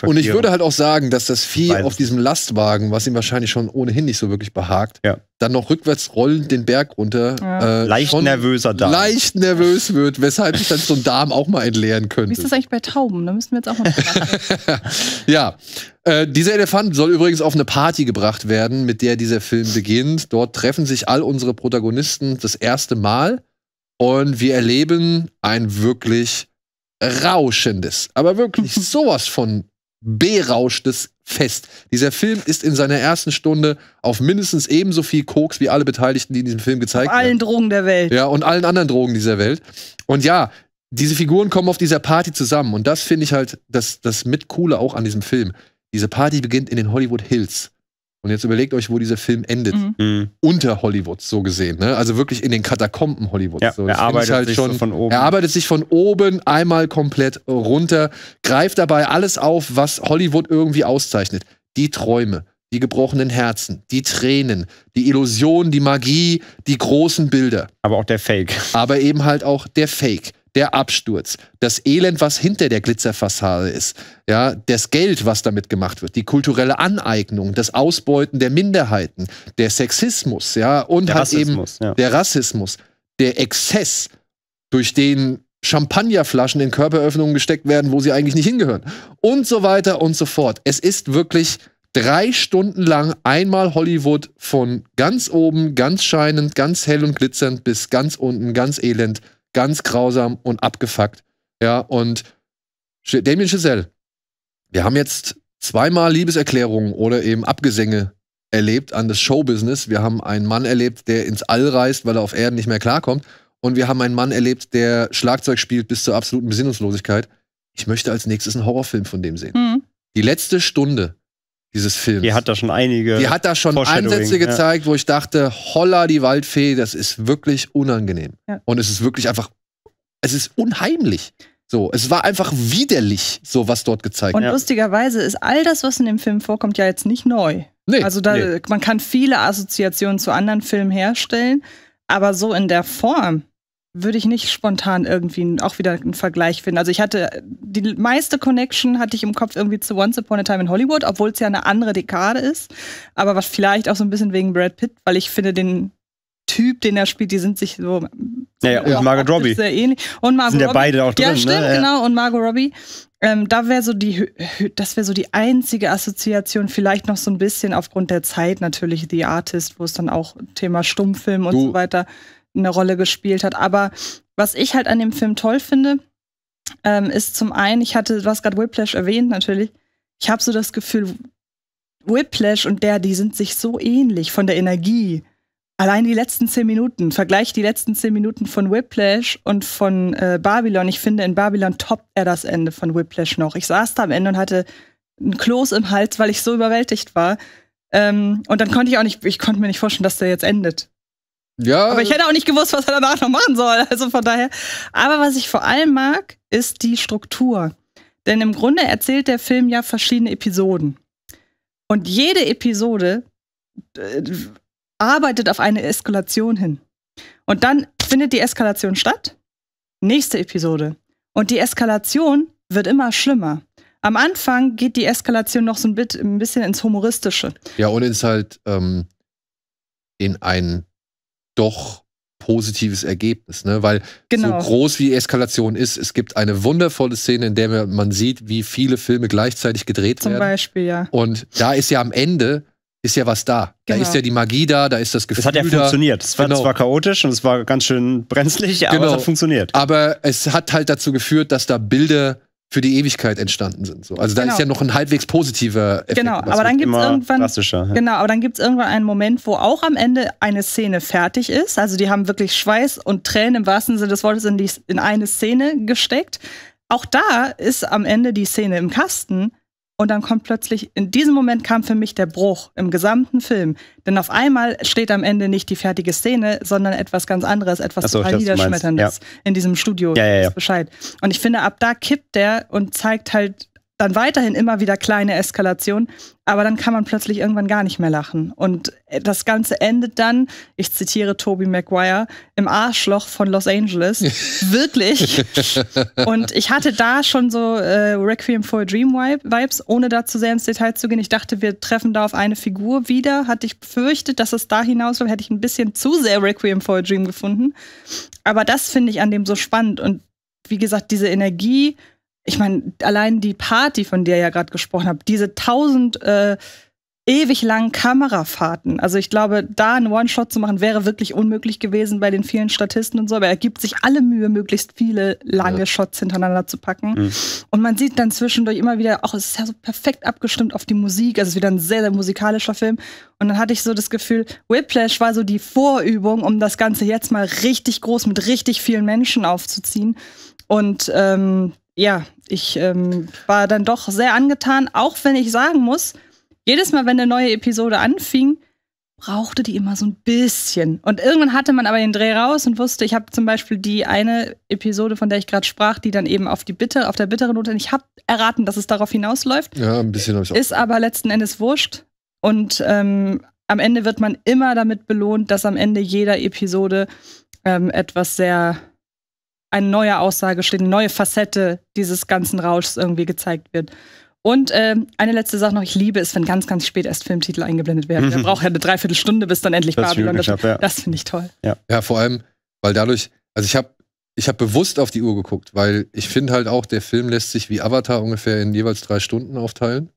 und ich würde halt auch sagen, dass das Vieh Beides. auf diesem Lastwagen, was ihm wahrscheinlich schon ohnehin nicht so wirklich behagt, ja. dann noch rückwärts rollend den Berg runter. Ja. Äh, leicht nervöser Darm. Leicht nervös wird, weshalb sich dann so ein Darm auch mal entleeren könnte. Wie ist das eigentlich bei Tauben? Da müssen wir jetzt auch mal Ja. Äh, dieser Elefant soll übrigens auf eine Party gebracht werden, mit der dieser Film beginnt. Dort treffen sich all unsere Protagonisten das erste Mal und wir erleben ein wirklich rauschendes, aber wirklich sowas von berauschtes Fest. Dieser Film ist in seiner ersten Stunde auf mindestens ebenso viel Koks wie alle Beteiligten, die in diesem Film gezeigt auf allen werden. Allen Drogen der Welt. Ja, und allen anderen Drogen dieser Welt. Und ja, diese Figuren kommen auf dieser Party zusammen. Und das finde ich halt das, das Mitcoole auch an diesem Film. Diese Party beginnt in den Hollywood Hills. Und jetzt überlegt euch, wo dieser Film endet. Mhm. mhm. Unter Hollywood, so gesehen. Ne? Also wirklich in den Katakomben Hollywoods. Ja, so, er arbeitet halt sich schon, so von oben. Er arbeitet sich von oben einmal komplett runter, greift dabei alles auf, was Hollywood irgendwie auszeichnet. Die Träume, die gebrochenen Herzen, die Tränen, die Illusionen, die Magie, die großen Bilder. Aber auch der Fake. Aber eben halt auch der Fake der Absturz, das Elend, was hinter der Glitzerfassade ist, ja, das Geld, was damit gemacht wird, die kulturelle Aneignung, das Ausbeuten der Minderheiten, der Sexismus, ja, und der halt eben ja. der Rassismus, der Exzess, durch den Champagnerflaschen in Körperöffnungen gesteckt werden, wo sie eigentlich nicht hingehören und so weiter und so fort. Es ist wirklich drei Stunden lang einmal Hollywood von ganz oben, ganz scheinend, ganz hell und glitzernd bis ganz unten, ganz elend ganz grausam und abgefuckt. Ja, und Damien Chazelle, wir haben jetzt zweimal Liebeserklärungen oder eben Abgesänge erlebt an das Showbusiness. Wir haben einen Mann erlebt, der ins All reist, weil er auf Erden nicht mehr klarkommt. Und wir haben einen Mann erlebt, der Schlagzeug spielt bis zur absoluten Besinnungslosigkeit. Ich möchte als nächstes einen Horrorfilm von dem sehen. Mhm. Die letzte Stunde dieses Films. Die hat da schon einige. Die hat da schon Ansätze gezeigt, ja. wo ich dachte, holla die Waldfee, das ist wirklich unangenehm. Ja. Und es ist wirklich einfach, es ist unheimlich. So, es war einfach widerlich, so was dort gezeigt Und ja. lustigerweise ist all das, was in dem Film vorkommt, ja jetzt nicht neu. Nee, also da, nee. man kann viele Assoziationen zu anderen Filmen herstellen, aber so in der Form würde ich nicht spontan irgendwie auch wieder einen Vergleich finden. Also ich hatte äh, die meiste Connection hatte ich im Kopf irgendwie zu Once Upon a Time in Hollywood, obwohl es ja eine andere Dekade ist. Aber was vielleicht auch so ein bisschen wegen Brad Pitt, weil ich finde den Typ, den er spielt, die sind sich so. Naja, äh, ja, und Margot Robbie. Sehr ähnlich. Und Margot sind ja Robbie. beide auch drin. Ne? Ja, stimmt, ne? genau. Und Margot Robbie. Ähm, da wäre so die, das wäre so die einzige Assoziation, vielleicht noch so ein bisschen aufgrund der Zeit natürlich, The Artist, wo es dann auch Thema Stummfilm und du. so weiter eine Rolle gespielt hat. Aber was ich halt an dem Film toll finde, ähm, ist zum einen, ich hatte, du hast gerade Whiplash erwähnt natürlich, ich habe so das Gefühl, Whiplash und der, die sind sich so ähnlich von der Energie. Allein die letzten zehn Minuten, vergleich die letzten zehn Minuten von Whiplash und von äh, Babylon. Ich finde, in Babylon toppt er das Ende von Whiplash noch. Ich saß da am Ende und hatte ein Kloß im Hals, weil ich so überwältigt war. Ähm, und dann konnte ich auch nicht, ich konnte mir nicht vorstellen, dass der jetzt endet. Ja. Aber ich hätte auch nicht gewusst, was er danach noch machen soll. Also von daher. Aber was ich vor allem mag, ist die Struktur. Denn im Grunde erzählt der Film ja verschiedene Episoden. Und jede Episode äh, arbeitet auf eine Eskalation hin. Und dann findet die Eskalation statt. Nächste Episode. Und die Eskalation wird immer schlimmer. Am Anfang geht die Eskalation noch so ein bisschen ins Humoristische. Ja, und ins halt ähm, in einen doch positives Ergebnis, ne? Weil genau. so groß wie Eskalation ist, es gibt eine wundervolle Szene, in der man sieht, wie viele Filme gleichzeitig gedreht Zum werden. Zum Beispiel, ja. Und da ist ja am Ende ist ja was da. Genau. Da ist ja die Magie da, da ist das Gefühl. Es hat ja funktioniert. Es war genau. zwar chaotisch und es war ganz schön brenzlig, aber genau. es hat funktioniert. Aber es hat halt dazu geführt, dass da Bilder für die Ewigkeit entstanden sind. So. Also da genau. ist ja noch ein halbwegs positiver Effekt. Genau, aber dann gibt's irgendwann, ja. genau, aber dann gibt irgendwann einen Moment, wo auch am Ende eine Szene fertig ist. Also die haben wirklich Schweiß und Tränen im wahrsten Sinne des Wortes in, die, in eine Szene gesteckt. Auch da ist am Ende die Szene im Kasten und dann kommt plötzlich, in diesem Moment kam für mich der Bruch im gesamten Film. Denn auf einmal steht am Ende nicht die fertige Szene, sondern etwas ganz anderes, etwas so, total niederschmetterndes ja. in diesem Studio. Ja, ja, ja. Bescheid. Und ich finde, ab da kippt der und zeigt halt dann weiterhin immer wieder kleine Eskalationen, aber dann kann man plötzlich irgendwann gar nicht mehr lachen. Und äh, das Ganze endet dann, ich zitiere Toby Maguire, im Arschloch von Los Angeles. Wirklich. Und ich hatte da schon so äh, Requiem for a Dream Vibes, ohne da zu sehr ins Detail zu gehen. Ich dachte, wir treffen da auf eine Figur wieder. Hatte ich befürchtet, dass es da hinaus hinausläuft, hätte ich ein bisschen zu sehr Requiem for a Dream gefunden. Aber das finde ich an dem so spannend. Und wie gesagt, diese Energie, ich meine, allein die Party, von der ich ja gerade gesprochen habe, diese tausend äh, ewig langen Kamerafahrten. Also ich glaube, da einen One-Shot zu machen, wäre wirklich unmöglich gewesen bei den vielen Statisten und so. Aber er gibt sich alle Mühe, möglichst viele lange ja. Shots hintereinander zu packen. Mhm. Und man sieht dann zwischendurch immer wieder, auch es ist ja so perfekt abgestimmt auf die Musik. Also es ist wieder ein sehr, sehr musikalischer Film. Und dann hatte ich so das Gefühl, Whiplash war so die Vorübung, um das Ganze jetzt mal richtig groß mit richtig vielen Menschen aufzuziehen. Und ähm, ja, ich ähm, war dann doch sehr angetan, auch wenn ich sagen muss, jedes Mal, wenn eine neue Episode anfing, brauchte die immer so ein bisschen. Und irgendwann hatte man aber den Dreh raus und wusste, ich habe zum Beispiel die eine Episode, von der ich gerade sprach, die dann eben auf die Bitte, auf der bitteren Note, ich habe erraten, dass es darauf hinausläuft. Ja, ein bisschen habe ich auch. Ist aber letzten Endes wurscht. Und ähm, am Ende wird man immer damit belohnt, dass am Ende jeder Episode ähm, etwas sehr eine neue Aussage steht, eine neue Facette dieses ganzen Rauschs irgendwie gezeigt wird. Und äh, eine letzte Sache noch, ich liebe es, wenn ganz, ganz spät erst Filmtitel eingeblendet werden. Man mhm. braucht ja eine Dreiviertelstunde, bis dann endlich das Babylon. Das, ja. das finde ich toll. Ja. ja, vor allem, weil dadurch, also ich habe ich habe bewusst auf die Uhr geguckt, weil ich finde halt auch, der Film lässt sich wie Avatar ungefähr in jeweils drei Stunden aufteilen.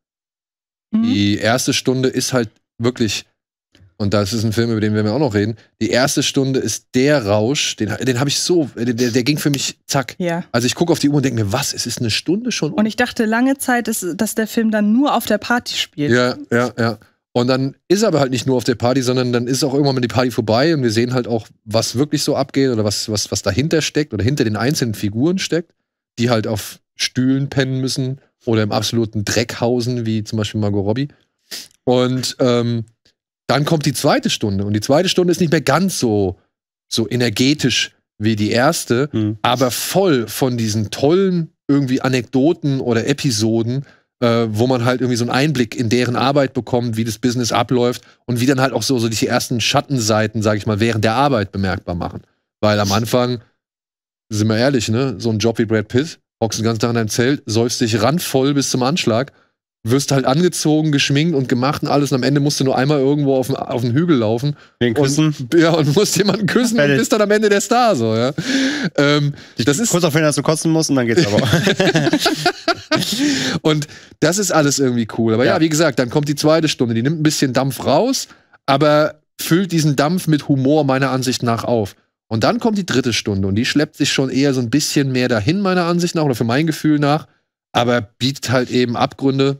Mhm. Die erste Stunde ist halt wirklich und das ist ein Film, über den werden wir auch noch reden. Die erste Stunde ist der Rausch, den, den habe ich so, äh, der, der, ging für mich zack. Ja. Also ich gucke auf die Uhr und denke mir, was, es ist eine Stunde schon? Und ich dachte lange Zeit, ist, dass der Film dann nur auf der Party spielt. Ja, ja, ja. Und dann ist er aber halt nicht nur auf der Party, sondern dann ist auch irgendwann mal die Party vorbei und wir sehen halt auch, was wirklich so abgeht oder was, was, was dahinter steckt oder hinter den einzelnen Figuren steckt, die halt auf Stühlen pennen müssen oder im absoluten Dreckhausen, wie zum Beispiel Margot Robbie. Und ähm, dann kommt die zweite Stunde und die zweite Stunde ist nicht mehr ganz so, so energetisch wie die erste, mhm. aber voll von diesen tollen irgendwie Anekdoten oder Episoden, äh, wo man halt irgendwie so einen Einblick in deren Arbeit bekommt, wie das Business abläuft und wie dann halt auch so, so die ersten Schattenseiten, sage ich mal, während der Arbeit bemerkbar machen. Weil am Anfang, sind wir ehrlich, ne, so ein Job wie Brad Pitt, hockst den ganzen Tag in deinem Zelt, säufst dich randvoll bis zum Anschlag wirst halt angezogen, geschminkt und gemacht und alles. Und am Ende musst du nur einmal irgendwo auf den, auf den Hügel laufen. Den küssen. Und, ja, und musst jemanden küssen und äh, bist dann am Ende der Star. So, ja. Ähm, ich das ist kurz aufhören, dass du kotzen musst und dann geht's aber. und das ist alles irgendwie cool. Aber ja. ja, wie gesagt, dann kommt die zweite Stunde. Die nimmt ein bisschen Dampf raus, aber füllt diesen Dampf mit Humor meiner Ansicht nach auf. Und dann kommt die dritte Stunde und die schleppt sich schon eher so ein bisschen mehr dahin, meiner Ansicht nach, oder für mein Gefühl nach, aber bietet halt eben Abgründe,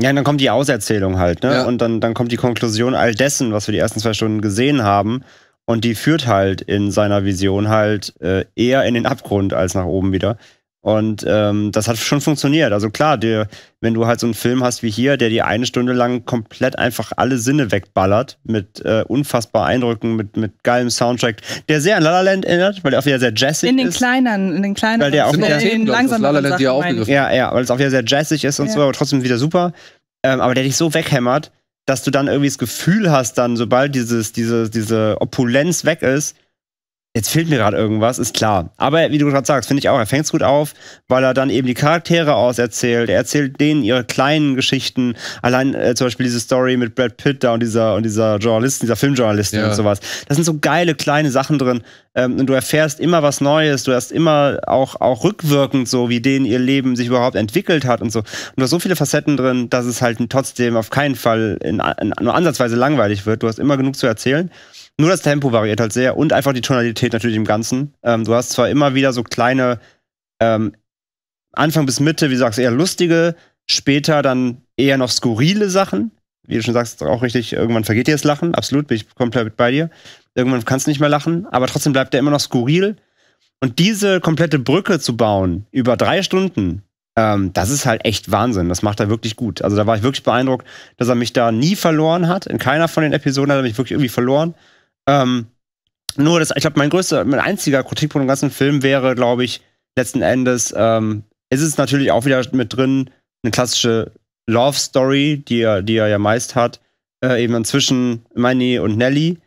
ja, und dann kommt die Auserzählung halt, ne? Ja. Und dann, dann kommt die Konklusion all dessen, was wir die ersten zwei Stunden gesehen haben. Und die führt halt in seiner Vision halt äh, eher in den Abgrund als nach oben wieder. Und ähm, das hat schon funktioniert. Also klar, dir, wenn du halt so einen Film hast wie hier, der die eine Stunde lang komplett einfach alle Sinne wegballert, mit äh, unfassbar Eindrücken, mit, mit geilem Soundtrack, der sehr an La La Land erinnert, weil der auch wieder sehr jazzig ist. In den ist, kleineren, in den kleineren, weil der auch wieder, in den langsamen La ja Ja, ja, weil es auch wieder sehr jazzig ist und ja. so, aber trotzdem wieder super. Ähm, aber der dich so weghämmert, dass du dann irgendwie das Gefühl hast, dann sobald dieses, diese, diese Opulenz weg ist, jetzt fehlt mir gerade irgendwas, ist klar. Aber wie du gerade sagst, finde ich auch, er fängt es gut auf, weil er dann eben die Charaktere auserzählt. Er erzählt denen ihre kleinen Geschichten. Allein äh, zum Beispiel diese Story mit Brad Pitt da und dieser, und dieser Journalisten, dieser Filmjournalisten ja. und sowas. Das sind so geile kleine Sachen drin. Ähm, und du erfährst immer was Neues. Du hast immer auch, auch rückwirkend so, wie denen ihr Leben sich überhaupt entwickelt hat und so. Und du hast so viele Facetten drin, dass es halt trotzdem auf keinen Fall in, in, nur ansatzweise langweilig wird. Du hast immer genug zu erzählen. Nur das Tempo variiert halt sehr und einfach die Tonalität natürlich im Ganzen. Ähm, du hast zwar immer wieder so kleine ähm, Anfang bis Mitte, wie du sagst, eher lustige, später dann eher noch skurrile Sachen. Wie du schon sagst, auch richtig, irgendwann vergeht dir das Lachen. Absolut, bin ich komplett bei dir. Irgendwann kannst du nicht mehr lachen, aber trotzdem bleibt der immer noch skurril. Und diese komplette Brücke zu bauen über drei Stunden, ähm, das ist halt echt Wahnsinn. Das macht er wirklich gut. Also da war ich wirklich beeindruckt, dass er mich da nie verloren hat. In keiner von den Episoden hat er mich wirklich irgendwie verloren. Ähm, nur, das, ich glaube, mein größter, mein einziger Kritikpunkt im ganzen Film wäre, glaube ich, letzten Endes, ähm, ist es natürlich auch wieder mit drin, eine klassische Love Story, die er, die er ja meist hat, äh, eben zwischen Manny und Nelly,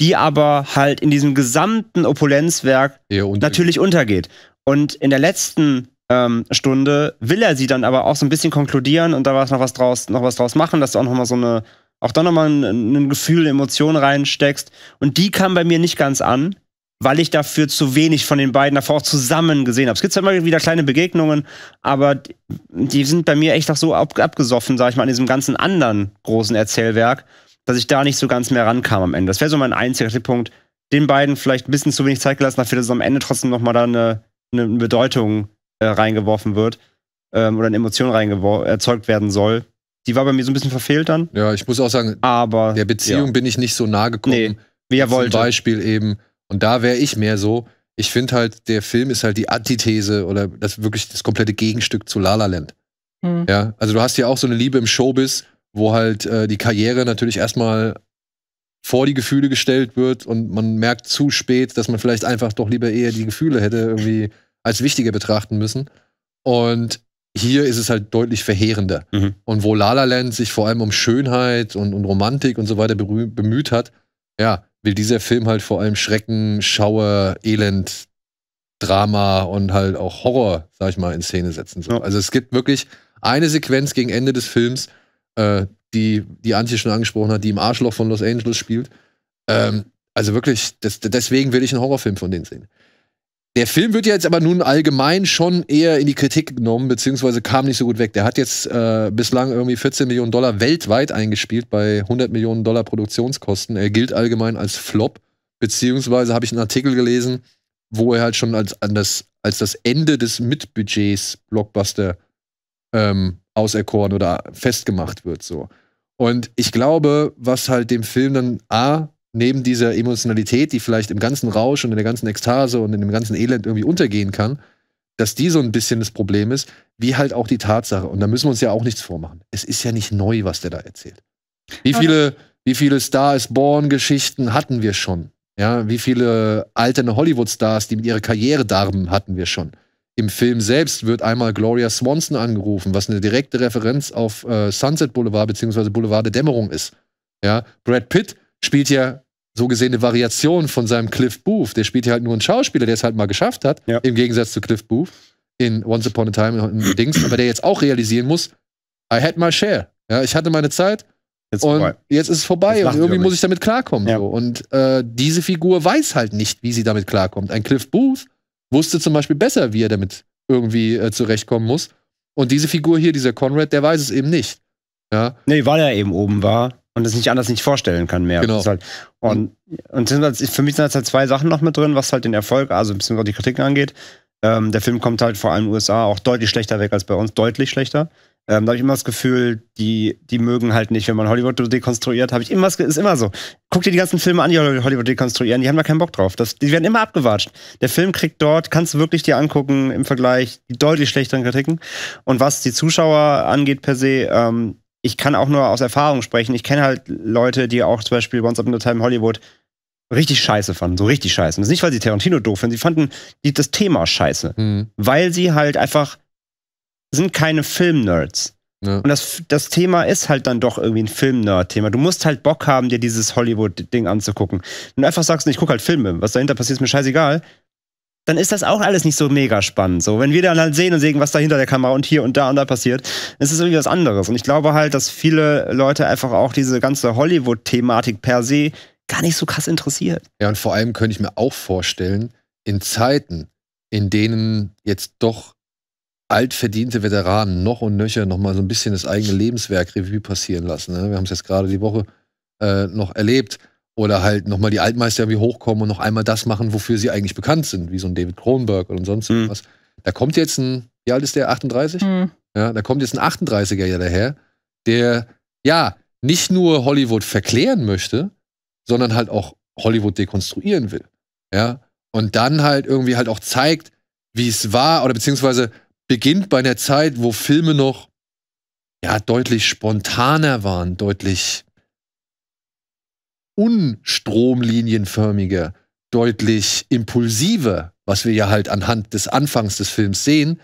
die aber halt in diesem gesamten Opulenzwerk ja, natürlich untergeht. Und in der letzten ähm, Stunde will er sie dann aber auch so ein bisschen konkludieren und da was noch was draus, noch was draus machen, dass du auch noch mal so eine auch da nochmal ein, ein Gefühl, eine Emotion reinsteckst. Und die kam bei mir nicht ganz an, weil ich dafür zu wenig von den beiden davor auch zusammen gesehen habe. Es gibt zwar immer wieder kleine Begegnungen, aber die sind bei mir echt auch so ab abgesoffen, sag ich mal, an diesem ganzen anderen großen Erzählwerk, dass ich da nicht so ganz mehr rankam am Ende. Das wäre so mein einziger Punkt, den beiden vielleicht ein bisschen zu wenig Zeit gelassen, dafür, dass es am Ende trotzdem nochmal da eine, eine Bedeutung äh, reingeworfen wird ähm, oder eine Emotion erzeugt werden soll die war bei mir so ein bisschen verfehlt dann. Ja, ich muss auch sagen, aber der Beziehung ja. bin ich nicht so nah gekommen. Nee, wer wollte. Zum Beispiel eben. Und da wäre ich mehr so. Ich finde halt, der Film ist halt die Antithese oder das wirklich das komplette Gegenstück zu La La Land. Hm. Ja, also du hast ja auch so eine Liebe im Showbiz, wo halt äh, die Karriere natürlich erstmal vor die Gefühle gestellt wird und man merkt zu spät, dass man vielleicht einfach doch lieber eher die Gefühle hätte irgendwie als wichtiger betrachten müssen. Und hier ist es halt deutlich verheerender. Mhm. Und wo La La Land sich vor allem um Schönheit und, und Romantik und so weiter bemüht hat, ja, will dieser Film halt vor allem Schrecken, Schauer, Elend, Drama und halt auch Horror, sag ich mal, in Szene setzen. So. Ja. Also es gibt wirklich eine Sequenz gegen Ende des Films, äh, die, die Antje schon angesprochen hat, die im Arschloch von Los Angeles spielt. Ähm, also wirklich, das, deswegen will ich einen Horrorfilm von denen sehen. Der Film wird ja jetzt aber nun allgemein schon eher in die Kritik genommen, beziehungsweise kam nicht so gut weg. Der hat jetzt äh, bislang irgendwie 14 Millionen Dollar weltweit eingespielt bei 100 Millionen Dollar Produktionskosten. Er gilt allgemein als Flop, beziehungsweise habe ich einen Artikel gelesen, wo er halt schon als, das, als das Ende des Mitbudgets Blockbuster ähm, auserkoren oder festgemacht wird. So. Und ich glaube, was halt dem Film dann A neben dieser Emotionalität, die vielleicht im ganzen Rausch und in der ganzen Ekstase und in dem ganzen Elend irgendwie untergehen kann, dass die so ein bisschen das Problem ist, wie halt auch die Tatsache. Und da müssen wir uns ja auch nichts vormachen. Es ist ja nicht neu, was der da erzählt. Wie viele, wie viele Star is Born-Geschichten hatten wir schon? Ja, wie viele alterne Hollywood-Stars, die mit ihrer Karriere darben, hatten wir schon. Im Film selbst wird einmal Gloria Swanson angerufen, was eine direkte Referenz auf äh, Sunset Boulevard bzw. Boulevard der Dämmerung ist. Ja, Brad Pitt spielt ja so gesehen eine Variation von seinem Cliff Booth. Der spielt ja halt nur einen Schauspieler, der es halt mal geschafft hat, ja. im Gegensatz zu Cliff Booth in Once Upon a Time im Dings, aber der jetzt auch realisieren muss, I had my share. Ja, ich hatte meine Zeit jetzt und vorbei. jetzt ist es vorbei und irgendwie muss ich damit klarkommen. Ja. So. Und äh, diese Figur weiß halt nicht, wie sie damit klarkommt. Ein Cliff Booth wusste zum Beispiel besser, wie er damit irgendwie äh, zurechtkommen muss. Und diese Figur hier, dieser Conrad, der weiß es eben nicht. Ja. Nee, weil er eben oben war und es nicht anders nicht vorstellen kann mehr. Genau. Halt, und, und halt, für mich sind halt zwei Sachen noch mit drin, was halt den Erfolg, also beziehungsweise die Kritiken angeht. Ähm, der Film kommt halt vor allem in den USA auch deutlich schlechter weg als bei uns, deutlich schlechter. Ähm, da habe ich immer das Gefühl, die, die mögen halt nicht, wenn man Hollywood dekonstruiert, habe ich immer, ist immer so. Guck dir die ganzen Filme an, die Hollywood dekonstruieren, die haben da keinen Bock drauf. Das, die werden immer abgewatscht. Der Film kriegt dort, kannst du wirklich dir angucken, im Vergleich die deutlich schlechteren Kritiken. Und was die Zuschauer angeht per se, ähm, ich kann auch nur aus Erfahrung sprechen. Ich kenne halt Leute, die auch zum Beispiel Once Upon a Time Hollywood richtig scheiße fanden, so richtig scheiße. Und das ist nicht, weil sie Tarantino doof finden, sie fanden die, das Thema scheiße. Mhm. Weil sie halt einfach sind keine Film-Nerds. Ja. Und das, das Thema ist halt dann doch irgendwie ein Film-Nerd-Thema. Du musst halt Bock haben, dir dieses Hollywood-Ding anzugucken. Wenn du einfach sagst, ich gucke halt Filme, was dahinter passiert, ist mir scheißegal, dann ist das auch alles nicht so mega spannend. So, wenn wir dann halt sehen und sehen, was da hinter der Kamera und hier und da und da passiert, ist es irgendwie was anderes. Und ich glaube halt, dass viele Leute einfach auch diese ganze Hollywood-Thematik per se gar nicht so krass interessiert. Ja, und vor allem könnte ich mir auch vorstellen, in Zeiten, in denen jetzt doch altverdiente Veteranen noch und nöcher noch mal so ein bisschen das eigene Lebenswerk Revue passieren lassen. Ne? Wir haben es jetzt gerade die Woche äh, noch erlebt, oder halt nochmal die Altmeister irgendwie hochkommen und noch einmal das machen, wofür sie eigentlich bekannt sind, wie so ein David Kronberg und sonst mhm. was. Da kommt jetzt ein, wie alt ist der, 38? Mhm. Ja, da kommt jetzt ein 38er ja daher, der ja nicht nur Hollywood verklären möchte, sondern halt auch Hollywood dekonstruieren will. Ja, und dann halt irgendwie halt auch zeigt, wie es war oder beziehungsweise beginnt bei einer Zeit, wo Filme noch ja deutlich spontaner waren, deutlich unstromlinienförmige, deutlich impulsive, was wir ja halt anhand des Anfangs des Films sehen,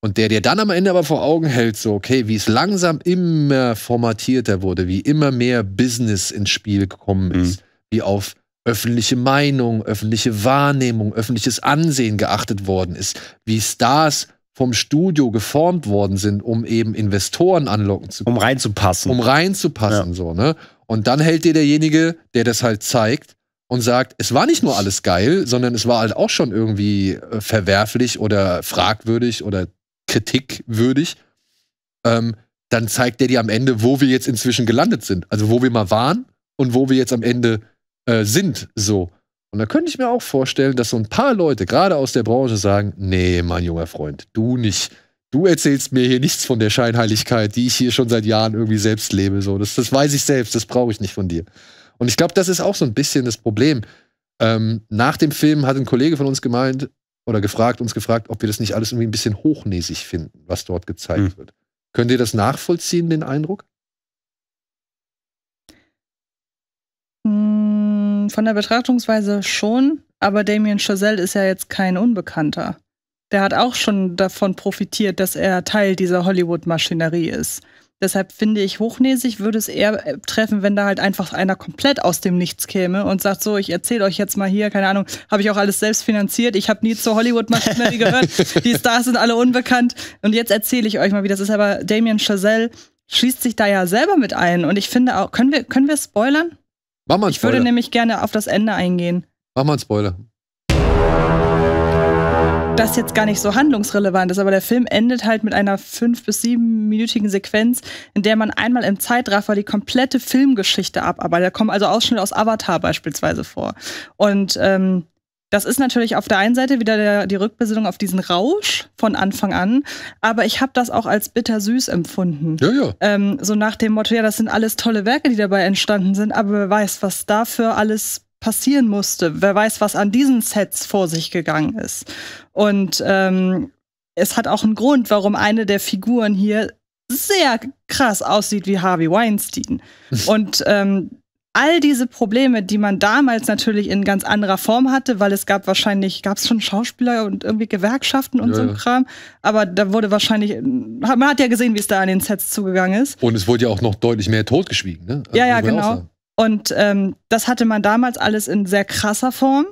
und der dir dann am Ende aber vor Augen hält, so, okay, wie es langsam immer formatierter wurde, wie immer mehr Business ins Spiel gekommen mhm. ist, mhm. wie auf öffentliche Meinung, öffentliche Wahrnehmung, öffentliches Ansehen geachtet worden ist, wie Stars vom Studio geformt worden sind, um eben Investoren anlocken zu können. Um reinzupassen. Um reinzupassen, ja. so, ne? Und dann hält dir derjenige, der das halt zeigt und sagt, es war nicht nur alles geil, sondern es war halt auch schon irgendwie äh, verwerflich oder fragwürdig oder kritikwürdig. Ähm, dann zeigt der dir am Ende, wo wir jetzt inzwischen gelandet sind. Also wo wir mal waren und wo wir jetzt am Ende äh, sind. So. Und da könnte ich mir auch vorstellen, dass so ein paar Leute, gerade aus der Branche, sagen: Nee, mein junger Freund, du nicht du erzählst mir hier nichts von der Scheinheiligkeit, die ich hier schon seit Jahren irgendwie selbst lebe. So, das, das weiß ich selbst, das brauche ich nicht von dir. Und ich glaube, das ist auch so ein bisschen das Problem. Ähm, nach dem Film hat ein Kollege von uns gemeint oder gefragt, uns gefragt, ob wir das nicht alles irgendwie ein bisschen hochnäsig finden, was dort gezeigt mhm. wird. Könnt ihr das nachvollziehen, den Eindruck? Hm, von der Betrachtungsweise schon, aber Damien Chazelle ist ja jetzt kein Unbekannter der hat auch schon davon profitiert, dass er Teil dieser Hollywood-Maschinerie ist. Deshalb finde ich, hochnäsig würde es eher äh, treffen, wenn da halt einfach einer komplett aus dem Nichts käme und sagt, so, ich erzähle euch jetzt mal hier, keine Ahnung, habe ich auch alles selbst finanziert, ich habe nie zur Hollywood-Maschinerie gehört, die Stars sind alle unbekannt und jetzt erzähle ich euch mal, wie das ist. Aber Damien Chazelle schließt sich da ja selber mit ein und ich finde auch, können wir, können wir spoilern? Mach mal einen Spoiler. Ich würde nämlich gerne auf das Ende eingehen. Mach mal einen Spoiler das jetzt gar nicht so handlungsrelevant ist, aber der Film endet halt mit einer fünf- bis siebenminütigen Sequenz, in der man einmal im Zeitraffer die komplette Filmgeschichte abarbeitet. Da kommen also Ausschnitte aus Avatar beispielsweise vor. Und ähm, das ist natürlich auf der einen Seite wieder der, die Rückbesinnung auf diesen Rausch von Anfang an, aber ich habe das auch als bittersüß empfunden. Ja, ja. Ähm, so nach dem Motto, ja, das sind alles tolle Werke, die dabei entstanden sind, aber wer weiß, was dafür alles passieren musste. Wer weiß, was an diesen Sets vor sich gegangen ist. Und ähm, es hat auch einen Grund, warum eine der Figuren hier sehr krass aussieht wie Harvey Weinstein. Und ähm, all diese Probleme, die man damals natürlich in ganz anderer Form hatte, weil es gab wahrscheinlich, gab es schon Schauspieler und irgendwie Gewerkschaften und ja, so ein Kram, aber da wurde wahrscheinlich, man hat ja gesehen, wie es da an den Sets zugegangen ist. Und es wurde ja auch noch deutlich mehr totgeschwiegen, ne? Also ja, ja, genau. Und ähm, das hatte man damals alles in sehr krasser Form.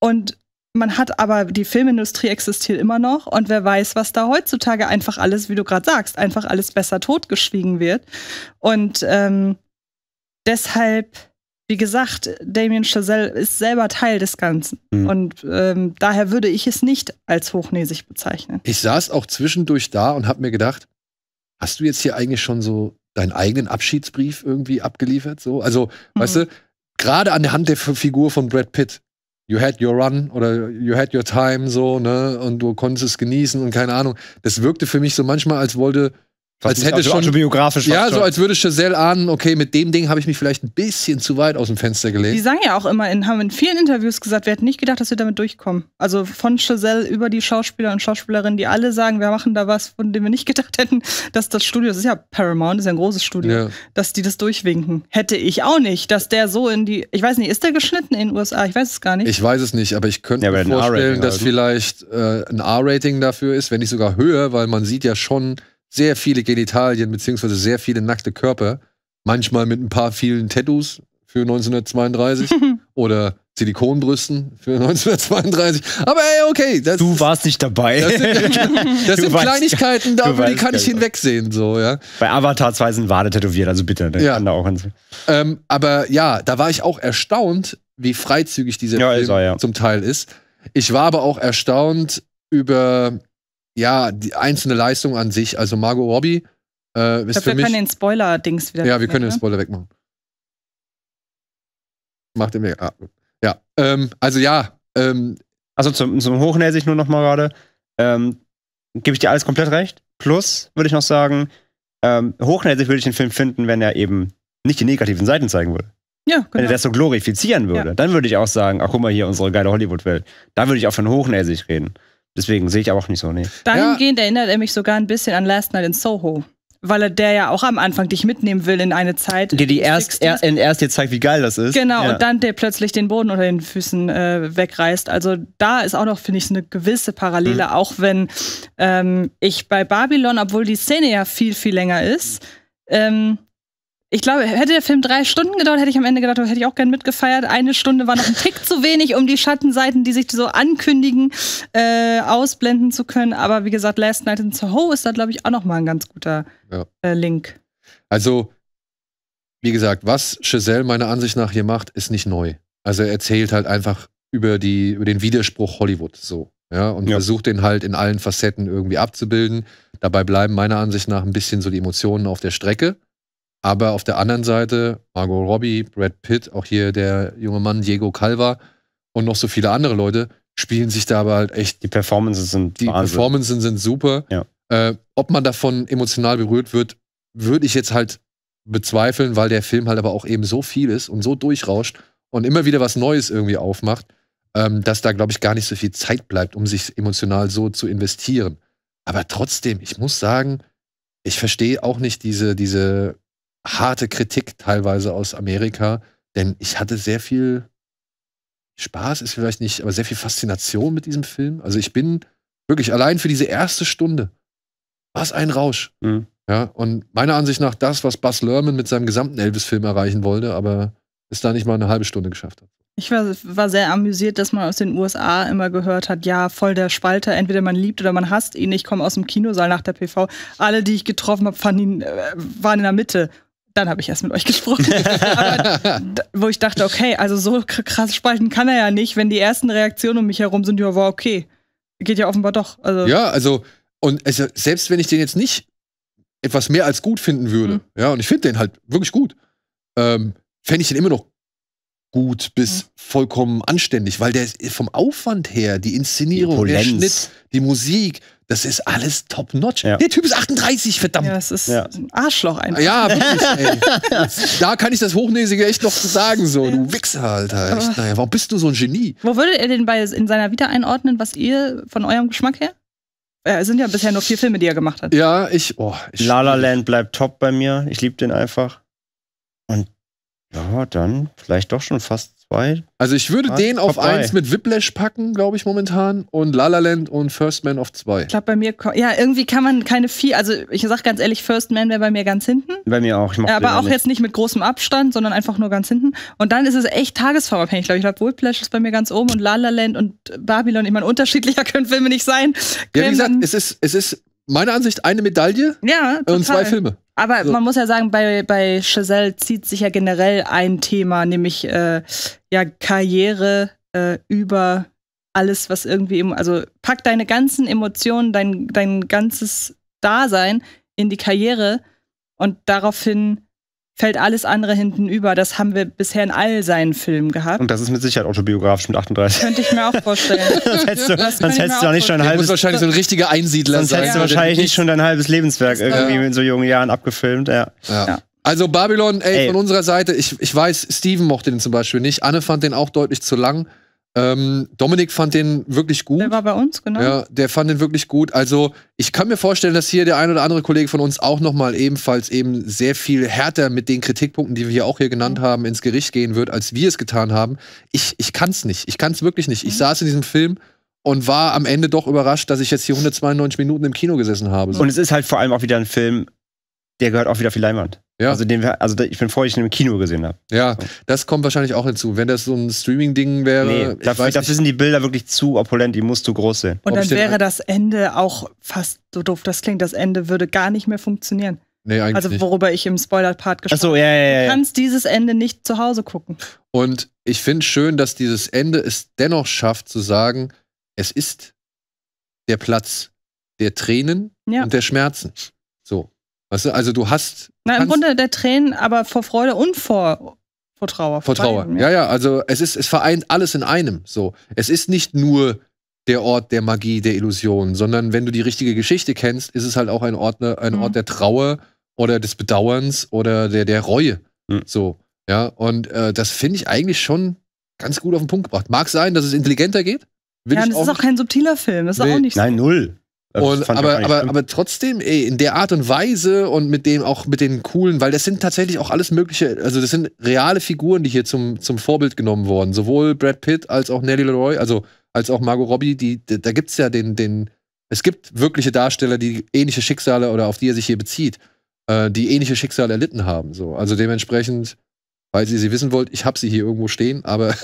Und man hat aber, die Filmindustrie existiert immer noch. Und wer weiß, was da heutzutage einfach alles, wie du gerade sagst, einfach alles besser totgeschwiegen wird. Und ähm, deshalb, wie gesagt, Damien Chazelle ist selber Teil des Ganzen. Mhm. Und ähm, daher würde ich es nicht als hochnäsig bezeichnen. Ich saß auch zwischendurch da und habe mir gedacht, hast du jetzt hier eigentlich schon so deinen eigenen Abschiedsbrief irgendwie abgeliefert? So? Also, mhm. weißt du, gerade an der Hand der Figur von Brad Pitt, you had your run oder you had your time, so, ne, und du konntest es genießen und keine Ahnung. Das wirkte für mich so manchmal, als wollte was als hätte also schon biografisch Ja, so als würde Chazelle ahnen, okay, mit dem Ding habe ich mich vielleicht ein bisschen zu weit aus dem Fenster gelegt. Die sagen ja auch immer, in, haben in vielen Interviews gesagt, wir hätten nicht gedacht, dass wir damit durchkommen. Also von Chazelle über die Schauspieler und Schauspielerinnen, die alle sagen, wir machen da was, von dem wir nicht gedacht hätten, dass das Studio, das ist ja Paramount, ist ja ein großes Studio, ja. dass die das durchwinken. Hätte ich auch nicht, dass der so in die, ich weiß nicht, ist der geschnitten in den USA? Ich weiß es gar nicht. Ich weiß es nicht, aber ich könnte ja, mir vorstellen, dass halt. vielleicht äh, ein a rating dafür ist, wenn nicht sogar höher, weil man sieht ja schon sehr viele Genitalien beziehungsweise sehr viele nackte Körper, manchmal mit ein paar vielen Tattoos für 1932 oder Silikonbrüsten für 1932. Aber ey, okay. Das, du warst nicht dabei. Das sind, das sind Kleinigkeiten, da, die kann ich hinwegsehen. So, ja. Bei Avatar 2 sind Wade tätowiert, also bitte. Ne, ja. Kann da auch ähm, aber ja, da war ich auch erstaunt, wie freizügig dieser ja, Film er, ja. zum Teil ist. Ich war aber auch erstaunt über ja, die einzelne Leistung an sich. Also Margot Robbie äh, ist glaub, für wir mich. können den Spoiler-Dings wieder. Ja, wir können den ne? Spoiler wegmachen. Macht den weg. Ah, ja, ähm, also ja. Ähm, also zum, zum Hochnäher nur noch mal gerade. Ähm, Gebe ich dir alles komplett recht. Plus würde ich noch sagen, ähm, hochnäsig würde ich den Film finden, wenn er eben nicht die negativen Seiten zeigen würde. Ja, genau. Wenn er genau. das so glorifizieren würde, ja. dann würde ich auch sagen, ach guck mal hier, unsere geile Hollywood-Welt. Da würde ich auch von hochnäsig reden. Deswegen sehe ich aber auch nicht so, nee. Dahingehend ja. erinnert er mich sogar ein bisschen an Last Night in Soho. Weil er der ja auch am Anfang dich mitnehmen will in eine Zeit. Die, die erst, er, erst dir zeigt, wie geil das ist. Genau, ja. und dann der plötzlich den Boden unter den Füßen äh, wegreißt. Also da ist auch noch, finde ich, eine gewisse Parallele, mhm. auch wenn ähm, ich bei Babylon, obwohl die Szene ja viel, viel länger ist, ähm, ich glaube, hätte der Film drei Stunden gedauert, hätte ich am Ende gedacht, hätte ich auch gern mitgefeiert. Eine Stunde war noch ein Tick zu wenig, um die Schattenseiten, die sich so ankündigen, äh, ausblenden zu können. Aber wie gesagt, Last Night in Soho ist da, glaube ich, auch noch mal ein ganz guter ja. äh, Link. Also, wie gesagt, was Chazelle meiner Ansicht nach hier macht, ist nicht neu. Also er erzählt halt einfach über, die, über den Widerspruch Hollywood so. Ja, und ja. versucht den halt in allen Facetten irgendwie abzubilden. Dabei bleiben meiner Ansicht nach ein bisschen so die Emotionen auf der Strecke. Aber auf der anderen Seite Margot Robbie, Brad Pitt, auch hier der junge Mann Diego Calva und noch so viele andere Leute spielen sich da aber halt echt. Die Performances sind Die Wahnsinn. Performances sind super. Ja. Äh, ob man davon emotional berührt wird, würde ich jetzt halt bezweifeln, weil der Film halt aber auch eben so viel ist und so durchrauscht und immer wieder was Neues irgendwie aufmacht, ähm, dass da, glaube ich, gar nicht so viel Zeit bleibt, um sich emotional so zu investieren. Aber trotzdem, ich muss sagen, ich verstehe auch nicht diese, diese harte Kritik teilweise aus Amerika, denn ich hatte sehr viel Spaß, ist vielleicht nicht, aber sehr viel Faszination mit diesem Film. Also ich bin wirklich allein für diese erste Stunde. Was ein Rausch. Mhm. Ja, und meiner Ansicht nach das, was Buzz Lerman mit seinem gesamten Elvis-Film erreichen wollte, aber es da nicht mal eine halbe Stunde geschafft hat. Ich war, war, sehr amüsiert, dass man aus den USA immer gehört hat, ja, voll der Spalter, entweder man liebt oder man hasst ihn. Ich komme aus dem Kinosaal nach der PV. Alle, die ich getroffen habe, äh, waren in der Mitte dann habe ich erst mit euch gesprochen. Aber, wo ich dachte, okay, also so krass spalten kann er ja nicht, wenn die ersten Reaktionen um mich herum sind, ja, war okay. Geht ja offenbar doch. Also ja, also, und es, also, selbst wenn ich den jetzt nicht etwas mehr als gut finden würde, mhm. ja, und ich finde den halt wirklich gut, ähm, fände ich den immer noch gut bis mhm. vollkommen anständig, weil der vom Aufwand her, die Inszenierung, die der Schnitt, die Musik, das ist alles top notch. Ja. Der Typ ist 38, verdammt. Ja, das ist ja. ein Arschloch einfach. Ja, wirklich, da kann ich das Hochnäsige echt noch sagen, so, ja. du Wichser, Alter. Ich, naja, warum bist du so ein Genie? Wo würde er denn bei, in seiner Vita einordnen, was ihr von eurem Geschmack her? Äh, es sind ja bisher nur vier Filme, die er gemacht hat. Ja, ich. Oh, ich La La Land bleibt top bei mir. Ich liebe den einfach. Und ja, dann vielleicht doch schon fast zwei. Also ich würde den auf vorbei. eins mit Whiplash packen, glaube ich, momentan. Und La La Land und First Man auf zwei. Ich glaube, bei mir, ja, irgendwie kann man keine vier, also ich sag ganz ehrlich, First Man wäre bei mir ganz hinten. Bei mir auch. Aber auch nicht. jetzt nicht mit großem Abstand, sondern einfach nur ganz hinten. Und dann ist es echt tagesformabhängig, glaube ich. Ich glaube, Whiplash ist bei mir ganz oben und La La Land und Babylon. Ich meine, unterschiedlicher können Filme nicht sein. Ja, wie gesagt, es ist, es ist meiner Ansicht eine Medaille ja, und zwei Filme. Aber so. man muss ja sagen, bei, bei Chazelle zieht sich ja generell ein Thema, nämlich äh, ja Karriere äh, über alles, was irgendwie, also pack deine ganzen Emotionen, dein, dein ganzes Dasein in die Karriere und daraufhin fällt alles andere hinten über. Das haben wir bisher in all seinen Filmen gehabt. Und das ist mit Sicherheit autobiografisch mit 38. Könnte ich mir auch vorstellen. sonst hättest du, das sonst hättest du auch nicht schon ein halbes... Du wahrscheinlich so ein richtiger Einsiedler sonst sein. Sonst hättest du wahrscheinlich nicht schon dein halbes Lebenswerk irgendwie ja. in so jungen Jahren abgefilmt. ja. ja. Also Babylon, ey, ey, von unserer Seite, ich, ich weiß, Steven mochte den zum Beispiel nicht. Anne fand den auch deutlich zu lang. Ähm, Dominik fand den wirklich gut. Der war bei uns, genau. Ja, der fand den wirklich gut. Also ich kann mir vorstellen, dass hier der ein oder andere Kollege von uns auch nochmal ebenfalls eben sehr viel härter mit den Kritikpunkten, die wir hier auch hier genannt mhm. haben, ins Gericht gehen wird, als wir es getan haben. Ich, ich kann es nicht. Ich kann es wirklich nicht. Mhm. Ich saß in diesem Film und war am Ende doch überrascht, dass ich jetzt hier 192 Minuten im Kino gesessen habe. Und es ist halt vor allem auch wieder ein Film, der gehört auch wieder auf die Leinwand. Ja. Also, den also ich bin froh, dass ich ihn im Kino gesehen habe. Ja, so. das kommt wahrscheinlich auch hinzu. Wenn das so ein Streaming-Ding wäre. Nee, dafür, dafür sind die Bilder wirklich zu opulent, die muss zu groß sein. Und Ob dann wäre das Ende auch fast, so doof das klingt, das Ende würde gar nicht mehr funktionieren. Nee, eigentlich Also, worüber nicht. ich im Spoiler-Part gesprochen habe. So, ja, ja, ja. Du kannst dieses Ende nicht zu Hause gucken. Und ich finde schön, dass dieses Ende es dennoch schafft, zu sagen, es ist der Platz der Tränen ja. und der Schmerzen. So. Weißt du, also du hast na, im Grunde der Tränen, aber vor Freude und vor, vor Trauer. Vor, Trauer. ja. ja, also es ist, es vereint alles in einem. So. Es ist nicht nur der Ort der Magie, der Illusion, sondern wenn du die richtige Geschichte kennst, ist es halt auch ein Ort, ne, ein mhm. Ort der Trauer oder des Bedauerns oder der, der Reue. Mhm. So. Ja, und äh, das finde ich eigentlich schon ganz gut auf den Punkt gebracht. Mag sein, dass es intelligenter geht. Will ja, das ist auch kein subtiler Film, das ist nee. auch nicht so. Nein, null. Und, aber, aber, aber trotzdem, ey, in der Art und Weise und mit dem auch mit den coolen, weil das sind tatsächlich auch alles mögliche, also das sind reale Figuren, die hier zum, zum Vorbild genommen wurden. Sowohl Brad Pitt als auch Nelly Leroy, also als auch Margot Robbie, die, da es ja den, den, es gibt wirkliche Darsteller, die ähnliche Schicksale oder auf die er sich hier bezieht, äh, die ähnliche Schicksale erlitten haben. So. Also dementsprechend weil sie sie wissen wollt, ich habe sie hier irgendwo stehen, aber.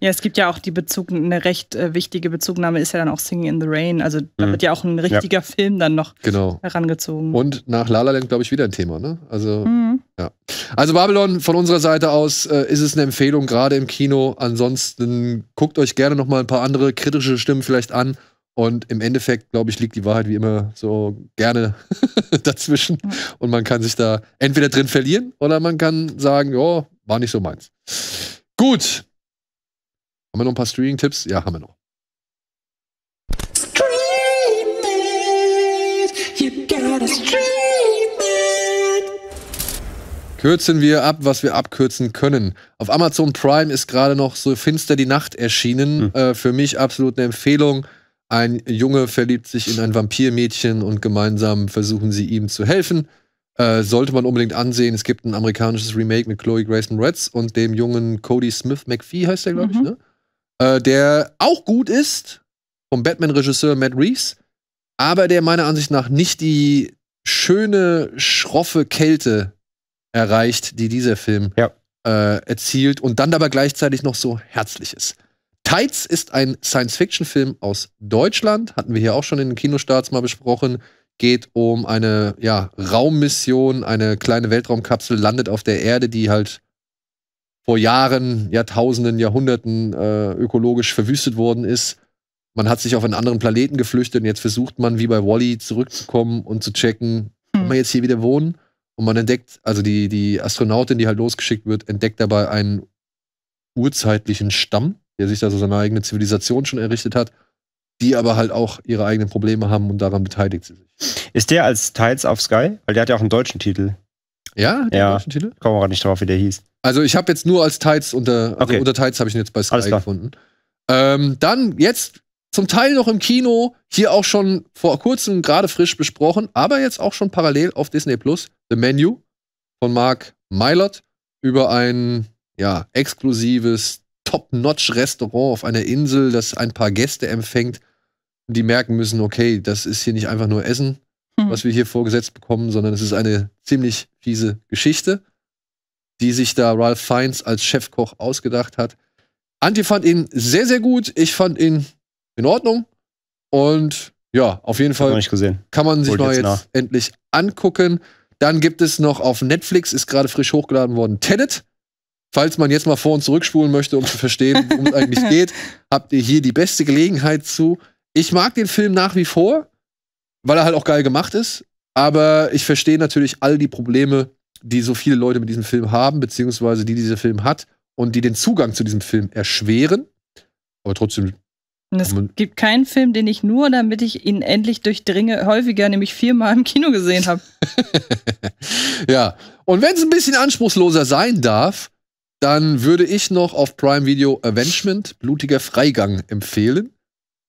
ja, es gibt ja auch die Bezug, eine recht äh, wichtige Bezugnahme ist ja dann auch Singing in the Rain. Also da mhm. wird ja auch ein richtiger ja. Film dann noch genau. herangezogen. Und nach La La Land, glaube ich, wieder ein Thema, ne? Also, mhm. ja. Also Babylon von unserer Seite aus äh, ist es eine Empfehlung, gerade im Kino. Ansonsten guckt euch gerne noch mal ein paar andere kritische Stimmen vielleicht an. Und im Endeffekt, glaube ich, liegt die Wahrheit wie immer so gerne dazwischen. Mhm. Und man kann sich da entweder drin verlieren oder man kann sagen, ja, war nicht so meins. Gut. Haben wir noch ein paar Streaming-Tipps? Ja, haben wir noch. You gotta Stream it. Kürzen wir ab, was wir abkürzen können. Auf Amazon Prime ist gerade noch so Finster die Nacht erschienen. Hm. Äh, für mich absolut eine Empfehlung. Ein Junge verliebt sich in ein Vampirmädchen und gemeinsam versuchen sie ihm zu helfen. Äh, sollte man unbedingt ansehen. Es gibt ein amerikanisches Remake mit Chloe Grayson Reds und dem jungen Cody Smith McPhee, heißt der, glaube ich, mhm. ne? Äh, der auch gut ist, vom Batman-Regisseur Matt Reeves, aber der meiner Ansicht nach nicht die schöne, schroffe Kälte erreicht, die dieser Film ja. äh, erzielt und dann aber gleichzeitig noch so herzlich ist. Tights ist ein Science-Fiction-Film aus Deutschland, hatten wir hier auch schon in den Kinostarts mal besprochen geht um eine ja, Raummission, eine kleine Weltraumkapsel landet auf der Erde, die halt vor Jahren, Jahrtausenden, Jahrhunderten äh, ökologisch verwüstet worden ist. Man hat sich auf einen anderen Planeten geflüchtet und jetzt versucht man, wie bei Wally, zurückzukommen und zu checken, kann hm. man jetzt hier wieder wohnen? Und man entdeckt, also die, die Astronautin, die halt losgeschickt wird, entdeckt dabei einen urzeitlichen Stamm, der sich da so seine eigene Zivilisation schon errichtet hat die aber halt auch ihre eigenen Probleme haben und daran beteiligt sie sich. Ist der als teils auf Sky? Weil der hat ja auch einen deutschen Titel. Ja? ja. Deutschen Titel? Komme gerade nicht drauf, wie der hieß. Also ich habe jetzt nur als teils unter, also okay. unter teils habe ich ihn jetzt bei Sky gefunden. Ähm, dann jetzt zum Teil noch im Kino, hier auch schon vor kurzem gerade frisch besprochen, aber jetzt auch schon parallel auf Disney Plus, The Menu von Mark Mylott über ein ja, exklusives Top-Notch-Restaurant auf einer Insel, das ein paar Gäste empfängt die merken müssen, okay, das ist hier nicht einfach nur Essen, mhm. was wir hier vorgesetzt bekommen, sondern es ist eine ziemlich fiese Geschichte, die sich da Ralph Fiennes als Chefkoch ausgedacht hat. Antje fand ihn sehr, sehr gut. Ich fand ihn in Ordnung. Und ja, auf jeden Fall kann man sich Holt mal jetzt, jetzt endlich angucken. Dann gibt es noch auf Netflix, ist gerade frisch hochgeladen worden, Tenet. Falls man jetzt mal vor und zurückspulen möchte, um zu verstehen, worum es eigentlich geht, habt ihr hier die beste Gelegenheit zu ich mag den Film nach wie vor, weil er halt auch geil gemacht ist. Aber ich verstehe natürlich all die Probleme, die so viele Leute mit diesem Film haben, beziehungsweise die dieser Film hat und die den Zugang zu diesem Film erschweren. Aber trotzdem. Und es gibt keinen Film, den ich nur, damit ich ihn endlich durchdringe, häufiger, nämlich viermal im Kino gesehen habe. ja. Und wenn es ein bisschen anspruchsloser sein darf, dann würde ich noch auf Prime Video Avengement, blutiger Freigang empfehlen.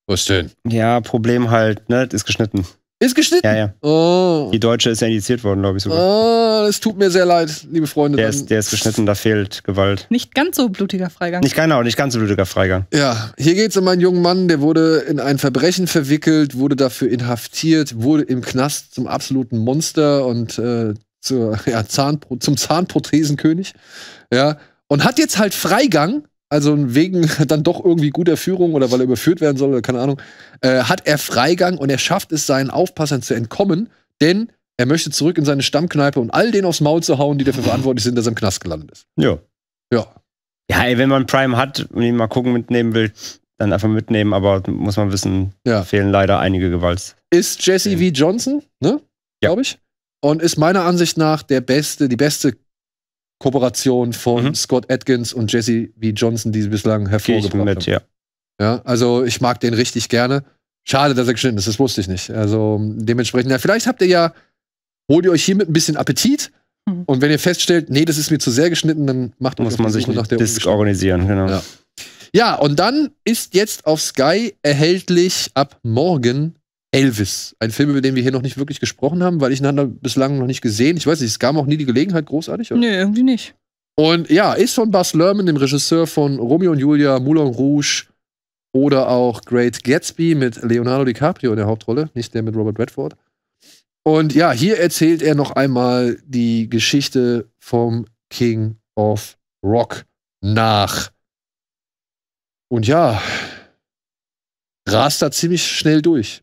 Was denn? Ja, Problem halt, ne? Ist geschnitten. Ist geschnitten? Ja, ja. Oh. Die Deutsche ist ja indiziert worden, glaube ich sogar. Oh, es tut mir sehr leid, liebe Freunde. Der ist, der ist geschnitten, da fehlt Gewalt. Nicht ganz so blutiger Freigang. Nicht genau, nicht ganz so blutiger Freigang. Ja, hier geht es um einen jungen Mann, der wurde in ein Verbrechen verwickelt, wurde dafür inhaftiert, wurde im Knast zum absoluten Monster und äh, zur, ja, Zahnpro zum Zahnprothesenkönig. Ja, und hat jetzt halt Freigang also wegen dann doch irgendwie guter Führung oder weil er überführt werden soll oder keine Ahnung, äh, hat er Freigang und er schafft es, seinen Aufpassern zu entkommen, denn er möchte zurück in seine Stammkneipe und all denen aufs Maul zu hauen, die dafür verantwortlich sind, dass er im Knast gelandet ist. Ja. Ja. Ja, ey, wenn man Prime hat und ihn mal gucken mitnehmen will, dann einfach mitnehmen, aber muss man wissen, ja. fehlen leider einige Gewalt. Ist Jesse V. Johnson, ne? Ja. Glaube ich. Und ist meiner Ansicht nach der beste, die beste Kooperation von mhm. Scott Atkins und Jesse B. Johnson, die sie bislang hervorgebracht ich mit, haben. Ja. ja, also ich mag den richtig gerne. Schade, dass er geschnitten ist, das wusste ich nicht. Also hm, dementsprechend, ja, vielleicht habt ihr ja, holt ihr euch hiermit ein bisschen Appetit. Hm. Und wenn ihr feststellt, nee, das ist mir zu sehr geschnitten, dann macht Muss man sich nach der Disc organisieren, genau. Ja. ja, und dann ist jetzt auf Sky erhältlich ab morgen Elvis. Ein Film, über den wir hier noch nicht wirklich gesprochen haben, weil ich ihn hatte bislang noch nicht gesehen. Ich weiß nicht, es kam auch nie die Gelegenheit, großartig, oder? Nee, irgendwie nicht. Und ja, ist von Bas Lerman, dem Regisseur von Romeo und Julia, Moulin Rouge oder auch Great Gatsby mit Leonardo DiCaprio in der Hauptrolle, nicht der mit Robert Redford. Und ja, hier erzählt er noch einmal die Geschichte vom King of Rock nach. Und ja, rast da ziemlich schnell durch.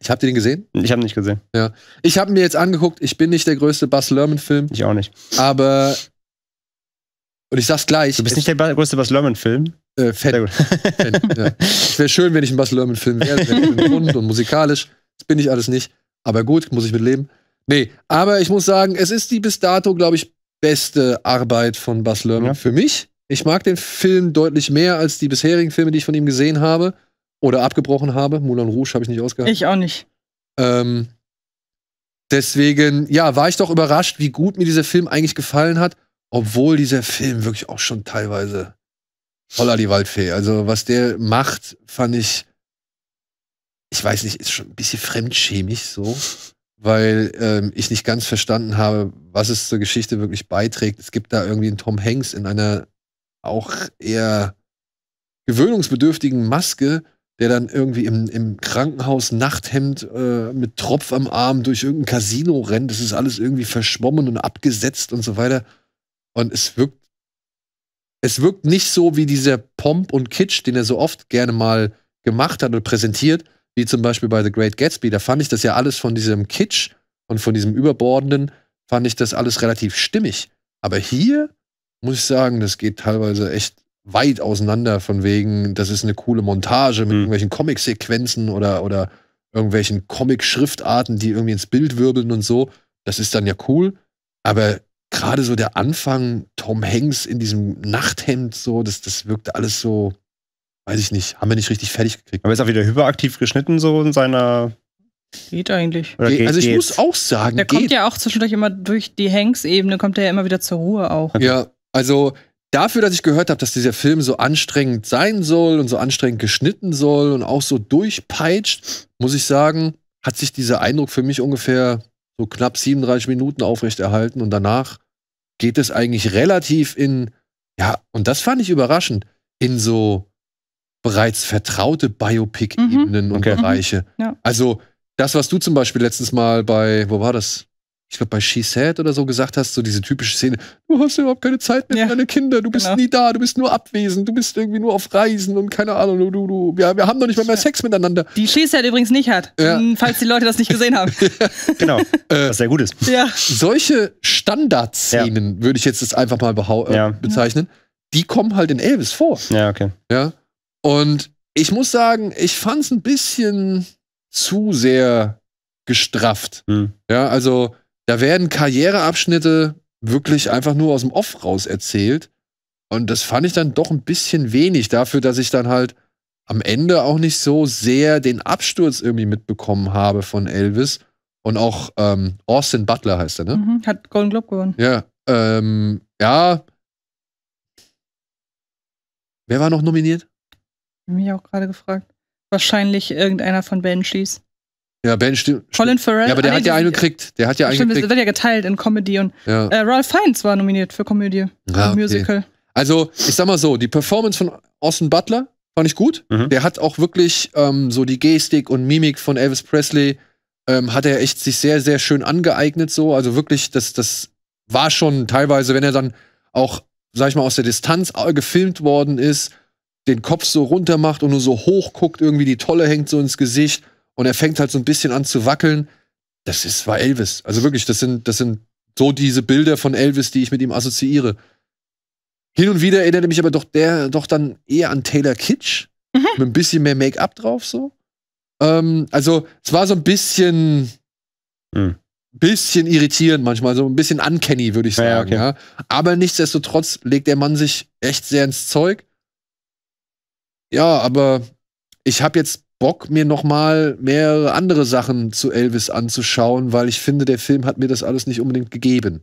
Ich habe den gesehen? Ich habe nicht gesehen. Ja. Ich habe mir jetzt angeguckt, ich bin nicht der größte Buzz Lerman-Film. Ich auch nicht. Aber. Und ich sag's gleich. Du bist nicht der größte Buzz Lerman-Film? Äh, Fan. Sehr gut. Fan, ja. Es wäre schön, wenn ich ein Buzz Lerman-Film wäre. Wär rund und musikalisch. Das bin ich alles nicht. Aber gut, muss ich mit leben. Nee, aber ich muss sagen, es ist die bis dato, glaube ich, beste Arbeit von Buzz Lerman ja. für mich. Ich mag den Film deutlich mehr als die bisherigen Filme, die ich von ihm gesehen habe. Oder abgebrochen habe. Moulin Rouge habe ich nicht ausgehalten. Ich auch nicht. Ähm, deswegen, ja, war ich doch überrascht, wie gut mir dieser Film eigentlich gefallen hat, obwohl dieser Film wirklich auch schon teilweise voller die Waldfee. Also, was der macht, fand ich, ich weiß nicht, ist schon ein bisschen fremdschämig so, weil ähm, ich nicht ganz verstanden habe, was es zur Geschichte wirklich beiträgt. Es gibt da irgendwie einen Tom Hanks in einer auch eher gewöhnungsbedürftigen Maske, der dann irgendwie im, im Krankenhaus Nachthemd äh, mit Tropf am Arm durch irgendein Casino rennt. Das ist alles irgendwie verschwommen und abgesetzt und so weiter. Und es wirkt, es wirkt nicht so wie dieser Pomp und Kitsch, den er so oft gerne mal gemacht hat oder präsentiert, wie zum Beispiel bei The Great Gatsby. Da fand ich das ja alles von diesem Kitsch und von diesem Überbordenden, fand ich das alles relativ stimmig. Aber hier muss ich sagen, das geht teilweise echt weit auseinander von wegen, das ist eine coole Montage mit mhm. irgendwelchen Comic-Sequenzen oder, oder irgendwelchen Comic-Schriftarten, die irgendwie ins Bild wirbeln und so. Das ist dann ja cool. Aber gerade so der Anfang, Tom Hanks in diesem Nachthemd, so, das, das wirkte alles so, weiß ich nicht, haben wir nicht richtig fertig gekriegt. Aber ist auch wieder hyperaktiv geschnitten, so in seiner Geht eigentlich. Geht, also ich geht. muss auch sagen, der geht. kommt ja auch zwischendurch immer durch die Hanks-Ebene, kommt er ja immer wieder zur Ruhe auch. Ja, also dafür, dass ich gehört habe, dass dieser Film so anstrengend sein soll und so anstrengend geschnitten soll und auch so durchpeitscht, muss ich sagen, hat sich dieser Eindruck für mich ungefähr so knapp 37 Minuten aufrechterhalten und danach geht es eigentlich relativ in, ja, und das fand ich überraschend, in so bereits vertraute Biopic-Ebenen mhm. und okay. Mhm. Bereiche. Mhm. Ja. Also das, was du zum Beispiel letztens mal bei, wo war das? ich glaube, bei She Said oder so gesagt hast, so diese typische Szene, du hast ja überhaupt keine Zeit mehr ja. für deine Kinder, du bist genau. nie da, du bist nur abwesend, du bist irgendwie nur auf Reisen und keine Ahnung, du, du, du, ja, wir haben doch nicht mal mehr Sex miteinander. Die She Said übrigens nicht hat, ja. falls die Leute das nicht gesehen haben. genau, äh, was sehr gut ist. Ja. Solche Standardszenen, würde ich jetzt das einfach mal äh, bezeichnen, die kommen halt in Elvis vor. Ja, okay. Ja, und ich muss sagen, ich fand es ein bisschen zu sehr gestrafft. Hm. Ja, also da werden Karriereabschnitte wirklich einfach nur aus dem Off raus erzählt. Und das fand ich dann doch ein bisschen wenig dafür, dass ich dann halt am Ende auch nicht so sehr den Absturz irgendwie mitbekommen habe von Elvis. Und auch ähm, Austin Butler heißt er, ne? Mhm, hat Golden Globe gewonnen. Ja. Ähm, ja. Wer war noch nominiert? Mich auch gerade gefragt. Wahrscheinlich irgendeiner von Banshees. Ja, Ben stimmt. Colin Farrell. Ja, aber der ah, nee, hat ja einen gekriegt. Der hat ja einen stimmt, gekriegt. Das wird ja geteilt in Comedy und ja. äh, Ralph Fiennes war nominiert für Komödie, Ja, okay. Musical. Also, ich sag mal so, die Performance von Austin Butler fand ich gut. Mhm. Der hat auch wirklich ähm, so die Gestik und Mimik von Elvis Presley ähm, hat er echt sich sehr, sehr schön angeeignet so. Also wirklich, das, das war schon teilweise, wenn er dann auch, sag ich mal, aus der Distanz äh, gefilmt worden ist, den Kopf so runter macht und nur so hoch guckt, irgendwie die Tolle hängt so ins Gesicht und er fängt halt so ein bisschen an zu wackeln. Das ist, war Elvis. Also wirklich, das sind, das sind so diese Bilder von Elvis, die ich mit ihm assoziiere. Hin und wieder erinnerte mich aber doch der doch dann eher an Taylor Kitsch. Mhm. Mit ein bisschen mehr Make-up drauf, so. Ähm, also, es war so ein bisschen. Mhm. Bisschen irritierend manchmal, so ein bisschen uncanny, würde ich sagen. Ja, okay. ja. Aber nichtsdestotrotz legt der Mann sich echt sehr ins Zeug. Ja, aber ich habe jetzt Bock, mir nochmal mehrere andere Sachen zu Elvis anzuschauen, weil ich finde, der Film hat mir das alles nicht unbedingt gegeben.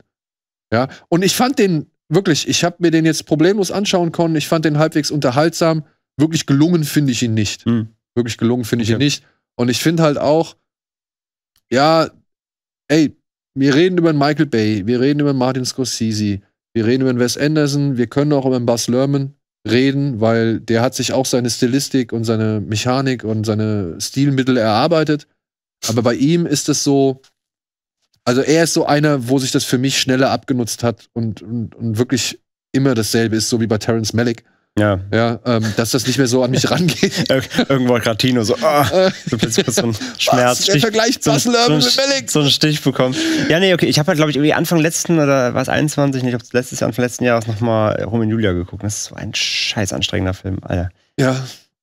Ja, und ich fand den wirklich, ich habe mir den jetzt problemlos anschauen können. Ich fand den halbwegs unterhaltsam. Wirklich gelungen finde ich ihn nicht. Hm. Wirklich gelungen finde ich okay. ihn nicht. Und ich finde halt auch, ja, ey, wir reden über Michael Bay, wir reden über Martin Scorsese, wir reden über Wes Anderson, wir können auch über Buzz Lerman reden, weil der hat sich auch seine Stilistik und seine Mechanik und seine Stilmittel erarbeitet. Aber bei ihm ist es so, also er ist so einer, wo sich das für mich schneller abgenutzt hat und, und, und wirklich immer dasselbe ist, so wie bei Terence Malick. Ja. ja ähm, dass das nicht mehr so an mich rangeht. Irgendwo hat gerade so, ah, äh. so plötzlich so ein Schmerz. Was, der Vergleich so, so, ein, so einen Stich bekommen. Ja, nee, okay. Ich habe halt, glaube ich, irgendwie Anfang letzten oder was 21, nicht, ob es letztes Jahr, Anfang letzten Jahres nochmal Rom in Julia geguckt. Das ist so ein scheiß anstrengender Film, Alter. Ja. Und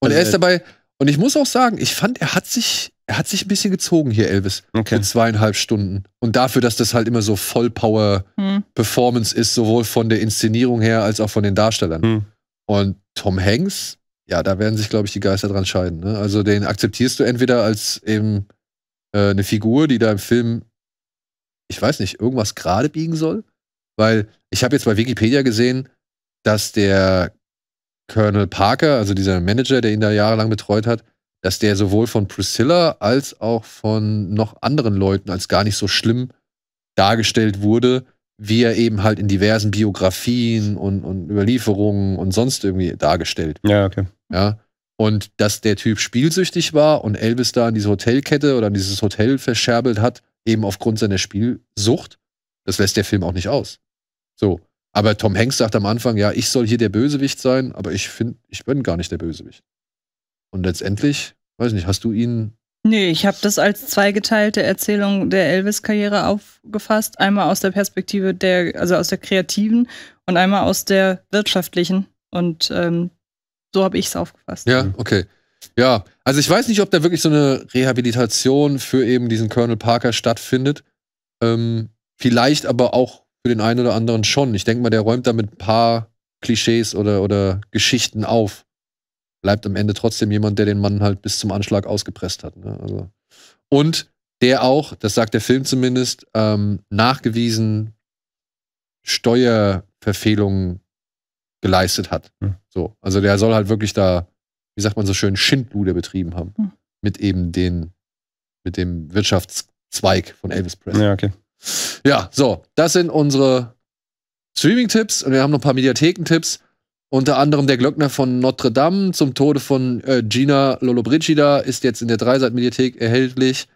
also, er ist dabei, und ich muss auch sagen, ich fand, er hat sich, er hat sich ein bisschen gezogen hier, Elvis. Okay. Mit zweieinhalb Stunden. Und dafür, dass das halt immer so Vollpower-Performance hm. ist, sowohl von der Inszenierung her als auch von den Darstellern. Hm. Und Tom Hanks, ja, da werden sich, glaube ich, die Geister dran scheiden. Ne? Also den akzeptierst du entweder als eben äh, eine Figur, die da im Film, ich weiß nicht, irgendwas gerade biegen soll. Weil ich habe jetzt bei Wikipedia gesehen, dass der Colonel Parker, also dieser Manager, der ihn da jahrelang betreut hat, dass der sowohl von Priscilla als auch von noch anderen Leuten als gar nicht so schlimm dargestellt wurde, wie er eben halt in diversen Biografien und, und Überlieferungen und sonst irgendwie dargestellt wird. Ja, okay. Ja. Und dass der Typ spielsüchtig war und Elvis da an diese Hotelkette oder an dieses Hotel verscherbelt hat, eben aufgrund seiner Spielsucht, das lässt der Film auch nicht aus. So. Aber Tom Hanks sagt am Anfang, ja, ich soll hier der Bösewicht sein, aber ich finde, ich bin gar nicht der Bösewicht. Und letztendlich, weiß nicht, hast du ihn Nee, ich habe das als zweigeteilte Erzählung der Elvis-Karriere aufgefasst. Einmal aus der Perspektive der, also aus der kreativen und einmal aus der wirtschaftlichen. Und ähm, so habe ich es aufgefasst. Ja, okay. Ja, also ich weiß nicht, ob da wirklich so eine Rehabilitation für eben diesen Colonel Parker stattfindet. Ähm, vielleicht aber auch für den einen oder anderen schon. Ich denke mal, der räumt damit ein paar Klischees oder, oder Geschichten auf bleibt am Ende trotzdem jemand, der den Mann halt bis zum Anschlag ausgepresst hat. Ne? Also. Und der auch, das sagt der Film zumindest, ähm, nachgewiesen Steuerverfehlungen geleistet hat. Mhm. So, also der soll halt wirklich da, wie sagt man so schön, Schindluder betrieben haben mhm. mit eben den, mit dem Wirtschaftszweig von Elvis Presley. Ja, okay. Ja, so, das sind unsere Streaming-Tipps und wir haben noch ein paar Mediatheken-Tipps. Unter anderem der Glöckner von Notre Dame zum Tode von äh, Gina Lollobrigida ist jetzt in der Dreiseit-Mediathek erhältlich.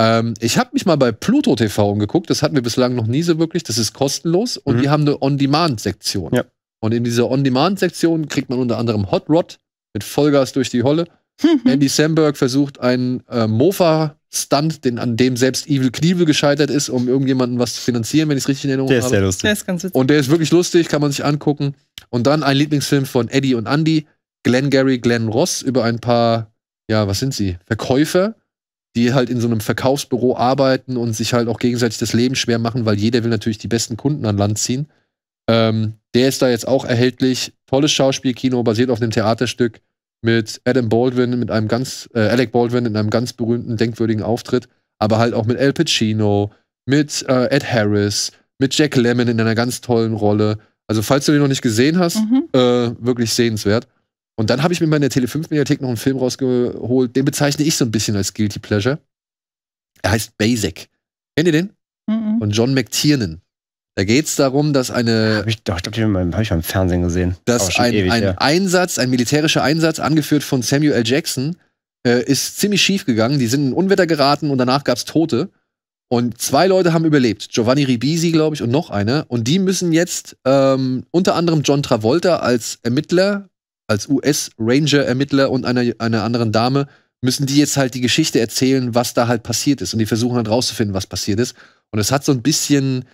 Ähm, ich habe mich mal bei Pluto TV umgeguckt, das hatten wir bislang noch nie so wirklich, das ist kostenlos und mhm. die haben eine On-Demand-Sektion. Ja. Und in dieser On-Demand-Sektion kriegt man unter anderem Hot Rod mit Vollgas durch die Holle Mhm. Andy Samberg versucht einen äh, Mofa-Stunt, den, an dem selbst Evil Knievel gescheitert ist, um irgendjemanden was zu finanzieren, wenn ich es richtig in Erinnerung der habe. Ist sehr lustig. Der ist ganz lustig. Und der ist wirklich lustig, kann man sich angucken. Und dann ein Lieblingsfilm von Eddie und Andy, Glenn Gary, Glenn Ross, über ein paar, ja, was sind sie? Verkäufer, die halt in so einem Verkaufsbüro arbeiten und sich halt auch gegenseitig das Leben schwer machen, weil jeder will natürlich die besten Kunden an Land ziehen. Ähm, der ist da jetzt auch erhältlich. Tolles Schauspielkino, basiert auf einem Theaterstück mit Adam Baldwin, mit einem ganz, äh, Alec Baldwin in einem ganz berühmten, denkwürdigen Auftritt, aber halt auch mit Al Pacino, mit äh, Ed Harris, mit Jack Lemmon in einer ganz tollen Rolle. Also, falls du den noch nicht gesehen hast, mhm. äh, wirklich sehenswert. Und dann habe ich mir mal in der Tele5-Mediathek noch einen Film rausgeholt, den bezeichne ich so ein bisschen als Guilty Pleasure. Er heißt Basic. Kennt ihr den? Mhm. Von John McTiernan. Da geht es darum, dass eine. Hab ich, ich glaube, die habe ich mal im Fernsehen gesehen. Dass ein, ewig, ein ja. Einsatz, ein militärischer Einsatz, angeführt von Samuel L. Jackson, äh, ist ziemlich schief gegangen. Die sind in Unwetter geraten und danach gab es Tote. Und zwei Leute haben überlebt. Giovanni Ribisi, glaube ich, und noch einer. Und die müssen jetzt ähm, unter anderem John Travolta als Ermittler, als US-Ranger-Ermittler und einer, einer anderen Dame, müssen die jetzt halt die Geschichte erzählen, was da halt passiert ist. Und die versuchen halt rauszufinden, was passiert ist. Und es hat so ein bisschen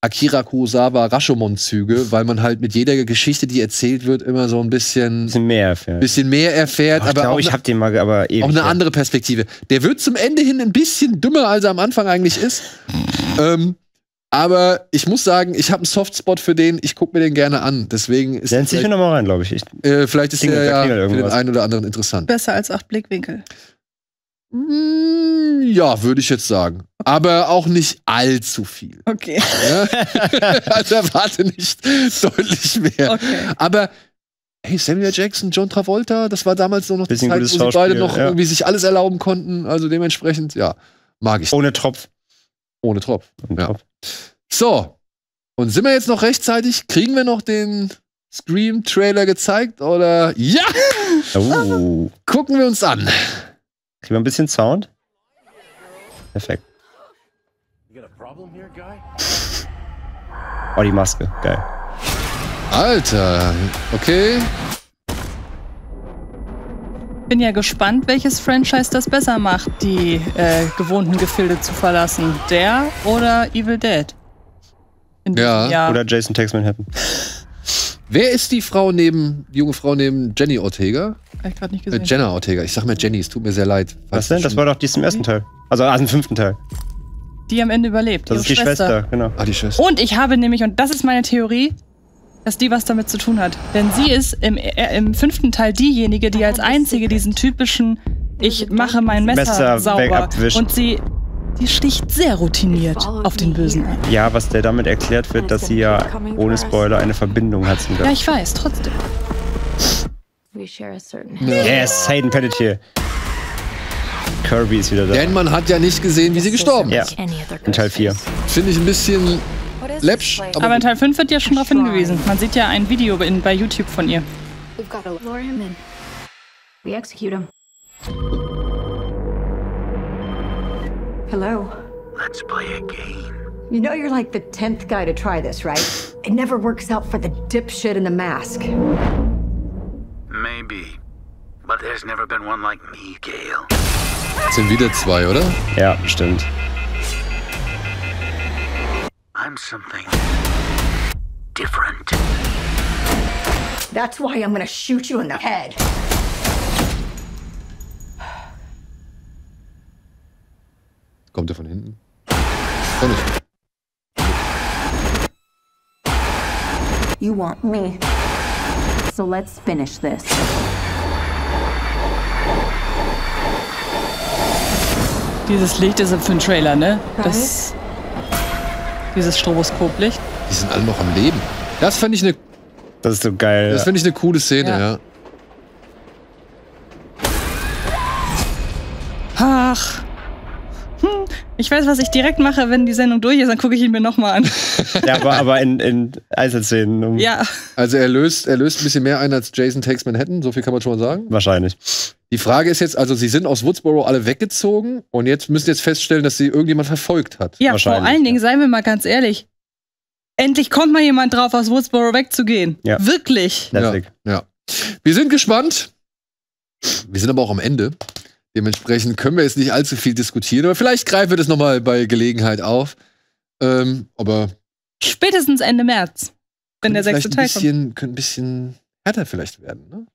Akira Kurosawa Rashomon-Züge, weil man halt mit jeder Geschichte, die erzählt wird, immer so ein bisschen, bisschen mehr erfährt. Bisschen mehr erfährt, oh, ich aber glaub, ich habe den mal, aber ewig auch eine andere Perspektive. Der wird zum Ende hin ein bisschen dümmer, als er am Anfang eigentlich ist. ähm, aber ich muss sagen, ich habe einen Softspot für den. Ich gucke mir den gerne an. Deswegen ist. Dann zieh ich mir nochmal rein, glaube ich. ich äh, vielleicht ist der ja für den einen oder anderen interessant. Besser als acht Blickwinkel. Hm, ja, würde ich jetzt sagen. Aber auch nicht allzu viel. Okay. Ja? Ne? also erwarte nicht deutlich mehr. Okay. Aber hey, Samuel Jackson, John Travolta, das war damals nur noch Bisschen die Zeit, wo sie beide noch ja. irgendwie sich alles erlauben konnten. Also dementsprechend, ja, mag ich. Ohne Tropf. Ohne Tropf. Ohne ja. So. Und sind wir jetzt noch rechtzeitig? Kriegen wir noch den Scream-Trailer gezeigt? Oder ja! Oh. Gucken wir uns an. Kriegen wir ein bisschen Sound? Perfekt. Oh, die Maske. Geil. Alter, okay. Bin ja gespannt, welches Franchise das besser macht, die äh, gewohnten Gefilde zu verlassen. Der oder Evil Dead? In ja. Oder Jason Takes Manhattan. Wer ist die Frau neben, die junge Frau neben Jenny Ortega? Hab ich gerade nicht äh, gesehen. Äh, Jenna Ortega. Ich sag mal Jenny, es tut mir sehr leid. Was denn? Das war doch die im ersten Teil. Also, also ah, im fünften Teil. Die am Ende überlebt. Das ist die Schwester. Schwester, genau. Ah, die Schwester. Und ich habe nämlich, und das ist meine Theorie, dass die was damit zu tun hat. Denn sie ist im, äh, im fünften Teil diejenige, die als einzige diesen typischen ich mache mein Messer, Messer sauber. Und sie die sticht sehr routiniert auf den Bösen ab. Ja, was der damit erklärt wird, dass sie ja ohne Spoiler eine Verbindung hat zum Gott. Ja, ich weiß, trotzdem. Yes, Hayden Pettit hier. Kirby ist wieder da. Denn man hat ja nicht gesehen, wie sie gestorben ist. Ja. In Teil 4. Finde ich ein bisschen läppsch. Aber, aber in Teil 5 wird ja schon darauf hingewiesen. Man sieht ja ein Video bei YouTube von ihr. We've got to lure him in. We execute him. Hello? Let's play a game. You know you're like the 10th guy to try this, right? It never works out for the dipshit in the mask. Maybe. But there's never been one like me, Gail. Sind wieder zwei, oder? Ja, bestimmt. I'm something different. That's why I'm gonna shoot you in the head. Kommt er von hinten? Doch nicht. You want me. So let's finish this. Dieses Licht ist für den Trailer, ne? Das. Dieses Stroboskoplicht. Die sind alle noch am Leben. Das fand ich eine. Das ist so geil. Das finde ich eine coole Szene, ja. ja. Ach. Ich weiß, was ich direkt mache, wenn die Sendung durch ist, dann gucke ich ihn mir nochmal an. ja, aber, aber in, in Einzelszenen. Um ja. Also er löst, er löst ein bisschen mehr ein als Jason Takes Manhattan, so viel kann man schon mal sagen. Wahrscheinlich. Die Frage ist jetzt, also sie sind aus Woodsboro alle weggezogen und jetzt müssen jetzt feststellen, dass sie irgendjemand verfolgt hat. Ja, vor allen Dingen, seien wir mal ganz ehrlich. Endlich kommt mal jemand drauf, aus Woodsboro wegzugehen. Ja. Wirklich. Ja, ja. Wir sind gespannt. Wir sind aber auch am Ende. Dementsprechend können wir jetzt nicht allzu viel diskutieren, aber vielleicht greifen wir das nochmal bei Gelegenheit auf. Ähm, aber. Spätestens Ende März, wenn der sechste Teil bisschen, kommt. Könnte ein bisschen härter vielleicht werden, ne?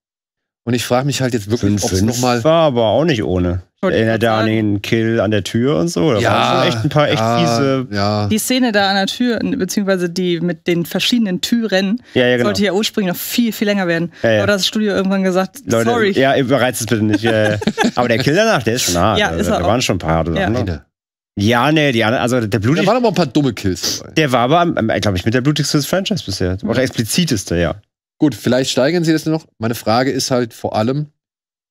Und ich frage mich halt jetzt wirklich, ob es nochmal. War aber auch nicht ohne. Äh, Erinnert da an den Kill an der Tür und so? Da ja, waren schon echt ein paar echt ja, fiese. Ja. Die Szene da an der Tür, beziehungsweise die mit den verschiedenen Türen, ja, ja, genau. sollte ja ursprünglich noch viel, viel länger werden. Ja, ja. Aber das Studio irgendwann gesagt, Leute, sorry. Ja, überreizt es bitte nicht. Äh. aber der Kill danach, der ist schon hart. Ja, also ist er da waren schon ein paar harte Sachen. Ja, nee, die anderen, also der blutigste. Da waren aber ein paar dumme Kills. Dabei. Der war aber, glaube ich, mit der blutigste Franchise bisher. Oder expliziteste, ja. Gut, vielleicht steigern sie das noch. Meine Frage ist halt vor allem,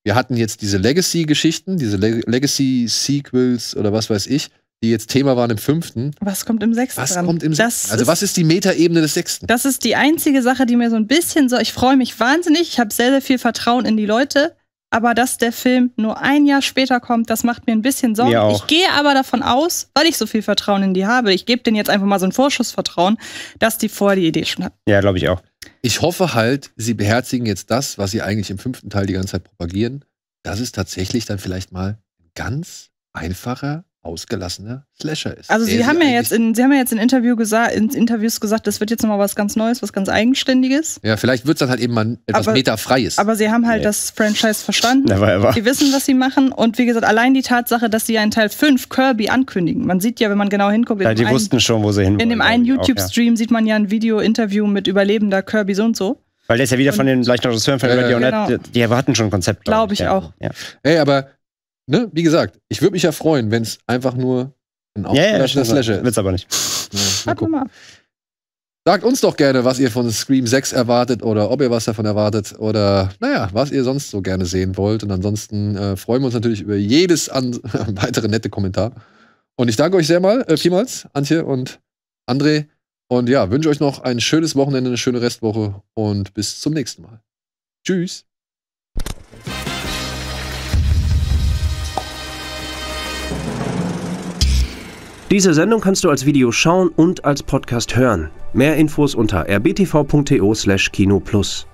wir hatten jetzt diese Legacy-Geschichten, diese Le Legacy-Sequels oder was weiß ich, die jetzt Thema waren im fünften. Was kommt im sechsten? Was dran? kommt im sechsten? Also, was ist die Metaebene des sechsten? Das ist die einzige Sache, die mir so ein bisschen so. Ich freue mich wahnsinnig. Ich habe sehr, sehr viel Vertrauen in die Leute. Aber dass der Film nur ein Jahr später kommt, das macht mir ein bisschen Sorgen. ich gehe aber davon aus, weil ich so viel Vertrauen in die habe, ich gebe denen jetzt einfach mal so ein Vorschussvertrauen, dass die vorher die Idee schon hatten. Ja, glaube ich auch ich hoffe halt, sie beherzigen jetzt das, was sie eigentlich im fünften Teil die ganze Zeit propagieren, dass es tatsächlich dann vielleicht mal ein ganz einfacher ausgelassener Slasher ist. Also sie haben ja jetzt in, sie haben ja jetzt in Interview gesagt, in Interviews gesagt, das wird jetzt nochmal was ganz Neues, was ganz Eigenständiges. Ja, vielleicht wird es dann halt eben mal etwas aber, metafreies. Aber sie haben halt nee. das Franchise verstanden. Never ever. Die wissen, was sie machen. Und wie gesagt, allein die Tatsache, dass sie ja in Teil 5 Kirby ankündigen. Man sieht ja, wenn man genau hinguckt, ja, die einen, schon, wo sie hin In dem einen YouTube-Stream ja. sieht man ja ein Video-Interview mit überlebender Kirby so und so. Weil der ist ja wieder und, von den gleichen Regisseuren von äh, genau. Die erwarten schon ein Konzept. Glaube glaub ich, ich ja. auch. Ja. Ey, aber ne, wie gesagt, ich würde mich ja freuen, wenn es einfach nur ein aufgelassener yeah, Slasher ist. Wird's aber nicht. Ja, mal mal. Sagt uns doch gerne, was ihr von Scream 6 erwartet oder ob ihr was davon erwartet oder naja, was ihr sonst so gerne sehen wollt. Und ansonsten äh, freuen wir uns natürlich über jedes an weitere nette Kommentar. Und ich danke euch sehr mal, äh, vielmals, Antje und André. Und ja, wünsche euch noch ein schönes Wochenende, eine schöne Restwoche und bis zum nächsten Mal. Tschüss. Diese Sendung kannst du als Video schauen und als Podcast hören. Mehr Infos unter rbtv.to/kinoplus.